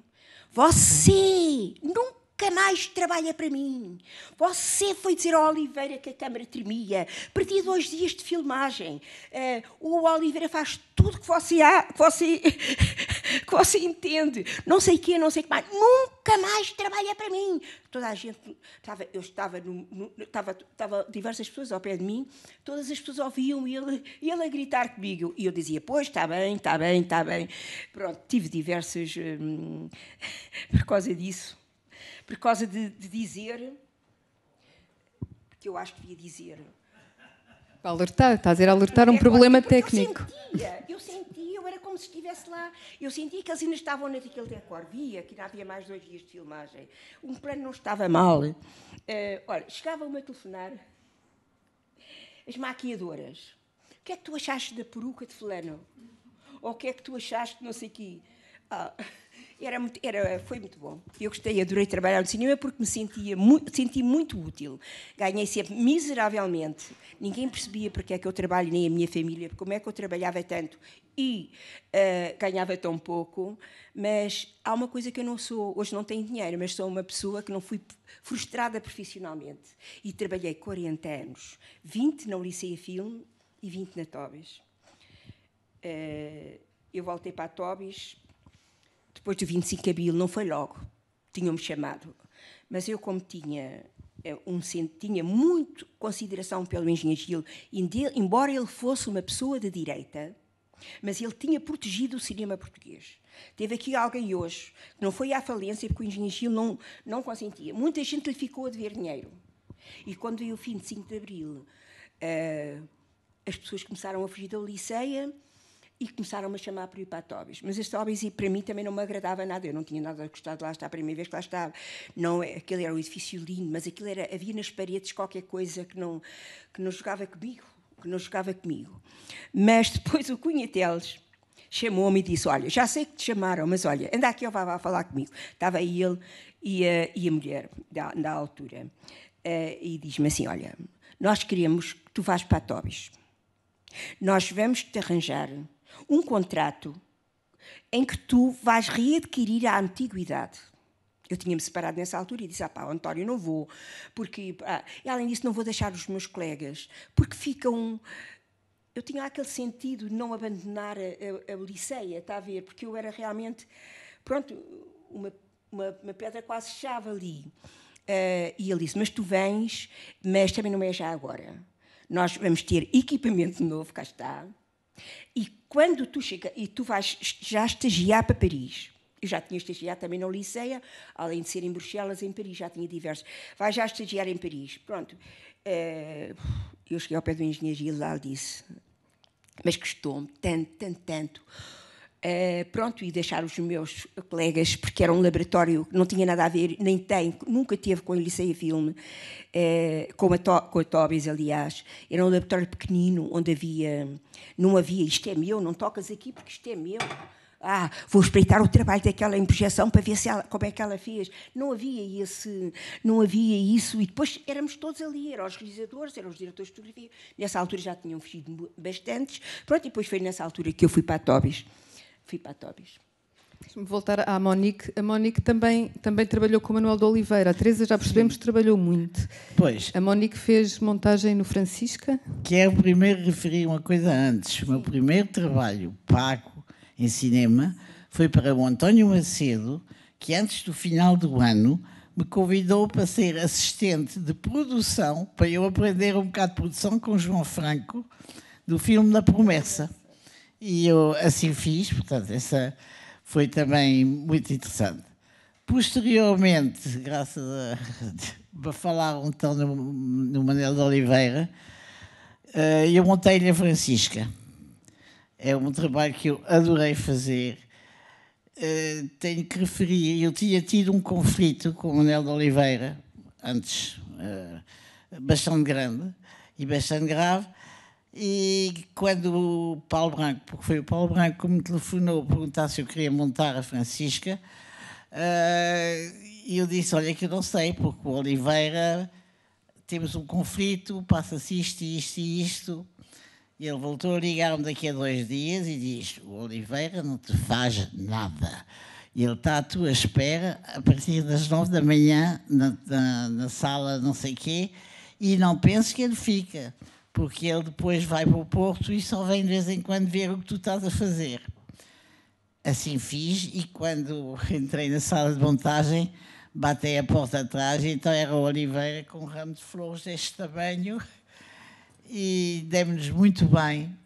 você nunca Nunca mais trabalha para mim. Você foi dizer ao Oliveira que a câmara tremia. Perdi dois dias de filmagem. Uh, o Oliveira faz tudo que você, há, que, você, [LAUGHS] que você entende. Não sei o quê, não sei o que mais. Nunca mais trabalha para mim. Toda a gente... Estava, eu estava, no, no, estava... Estava diversas pessoas ao pé de mim. Todas as pessoas ouviam ele, ele a gritar comigo. E eu dizia, pois, está bem, está bem, está bem. Pronto, tive diversas... Hum, [LAUGHS] por causa disso por causa de, de dizer, que eu acho que devia dizer. Para alertar, estás a dizer alertar um é, problema porque técnico. Eu sentia, eu sentia, eu era como se estivesse lá. Eu sentia que eles ainda estavam naquele decor. Via que ainda havia mais dois dias de filmagem. Um plano não estava mal. Uh, eh, olha, chegava-me a telefonar as maquiadoras. O que é que tu achaste da peruca de fulano? Ou o que é que tu achaste não sei o quê? Ah. Era muito, era, foi muito bom. Eu gostei, adorei trabalhar no cinema porque me sentia senti muito útil. Ganhei sempre miseravelmente. Ninguém percebia porque é que eu trabalho, nem a minha família, como é que eu trabalhava tanto e uh, ganhava tão pouco. Mas há uma coisa que eu não sou. Hoje não tenho dinheiro, mas sou uma pessoa que não fui frustrada profissionalmente. E trabalhei 40 anos, 20 na Odisseia Filme e 20 na Tobis. Uh, eu voltei para a Tobis depois do 25 de abril, não foi logo, tinham-me chamado. Mas eu, como tinha é, um tinha muito consideração pelo engenheiro Gil, embora ele fosse uma pessoa de direita, mas ele tinha protegido o cinema português. Teve aqui alguém hoje que não foi à falência porque o engenheiro Gil não, não consentia. Muita gente lhe ficou a dever dinheiro. E quando veio o fim de 5 de abril, uh, as pessoas começaram a fugir da Liceia e começaram-me a chamar para ir para a Tobis. Mas este Tobis, e para mim, também não me agradava nada. Eu não tinha nada gostado de lá estar a primeira vez que lá estava. Não, é, aquele era um edifício lindo, mas aquilo era, havia nas paredes qualquer coisa que não, que não jogava comigo. Que não jogava comigo. Mas depois o Cunha Teles chamou-me e disse: Olha, já sei que te chamaram, mas olha, anda aqui ao Vavá a falar comigo. Estava ele e a, e a mulher, da, da altura. Uh, e diz-me assim: Olha, nós queremos que tu vás para a Tobis. Nós vamos te arranjar um contrato em que tu vais readquirir a antiguidade. Eu tinha-me separado nessa altura e disse: Ah, pá, António, não vou, porque. Ah, e além disso, não vou deixar os meus colegas, porque ficam. Eu tinha aquele sentido de não abandonar a, a, a Liceia, está a ver? Porque eu era realmente, pronto, uma, uma, uma pedra quase chave ali. Uh, e ele disse: Mas tu vens, mas também não é já agora. Nós vamos ter equipamento novo, cá está, e quando tu chega e tu vais já estagiar para Paris, eu já tinha estagiado também na Liceia, além de ser em Bruxelas, em Paris, já tinha diversos. Vais já estagiar em Paris. Pronto. Eh, eu cheguei ao pé do engenheiro e lá disse, mas gostou-me tanto, tanto, tanto Uh, pronto, e deixar os meus colegas, porque era um laboratório que não tinha nada a ver, nem tem, nunca teve com o Liceu Filme, uh, com, a to, com a Tobis, aliás. Era um laboratório pequenino, onde havia, não havia, isto é meu, não tocas aqui porque isto é meu. Ah, vou espreitar o trabalho daquela em projeção para ver se ela, como é que ela fez. Não havia esse, não havia isso. E depois éramos todos ali, eram os realizadores, eram os diretores de fotografia. Nessa altura já tinham fugido bastantes. Pronto, e depois foi nessa altura que eu fui para a Tobis fui para a Tobis. Deixa-me voltar à Monique. A Monique também, também trabalhou com o Manuel de Oliveira. A Teresa já percebemos trabalhou muito. Pois. A Monique fez montagem no Francisca. Quero é primeiro referir uma coisa antes. O meu primeiro trabalho pago em cinema foi para o António Macedo, que antes do final do ano me convidou para ser assistente de produção, para eu aprender um bocado de produção com João Franco, do filme Da Promessa. E eu assim fiz, portanto, essa foi também muito interessante. Posteriormente, graças a. [LAUGHS] falar um no, no Manuel de Oliveira, eh, eu montei-lhe a Francisca. É um trabalho que eu adorei fazer. Eh, tenho que referir, eu tinha tido um conflito com o Manuel de Oliveira, antes, eh, bastante grande e bastante grave, e quando o Paulo Branco, porque foi o Paulo Branco que me telefonou perguntar se eu queria montar a Francisca, eh, eu disse: Olha, que eu não sei, porque o Oliveira temos um conflito, passa-se isto, isto e isto. E ele voltou a ligar-me daqui a dois dias e diz: O Oliveira não te faz nada. E ele está à tua espera a partir das nove da manhã na, na, na sala, não sei quê, e não penso que ele fica porque ele depois vai para o Porto e só vem de vez em quando ver o que tu estás a fazer. Assim fiz e quando entrei na sala de montagem, batei a porta atrás e então era o Oliveira com um ramo de flores deste tamanho e demos-nos muito bem.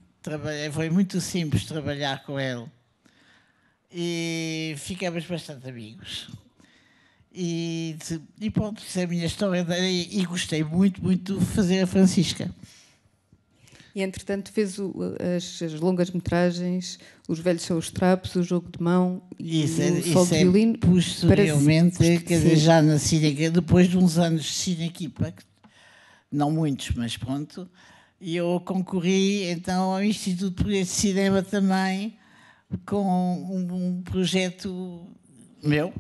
foi muito simples trabalhar com ele e ficamos bastante amigos. E, e pronto, isso é a minha história e, e gostei muito, muito de fazer a Francisca. E, entretanto, fez o, as, as longas-metragens, Os Velhos São os Trapos, O Jogo de Mão e isso, é- o Sol isso de é Violino. Posteriormente, parece, quer dizer, já na Cine, depois de uns anos de Cine Equipa, não muitos, mas pronto, e eu concorri então ao Instituto de Cinema também com um, um projeto meu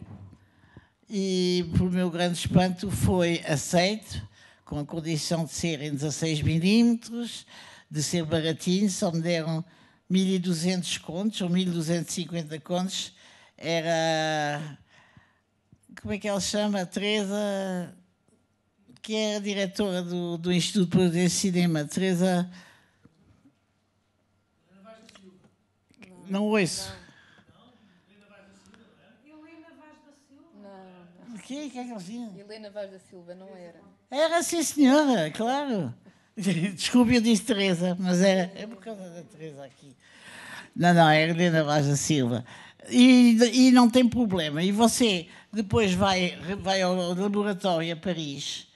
e, por meu grande espanto, foi aceito com a condição de ser em 16 milímetros de ser baratinho, só me deram 1200 contos ou 1250 contos. Era. Como é que ela chama? Teresa, que era é diretora do, do Instituto Português de Cinema. Teresa. Não ouço. Não. O que é que ela Helena Vaz da Silva, não era? Era sim, senhora, claro. [LAUGHS] Desculpe, eu disse Teresa, mas era, é por causa da Teresa aqui. Não, não, é a Helena Vaz da Silva. E, e não tem problema. E você depois vai, vai ao laboratório a Paris,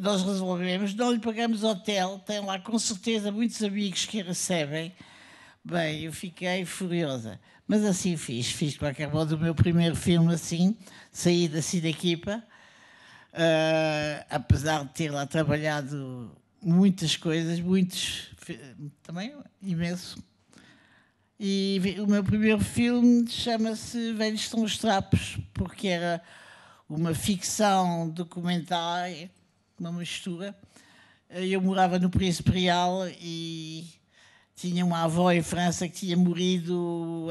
nós resolvemos, não lhe pagamos hotel, tem lá com certeza muitos amigos que recebem. Bem, eu fiquei furiosa. Mas assim fiz, fiz de qualquer modo o meu primeiro filme assim, saí da equipa uh, ah, apesar de ter lá trabalhado muitas coisas, muitos. também imenso. E o meu primeiro filme chama-se Velhos Estão os Trapos, porque era uma ficção documental uma mistura. Eu morava no Príncipe Real e tinha uma avó em França que tinha morrido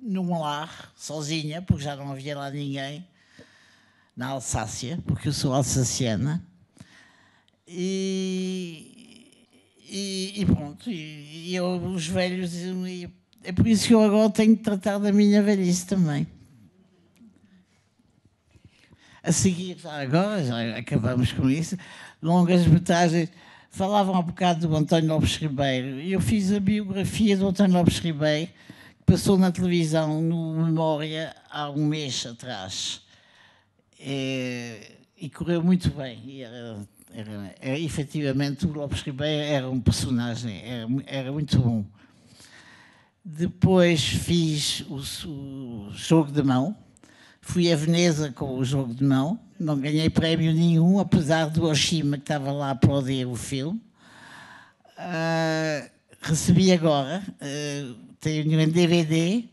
num lar, sozinha, porque já não havia lá ninguém, na Alsácia, porque eu sou alsaciana. E, e, e pronto, e, e, eu, os velhos, e, é por isso que eu agora tenho de tratar da minha velhice também. A seguir, já agora, já acabamos com isso, longas metragens. Falavam há um bocado do António Lopes Ribeiro. Eu fiz a biografia do António Lopes Ribeiro, que passou na televisão, no Memória, há um mês atrás. É, e correu muito bem. E era era, era, é, efetivamente, o Lopes Ribeiro era um personagem, era, era muito bom. Depois fiz o, o, jogo de mão. Fui a Veneza com o jogo de mão. Não ganhei prémio nenhum, apesar do Oshima que estava lá a aplaudir o filme. Uh, recebi agora, uh, tenho em DVD,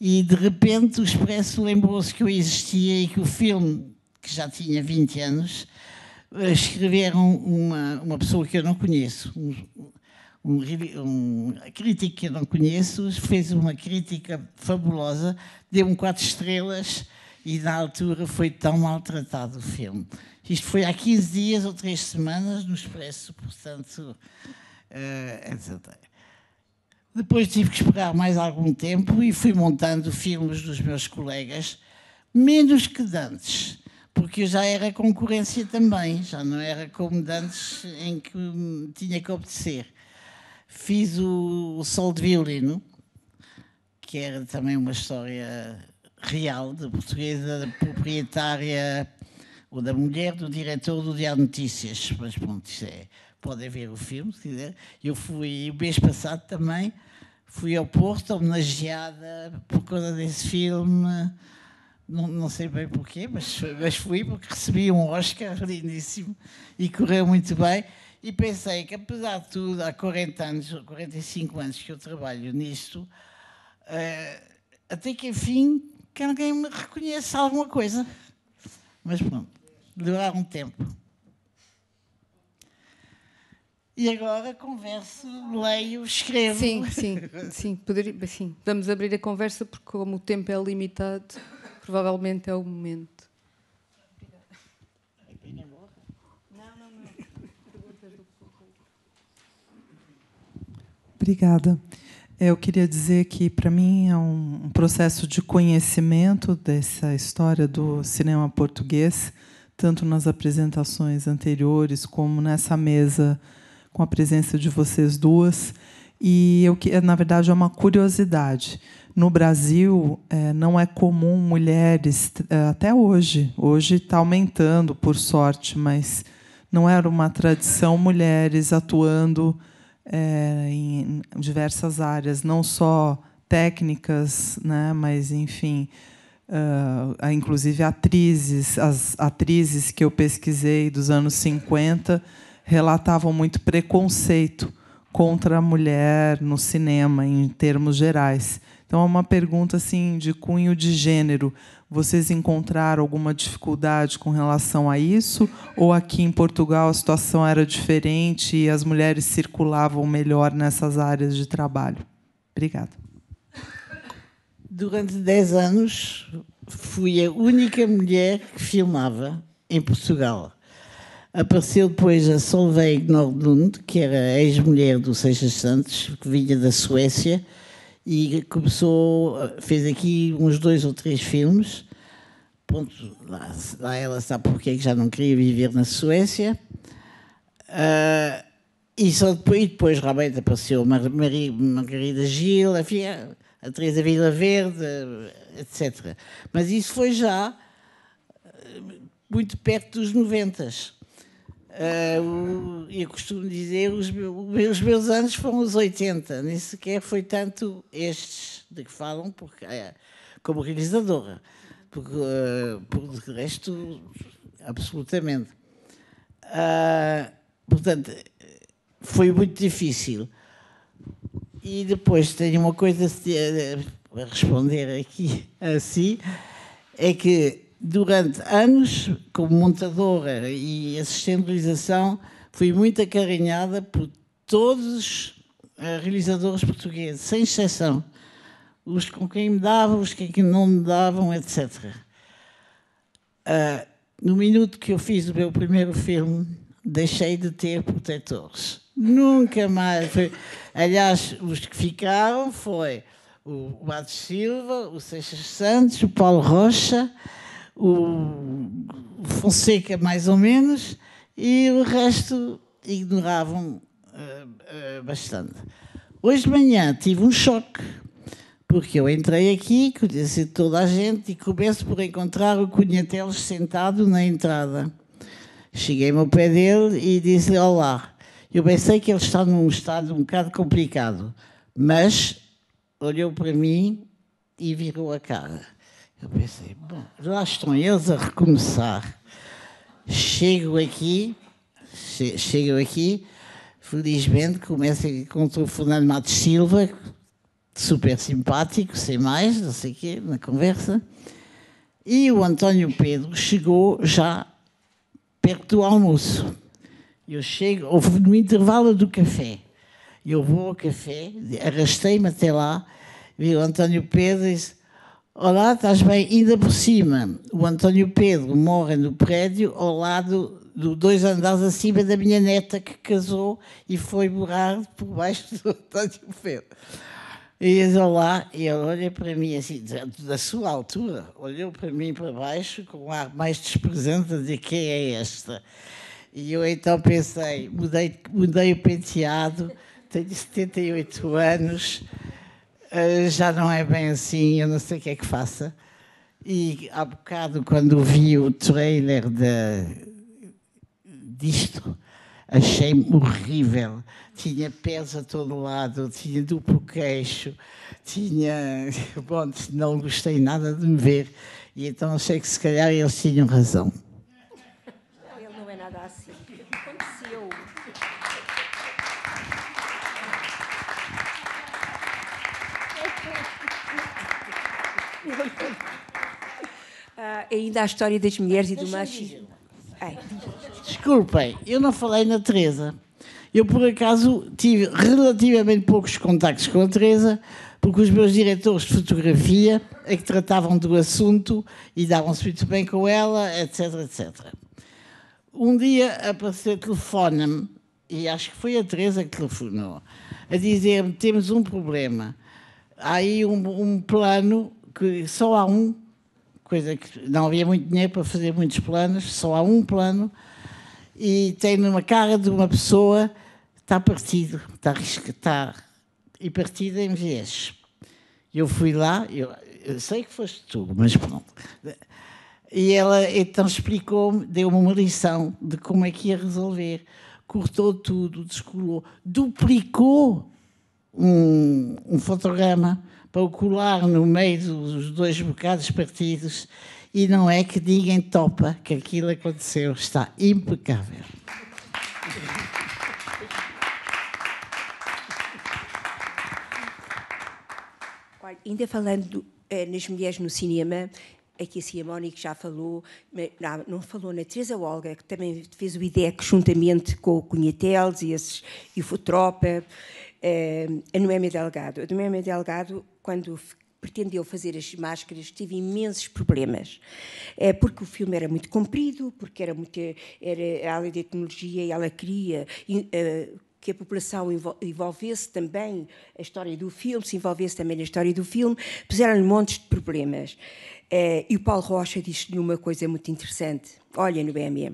e de repente o Expresso lembrou-se que eu existia e que o filme, que já tinha 20 anos, escreveram uma, uma pessoa que eu não conheço, um, um, um crítico que eu não conheço, fez uma crítica fabulosa, deu me quatro estrelas e na altura foi tão maltratado o filme. Isto foi há 15 dias ou 3 semanas no Expresso, portanto, uh, etc. Depois tive que esperar mais algum tempo e fui montando filmes dos meus colegas, menos que dantes porque já era concorrência também, já não era como antes em que tinha que obedecer. Fiz o, Sol de Violino, que era também uma história real da portuguesa da proprietária ou da mulher do diretor do Diário Notícias. Mas pronto, isto é, podem ver o filme, se quiser. Eu fui, o mês passado também, fui ao Porto, homenageada por causa desse filme não, não sei bem porquê, mas, mas fui porque recebi um Oscar lindíssimo e correu muito bem. E pensei que, apesar de tudo, há 40 anos, 45 anos que eu trabalho nisto, eh, até que enfim que alguém me reconheça alguma coisa. Mas pronto, durar um tempo. E agora converso, leio, escrevo. Sim, sim, sim, poderia, sim. Vamos abrir a conversa porque como o tempo é limitado. Provavelmente é o momento. Obrigada. Eu queria dizer que, para mim, é um processo de conhecimento dessa história do cinema português, tanto nas apresentações anteriores como nessa mesa, com a presença de vocês duas. E eu que, na verdade, é uma curiosidade. No Brasil, é, não é comum mulheres, é, até hoje, hoje está aumentando, por sorte, mas não era uma tradição mulheres atuando é, em diversas áreas, não só técnicas, né, mas, enfim, uh, inclusive atrizes. As atrizes que eu pesquisei dos anos 50 relatavam muito preconceito contra a mulher no cinema, em termos gerais. Então, é uma pergunta assim de cunho de gênero. Vocês encontraram alguma dificuldade com relação a isso? Ou aqui em Portugal a situação era diferente e as mulheres circulavam melhor nessas áreas de trabalho? Obrigada. Durante 10 anos, fui a única mulher que filmava em Portugal. Apareceu depois a Solveig Nordlund, que era ex-mulher do Seixas Santos, que vinha da Suécia, e começou, fez aqui uns dois ou três filmes. Ponto, lá, lá ela sabe porque é que já não queria viver na Suécia. Uh, e só depois, e depois realmente apareceu Mar Maria, Margarida Gil, a, Fia, a Teresa Vila Verde, etc. Mas isso foi já ah, muito perto dos noventas. Uh, eu costumo dizer, os meus, os meus anos foram os 80, nem sequer foi tanto estes de que falam, porque, é, como realizadora, porque, uh, eh, porque de resto, absolutamente. Uh, portanto, foi muito difícil. E depois tenho uma coisa a responder aqui assim é que durante anos, como montadora e assistente de realização, fui muito acarinhada por todos os eh, realizadores portugueses, sem exceção. Os com quem me davam, os com quem não me davam, etc. Uh, eh, no minuto que eu fiz o meu primeiro filme, deixei de ter protetores. Nunca mais. Foi. Aliás, os que ficaram foi o Bato Silva, o Seixas Santos, o Paulo Rocha, o Fonseca, mais ou menos, e o resto ignoravam eh, eh, bastante. Hoje de manhã tive um choque, porque eu entrei aqui, conheci toda a gente e começo por encontrar o Cunhateles sentado na entrada. Cheguei-me ao pé dele e disse-lhe olá. Eu pensei que ele está num estado um bocado complicado, mas olhou para mim e virou a cara. Eu pensei, bom, lá estão eles a recomeçar. Chego aqui, che chego aqui, felizmente começo com o Fernando Matos Silva, super simpático, sem mais, não sei o quê, na conversa. E o António Pedro chegou já perto do almoço. Eu chego, houve no intervalo do café. Eu vou ao café, arrastei-me até lá, vi o António Pedro e disse, Olá, estás bem? Ainda por cima, o António Pedro mora no prédio ao lado do dois andares acima da minha neta que casou e foi morar por baixo do [LAUGHS] António Pedro. E ele lá, e ele olha para mim assim, da sua altura, olhou para mim para baixo com um ar mais desprezente de quem é esta. E eu então pensei, mudei, mudei o penteado, tenho 78 anos, eh, já não é bem assim, eu não sei o que é que faça. E há bocado, quando vi o trailer de, disto, achei-me horrível. Tinha pés a todo lado, tinha duplo queixo, tinha. [LAUGHS] Bom, não gostei nada de me ver. E então achei que se calhar eles tinham razão. Ah, ainda a história das mulheres e do machismo. Ai. Desculpem, eu não falei na Teresa. Eu, por acaso, tive relativamente poucos contactos com a Teresa, porque os meus diretores de fotografia é que tratavam do assunto e davam-se muito bem com ela, etc, etc. Um dia apareceu telefone-me, e acho que foi a Teresa que telefonou, a dizer-me, temos um problema. Há aí um, um plano que só há um coisa que não havia muito dinheiro para fazer muitos planos, só há um plano, e tem numa cara de uma pessoa, está partido, está, está e partido em viés. Eu fui lá, eu, eu sei que foste tu, mas pronto. E ela então explicou-me, deu-me uma lição de como é que ia resolver. Cortou tudo, descolou, duplicou um, um fotograma para o colar no meio dos dois bocados partidos e não é que ninguém topa que aquilo aconteceu. Está impecável. Olha, ainda falando eh, nas mulheres no cinema, aqui é assim a Mónica já falou, não, não falou na Teresa Olga, que também fez o IDEC juntamente com o Cunhateles e, esses, e o Futropa, eh, a Noémia Delgado. A Noémia Delgado quando pretendeu fazer as máscaras, teve imensos problemas. É, porque o filme era muito comprido, porque era muito. Era a área de etnologia e ela queria. Uh, que a população envolvesse também a história do filme, se envolvesse também na história do filme, puseram-lhe montes de problemas. É, e o Paulo Rocha disse-lhe uma coisa muito interessante. Olha, Noémia,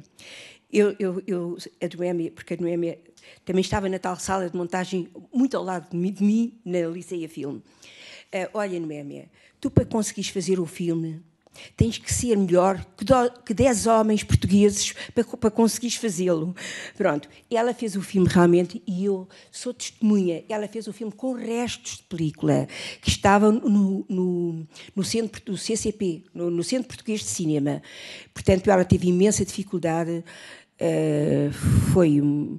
eu, eu, eu, a Noémia, porque a BME também estava na tal sala de montagem, muito ao lado de mim, de mim na Liceia Filme. Uh, olha, Noémia, tu para conseguires fazer o filme tens que ser melhor que, do, que 10 homens portugueses para, para conseguires fazê-lo. Pronto, ela fez o filme realmente e eu sou testemunha. Ela fez o filme com restos de película que estavam no, no, no centro do CCP, no, no, Centro Português de Cinema. Portanto, ela teve imensa dificuldade. Uh, foi um,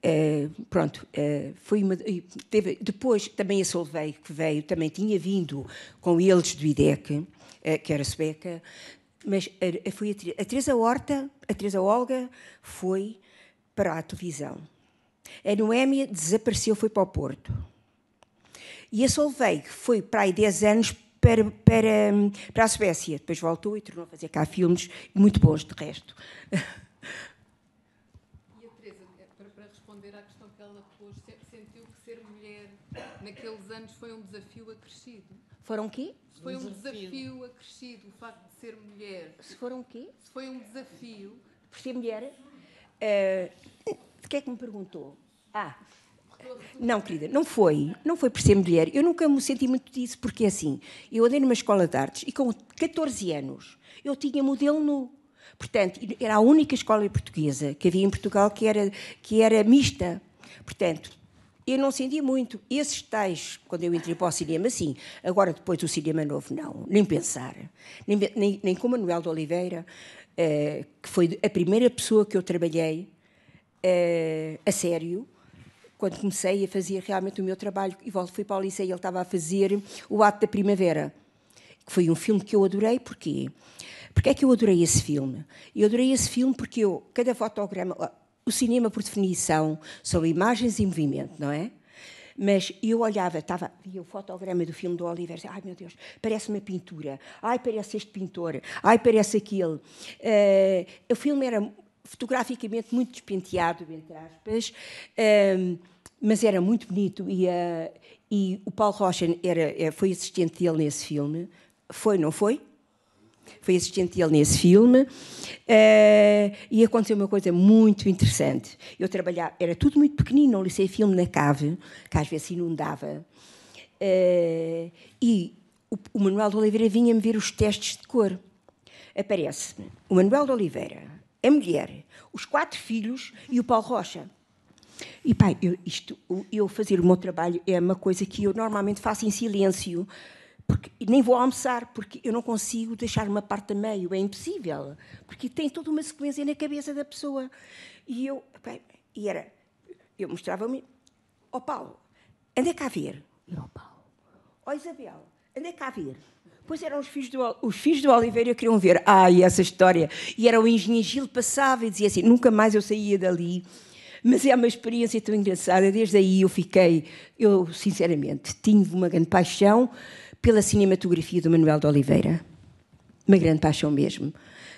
eh, pronto, uh, foi uma, teve, depois também a Solveig que veio, também tinha vindo com eles do IDEC, uh, eh, que era sueca, mas a, foi a, a Teresa Horta, a Teresa Olga foi para a televisão. A Noémia desapareceu, foi para o Porto. E a Solveig foi para aí 10 anos para, para, para a Suécia, depois voltou e tornou a fazer cá filmes muito bons de resto. [LAUGHS] ela pôs, sentiu que ser mulher naqueles anos foi um desafio acrescido? Foram quê? Se foi um desafio acrescido o facto de ser mulher. Se foram quê? Se foi um desafio. Por ser mulher? Uh, de que é que me perguntou? Ah, não, querida, não foi. Não foi por ser mulher. Eu nunca me senti muito disso, porque é assim, eu andei numa escola de artes e com 14 anos eu tinha modelo nu. Portanto, era a única escola portuguesa que havia em Portugal que era, que era mista. Portanto, eu não senti muito. Esses tais, quando eu entrei para o cinema, sim. Agora, depois do cinema novo, não. Nem pensar. Nem, nem, nem com Manuel de Oliveira, eh, que foi a primeira pessoa que eu trabalhei eh, a sério, quando comecei a fazer realmente o meu trabalho. E volto, fui para o Liceu e ele estava a fazer O Ato da Primavera, que foi um filme que eu adorei. Porquê? Porque é que eu adorei esse filme? Eu adorei esse filme porque eu, cada fotograma o cinema, por definição, são imagens e movimento, não é? Mas eu olhava, estava, via o fotograma do filme do Oliver, ai meu Deus, parece uma pintura, ai parece este pintor, ai parece aquele. Uh, o filme era fotograficamente muito despenteado, entre aspas, uh, mas era muito bonito e, uh, e o Paul Rocha era, eh, foi assistente dele nesse filme, foi, não foi? foi assistente dele nesse filme, eh, e aconteceu uma coisa muito interessante. Eu trabalhava, era tudo muito pequenino, não licei filme na cave, que às vezes inundava, eh, e o, Manuel de Oliveira vinha-me ver os testes de cor. Aparece o Manuel de Oliveira, a mulher, os quatro filhos e o Paulo Rocha. E pai, eu, isto, eu fazer o meu trabalho é uma coisa que eu normalmente faço em silêncio, porque, nem vou almoçar, porque eu não consigo deixar uma parte a meio, é impossível. Porque tem toda uma sequência na cabeça da pessoa. E eu, bem, e era, eu mostrava-me, ó oh, Paulo, anda cá a ver. E ó oh, Paulo, ó oh, Isabel, anda cá a ver. Pois eram os filhos, do, os filhos do Oliveira que queriam ver. Ai, ah, essa história. E era o engenheiro Gil passava e dizia assim: nunca mais eu saía dali. Mas é uma experiência tão engraçada. Desde aí eu fiquei, eu sinceramente, tive uma grande paixão pela cinematografia do Manuel de Oliveira. Uma grande paixão mesmo.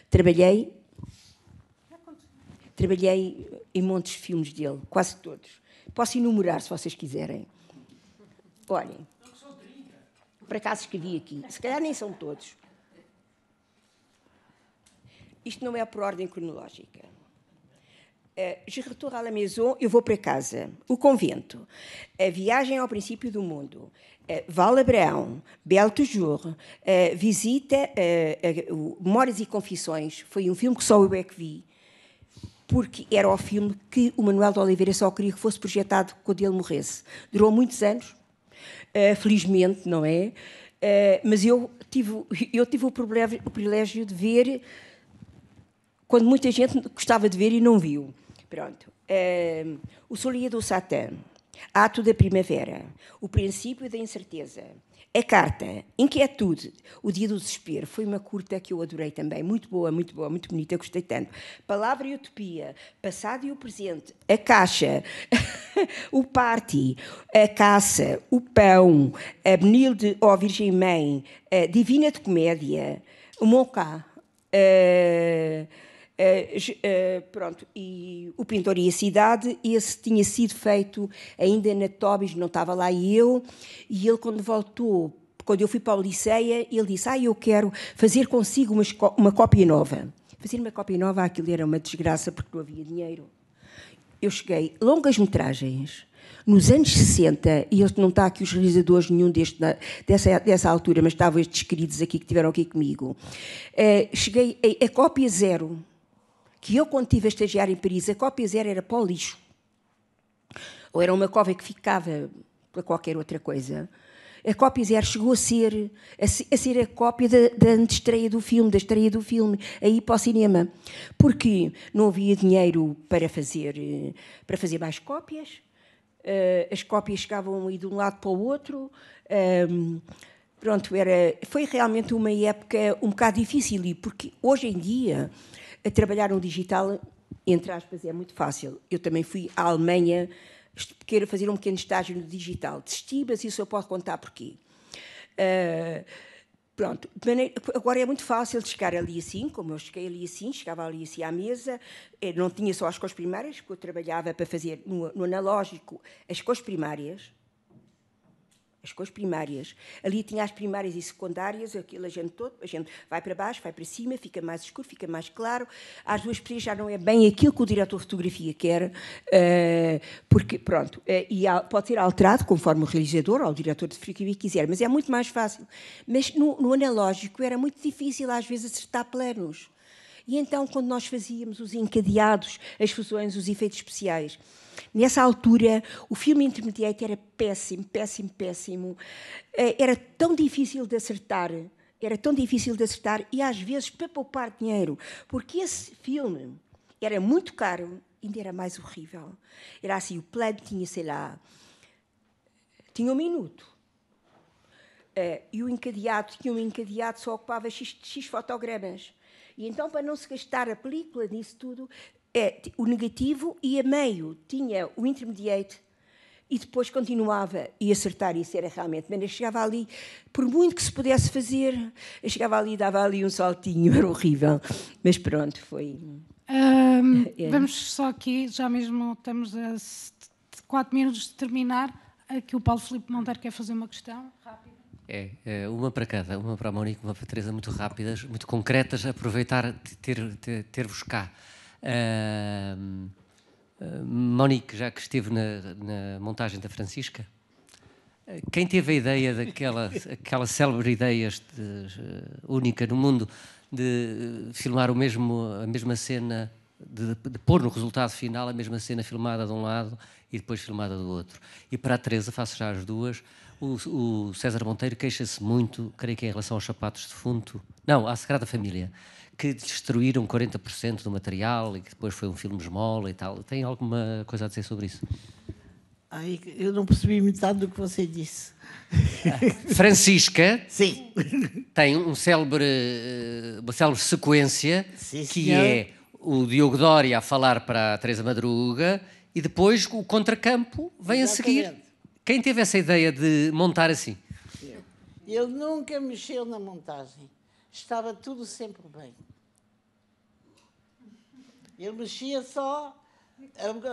Trabalhei trabalhei em montes de filmes dele, quase todos. Posso enumerar se vocês quiserem. Olhem. Por acaso escrevi aqui. Se calhar nem são todos. Isto não é por ordem cronológica. É, Je retourne à la maison, eu vou para casa. O convento. A é, viagem ao princípio do mundo. É, Val Abraão, Belle Toujours, visita Memórias e Confissões. Foi um filme que só eu é que vi, porque era o filme que o Manuel de Oliveira só queria que fosse projetado quando ele morresse. Durou muitos anos, felizmente, não é? mas eu tive, eu tive o privilégio de ver quando muita gente gostava de ver e não viu. Pronto. Uh, o Solia do Satã, Ato da Primavera, O Princípio da Incerteza, A Carta, Inquietude, O Dia do Desespero, foi uma curta que eu adorei também, muito boa, muito boa, muito bonita, gostei tanto. Palavra e Utopia, Passado e o Presente, A Caixa, [LAUGHS] O Party, A Caça, O Pão, A benilde ou Ó oh Virgem Mãe, Divina de Comédia, O Moncá. Eh, Uh, pronto, e o Pintor e a Cidade, esse tinha sido feito ainda na Tobis, não estava lá eu, e ele quando voltou, quando eu fui para a Odisseia, ele disse, ah, eu quero fazer consigo uma, uma cópia nova. Fazer uma cópia nova, aquilo era uma desgraça porque não havia dinheiro. Eu cheguei, longas metragens, nos anos 60, e não está aqui os realizadores nenhum deste, dessa, dessa altura, mas estavam estes queridos aqui que estiveram aqui comigo, uh, cheguei a, a cópia zero que eu, quando tive a estagiar em Paris, a cópia zero era para o lixo. Ou era uma cópia que ficava para qualquer outra coisa. A cópia zero chegou a ser a, ser a cópia da, da estreia do filme, da estreia do filme, aí para o cinema. Porque não havia dinheiro para fazer, para fazer mais cópias, eh, as cópias chegavam de um lado para o outro. Ehm, pronto, era, foi realmente uma época um bocado difícil, porque hoje em dia a trabalhar no digital, entre aspas, é muito fácil. Eu também fui à Alemanha queira fazer um pequeno estágio no digital. Desisti, mas isso eu posso contar porquê. Uh, pronto, maneira, agora é muito fácil chegar ali assim, como eu cheguei ali assim, chegava ali assim à mesa, eh, não tinha só as cores primárias, porque eu trabalhava para fazer no, no analógico as cores primárias, as coisas primárias. Ali tinha as primárias e secundárias, aquilo a gente todo, a gente vai para baixo, vai para cima, fica mais escuro, fica mais claro. Às duas pessoas já não é bem aquilo que o diretor de fotografia quer, eh, porque, pronto, eh, e pode ser alterado conforme o realizador ou o diretor de fotografia quiser, mas é muito mais fácil. Mas no, no analógico era muito difícil às vezes acertar planos. E então, quando nós fazíamos os encadeados, as fusões, os efeitos especiais, nessa altura o filme Intermediate era péssimo, péssimo, péssimo. Eh, era tão difícil de acertar, era tão difícil de acertar, e às vezes para poupar dinheiro, porque esse filme era muito caro, ainda era mais horrível. Era assim: o plano tinha, sei lá, tinha um minuto. Uh, e o encadeado tinha um encadeado só ocupava x, x fotogramas. E então, para não se gastar a película nisso tudo, é, o negativo e a meio tinha o intermediate e depois continuava e acertar isso era realmente mas eu chegava ali por muito que se pudesse fazer eu chegava ali e dava ali um saltinho [LAUGHS] era horrível mas pronto foi um, [LAUGHS] é. vamos só aqui já mesmo estamos a 4 minutos de terminar aqui o Paulo Filipe Monteiro quer fazer uma questão rápida é, é, uma para cada, uma para a Mónica, uma para a Teresa, muito rápidas, muito concretas, aproveitar ter-vos ter, ter cá. Uh, Mónica, já que esteve na, na montagem da Francisca, ah, quem teve a ideia daquela [LAUGHS] aquela célebre ideia ah, única no mundo de filmar o mesmo, a mesma cena, de, de, pôr no resultado final a mesma cena filmada de um lado e depois filmada do outro? E para a Teresa, faço já as duas o, o César Monteiro queixa-se muito, creio que é em relação aos sapatos de fundo, não, à Sagrada Família, que destruíram 40% do material e que depois foi um filme esmola e tal. Tem alguma coisa a dizer sobre isso? Ai, eu não percebi metade do que você disse. [LAUGHS] Francisca Sim. tem um célebre, eh, uma célebre sequência Sim, que é o Diogo Doria a falar para a Teresa Madruga e depois o contracampo vem Exatamente. a seguir. Quem teve essa ideia de montar assim? Ele nunca mexeu na montagem. Estava tudo sempre bem. Ele mexia só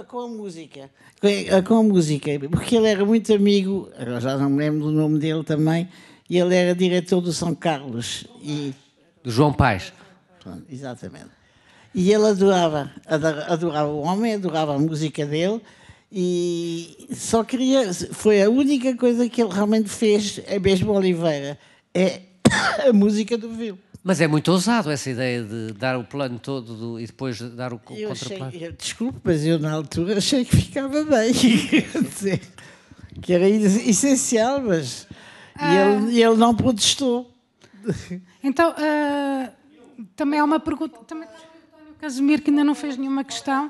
com a música. Com a música. Porque ele era muito amigo, agora já não me lembro do nome dele também, e ele era diretor do São Carlos. E... Do João Pais. exatamente. E ele adorava, adorava o homem, adorava a música dele e só queria. Foi a única coisa que ele realmente fez, é mesmo Oliveira. É [COUGHS] a música do Vil. Mas é muito ousado essa ideia de dar o plano todo do, e depois dar o eu contraplano. Achei, eu, desculpe, mas eu na altura achei que ficava bem. [LAUGHS] que era essencial, mas. Ah, e ele, ele, não protestou. Então, uh, também há uma pergunta. Também está o Casimiro que ainda não fez nenhuma questão.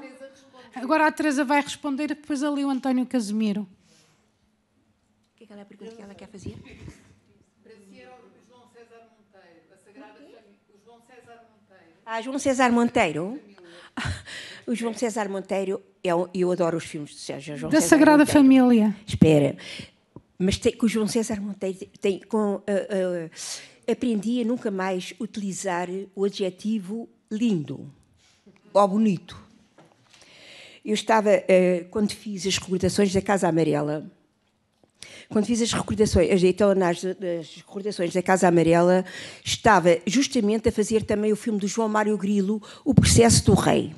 Agora a Teresa vai responder, depois ali o António Casimiro. O que é que ela é a pergunta que ela quer fazer? Para si o João César Monteiro, a Sagrada Família. O João César Monteiro. Ah, João César Monteiro? [LAUGHS] O João César Monteiro, eu, é eu adoro os filmes de Sérgio João Da César Sagrada Monteiro. Família. Espera. Mas tem, o João César Monteiro tem, com, uh, uh, aprendi a nunca mais utilizar o adjetivo lindo ou bonito eu estava, eh, quando fiz as recordações da Casa Amarela, quando fiz as recordações, então nas, recordações da Casa Amarela, estava justamente a fazer também o filme do João Mário Grilo, O Processo do Rei,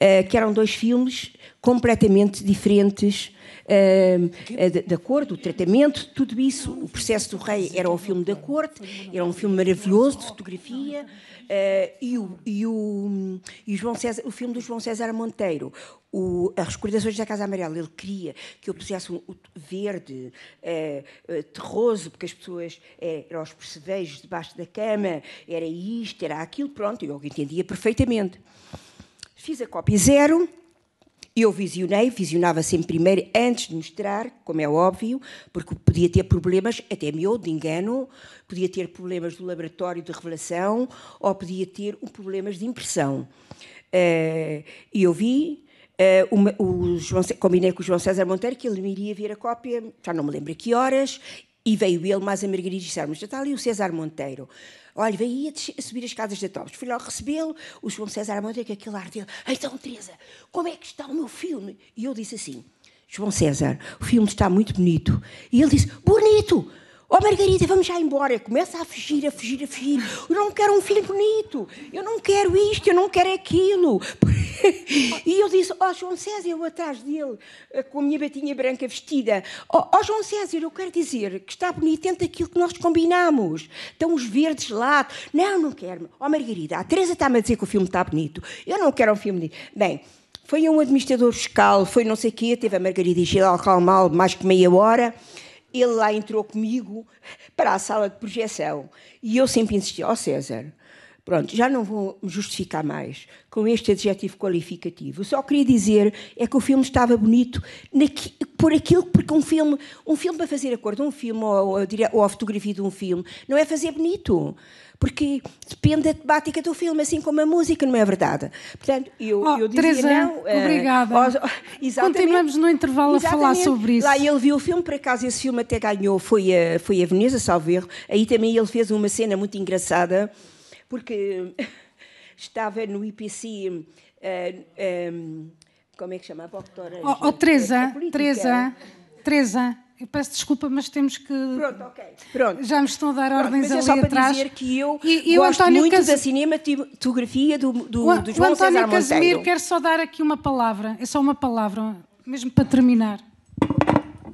eh, que eram dois filmes completamente diferentes eh, de da corte, o tratamento, tudo isso. O processo do rei era um filme da corte, era um filme maravilhoso de fotografia. Uh, e, o, e, o, e o, João César, o filme do João César Monteiro, o, as recordações da Casa Amarela, ele queria que eu pusesse um verde, uh, uh, terroso, porque as pessoas eram os percevejos debaixo da cama, era isto, era aquilo, pronto, eu entendia perfeitamente. Fiz a cópia zero, eu visionei, visionava sempre primeiro, antes de mostrar, como é óbvio, porque podia ter problemas, até meu, de engano, podia ter problemas do laboratório de revelação ou podia ter problemas de impressão. Eh, e eu vi, eh, o, João, combinei com o João César Monteiro que ele me iria ver a cópia, já não me lembro a que horas, e veio ele mais a Margarida Sarmos está e o César Monteiro. Olha, veio a, a subir as casas da Tops. Fui lá recebê-lo. O João César Amanda, com aquele ar dele: Então, Teresa, como é que está o meu filme? E eu disse assim: João César, o filme está muito bonito. E ele disse: Bonito! Oh Margarida, vamos já embora. Começa a fugir, a fugir, a fugir. Eu não quero um filho bonito. Eu não quero isto, eu não quero aquilo. [LAUGHS] E eu disse, ó oh, João César, eu atrás dele, eh, com a minha batinha branca vestida. Ó oh, oh, João César, eu quero dizer que está bonito dentro daquilo que nós combinamos. Estão os verdes lá. Não, não quero. Ó oh, Margarida, a Teresa está-me a dizer que o filme está bonito. Eu não quero um filme bonito. Bem, foi um administrador fiscal, foi não sei o quê, teve a Margarida Gil ao mal mais que meia hora ele lá entrou comigo para a sala de projeção. E eu sempre insistia, ó oh, César, pronto, já não vou me justificar mais com este adjetivo qualificativo. Eu só queria dizer é que o filme estava bonito naqui, por aquilo, porque um filme, um filme para fazer a cor de um filme ou, ou, ou a fotografia de um filme, não é fazer bonito porque depende da temática do filme, assim como a música, não é verdade? Portanto, eu, oh, eu dizia não. Eh, obrigada. Uh, [LAUGHS] oh, Continuamos no intervalo a falar sobre isso. Lá ele viu o filme, por acaso esse filme até ganhou, foi a, foi a Veneza, salvo erro. Aí também ele fez uma cena muito engraçada, porque [LAUGHS] estava no IPC. Uh, eh, um, eh, como é que chama? A doutora. Oh, oh Teresa, Teresa, Teresa. Eu peço desculpa, mas temos que. Pronto, ok. Pronto. Já me estão a dar Pronto, ordens mas é ali é só para atrás. dizer que eu e, e gosto António muito Cas... da cinematografia do, do, o, do João o António César quero só dar aqui uma palavra. É só uma palavra, mesmo para terminar.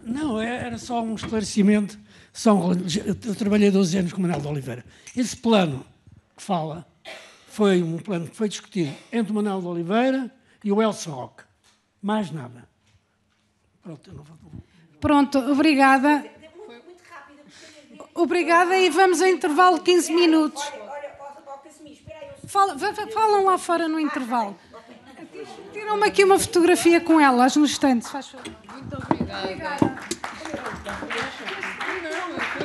Não, é, era só um esclarecimento. São, eu trabalhei 12 anos com Manuel de Oliveira. Esse plano que fala foi um plano que foi discutido entre o Manuel de Oliveira e o Elson Rock. Mais nada. Pronto, eu não vou... Pronto, obrigada. Obrigada e vamos ao intervalo de 15 minutos. Fala, falam lá fora no intervalo. Tiram-me aqui uma fotografia com elas no estante, Muito obrigada. obrigada.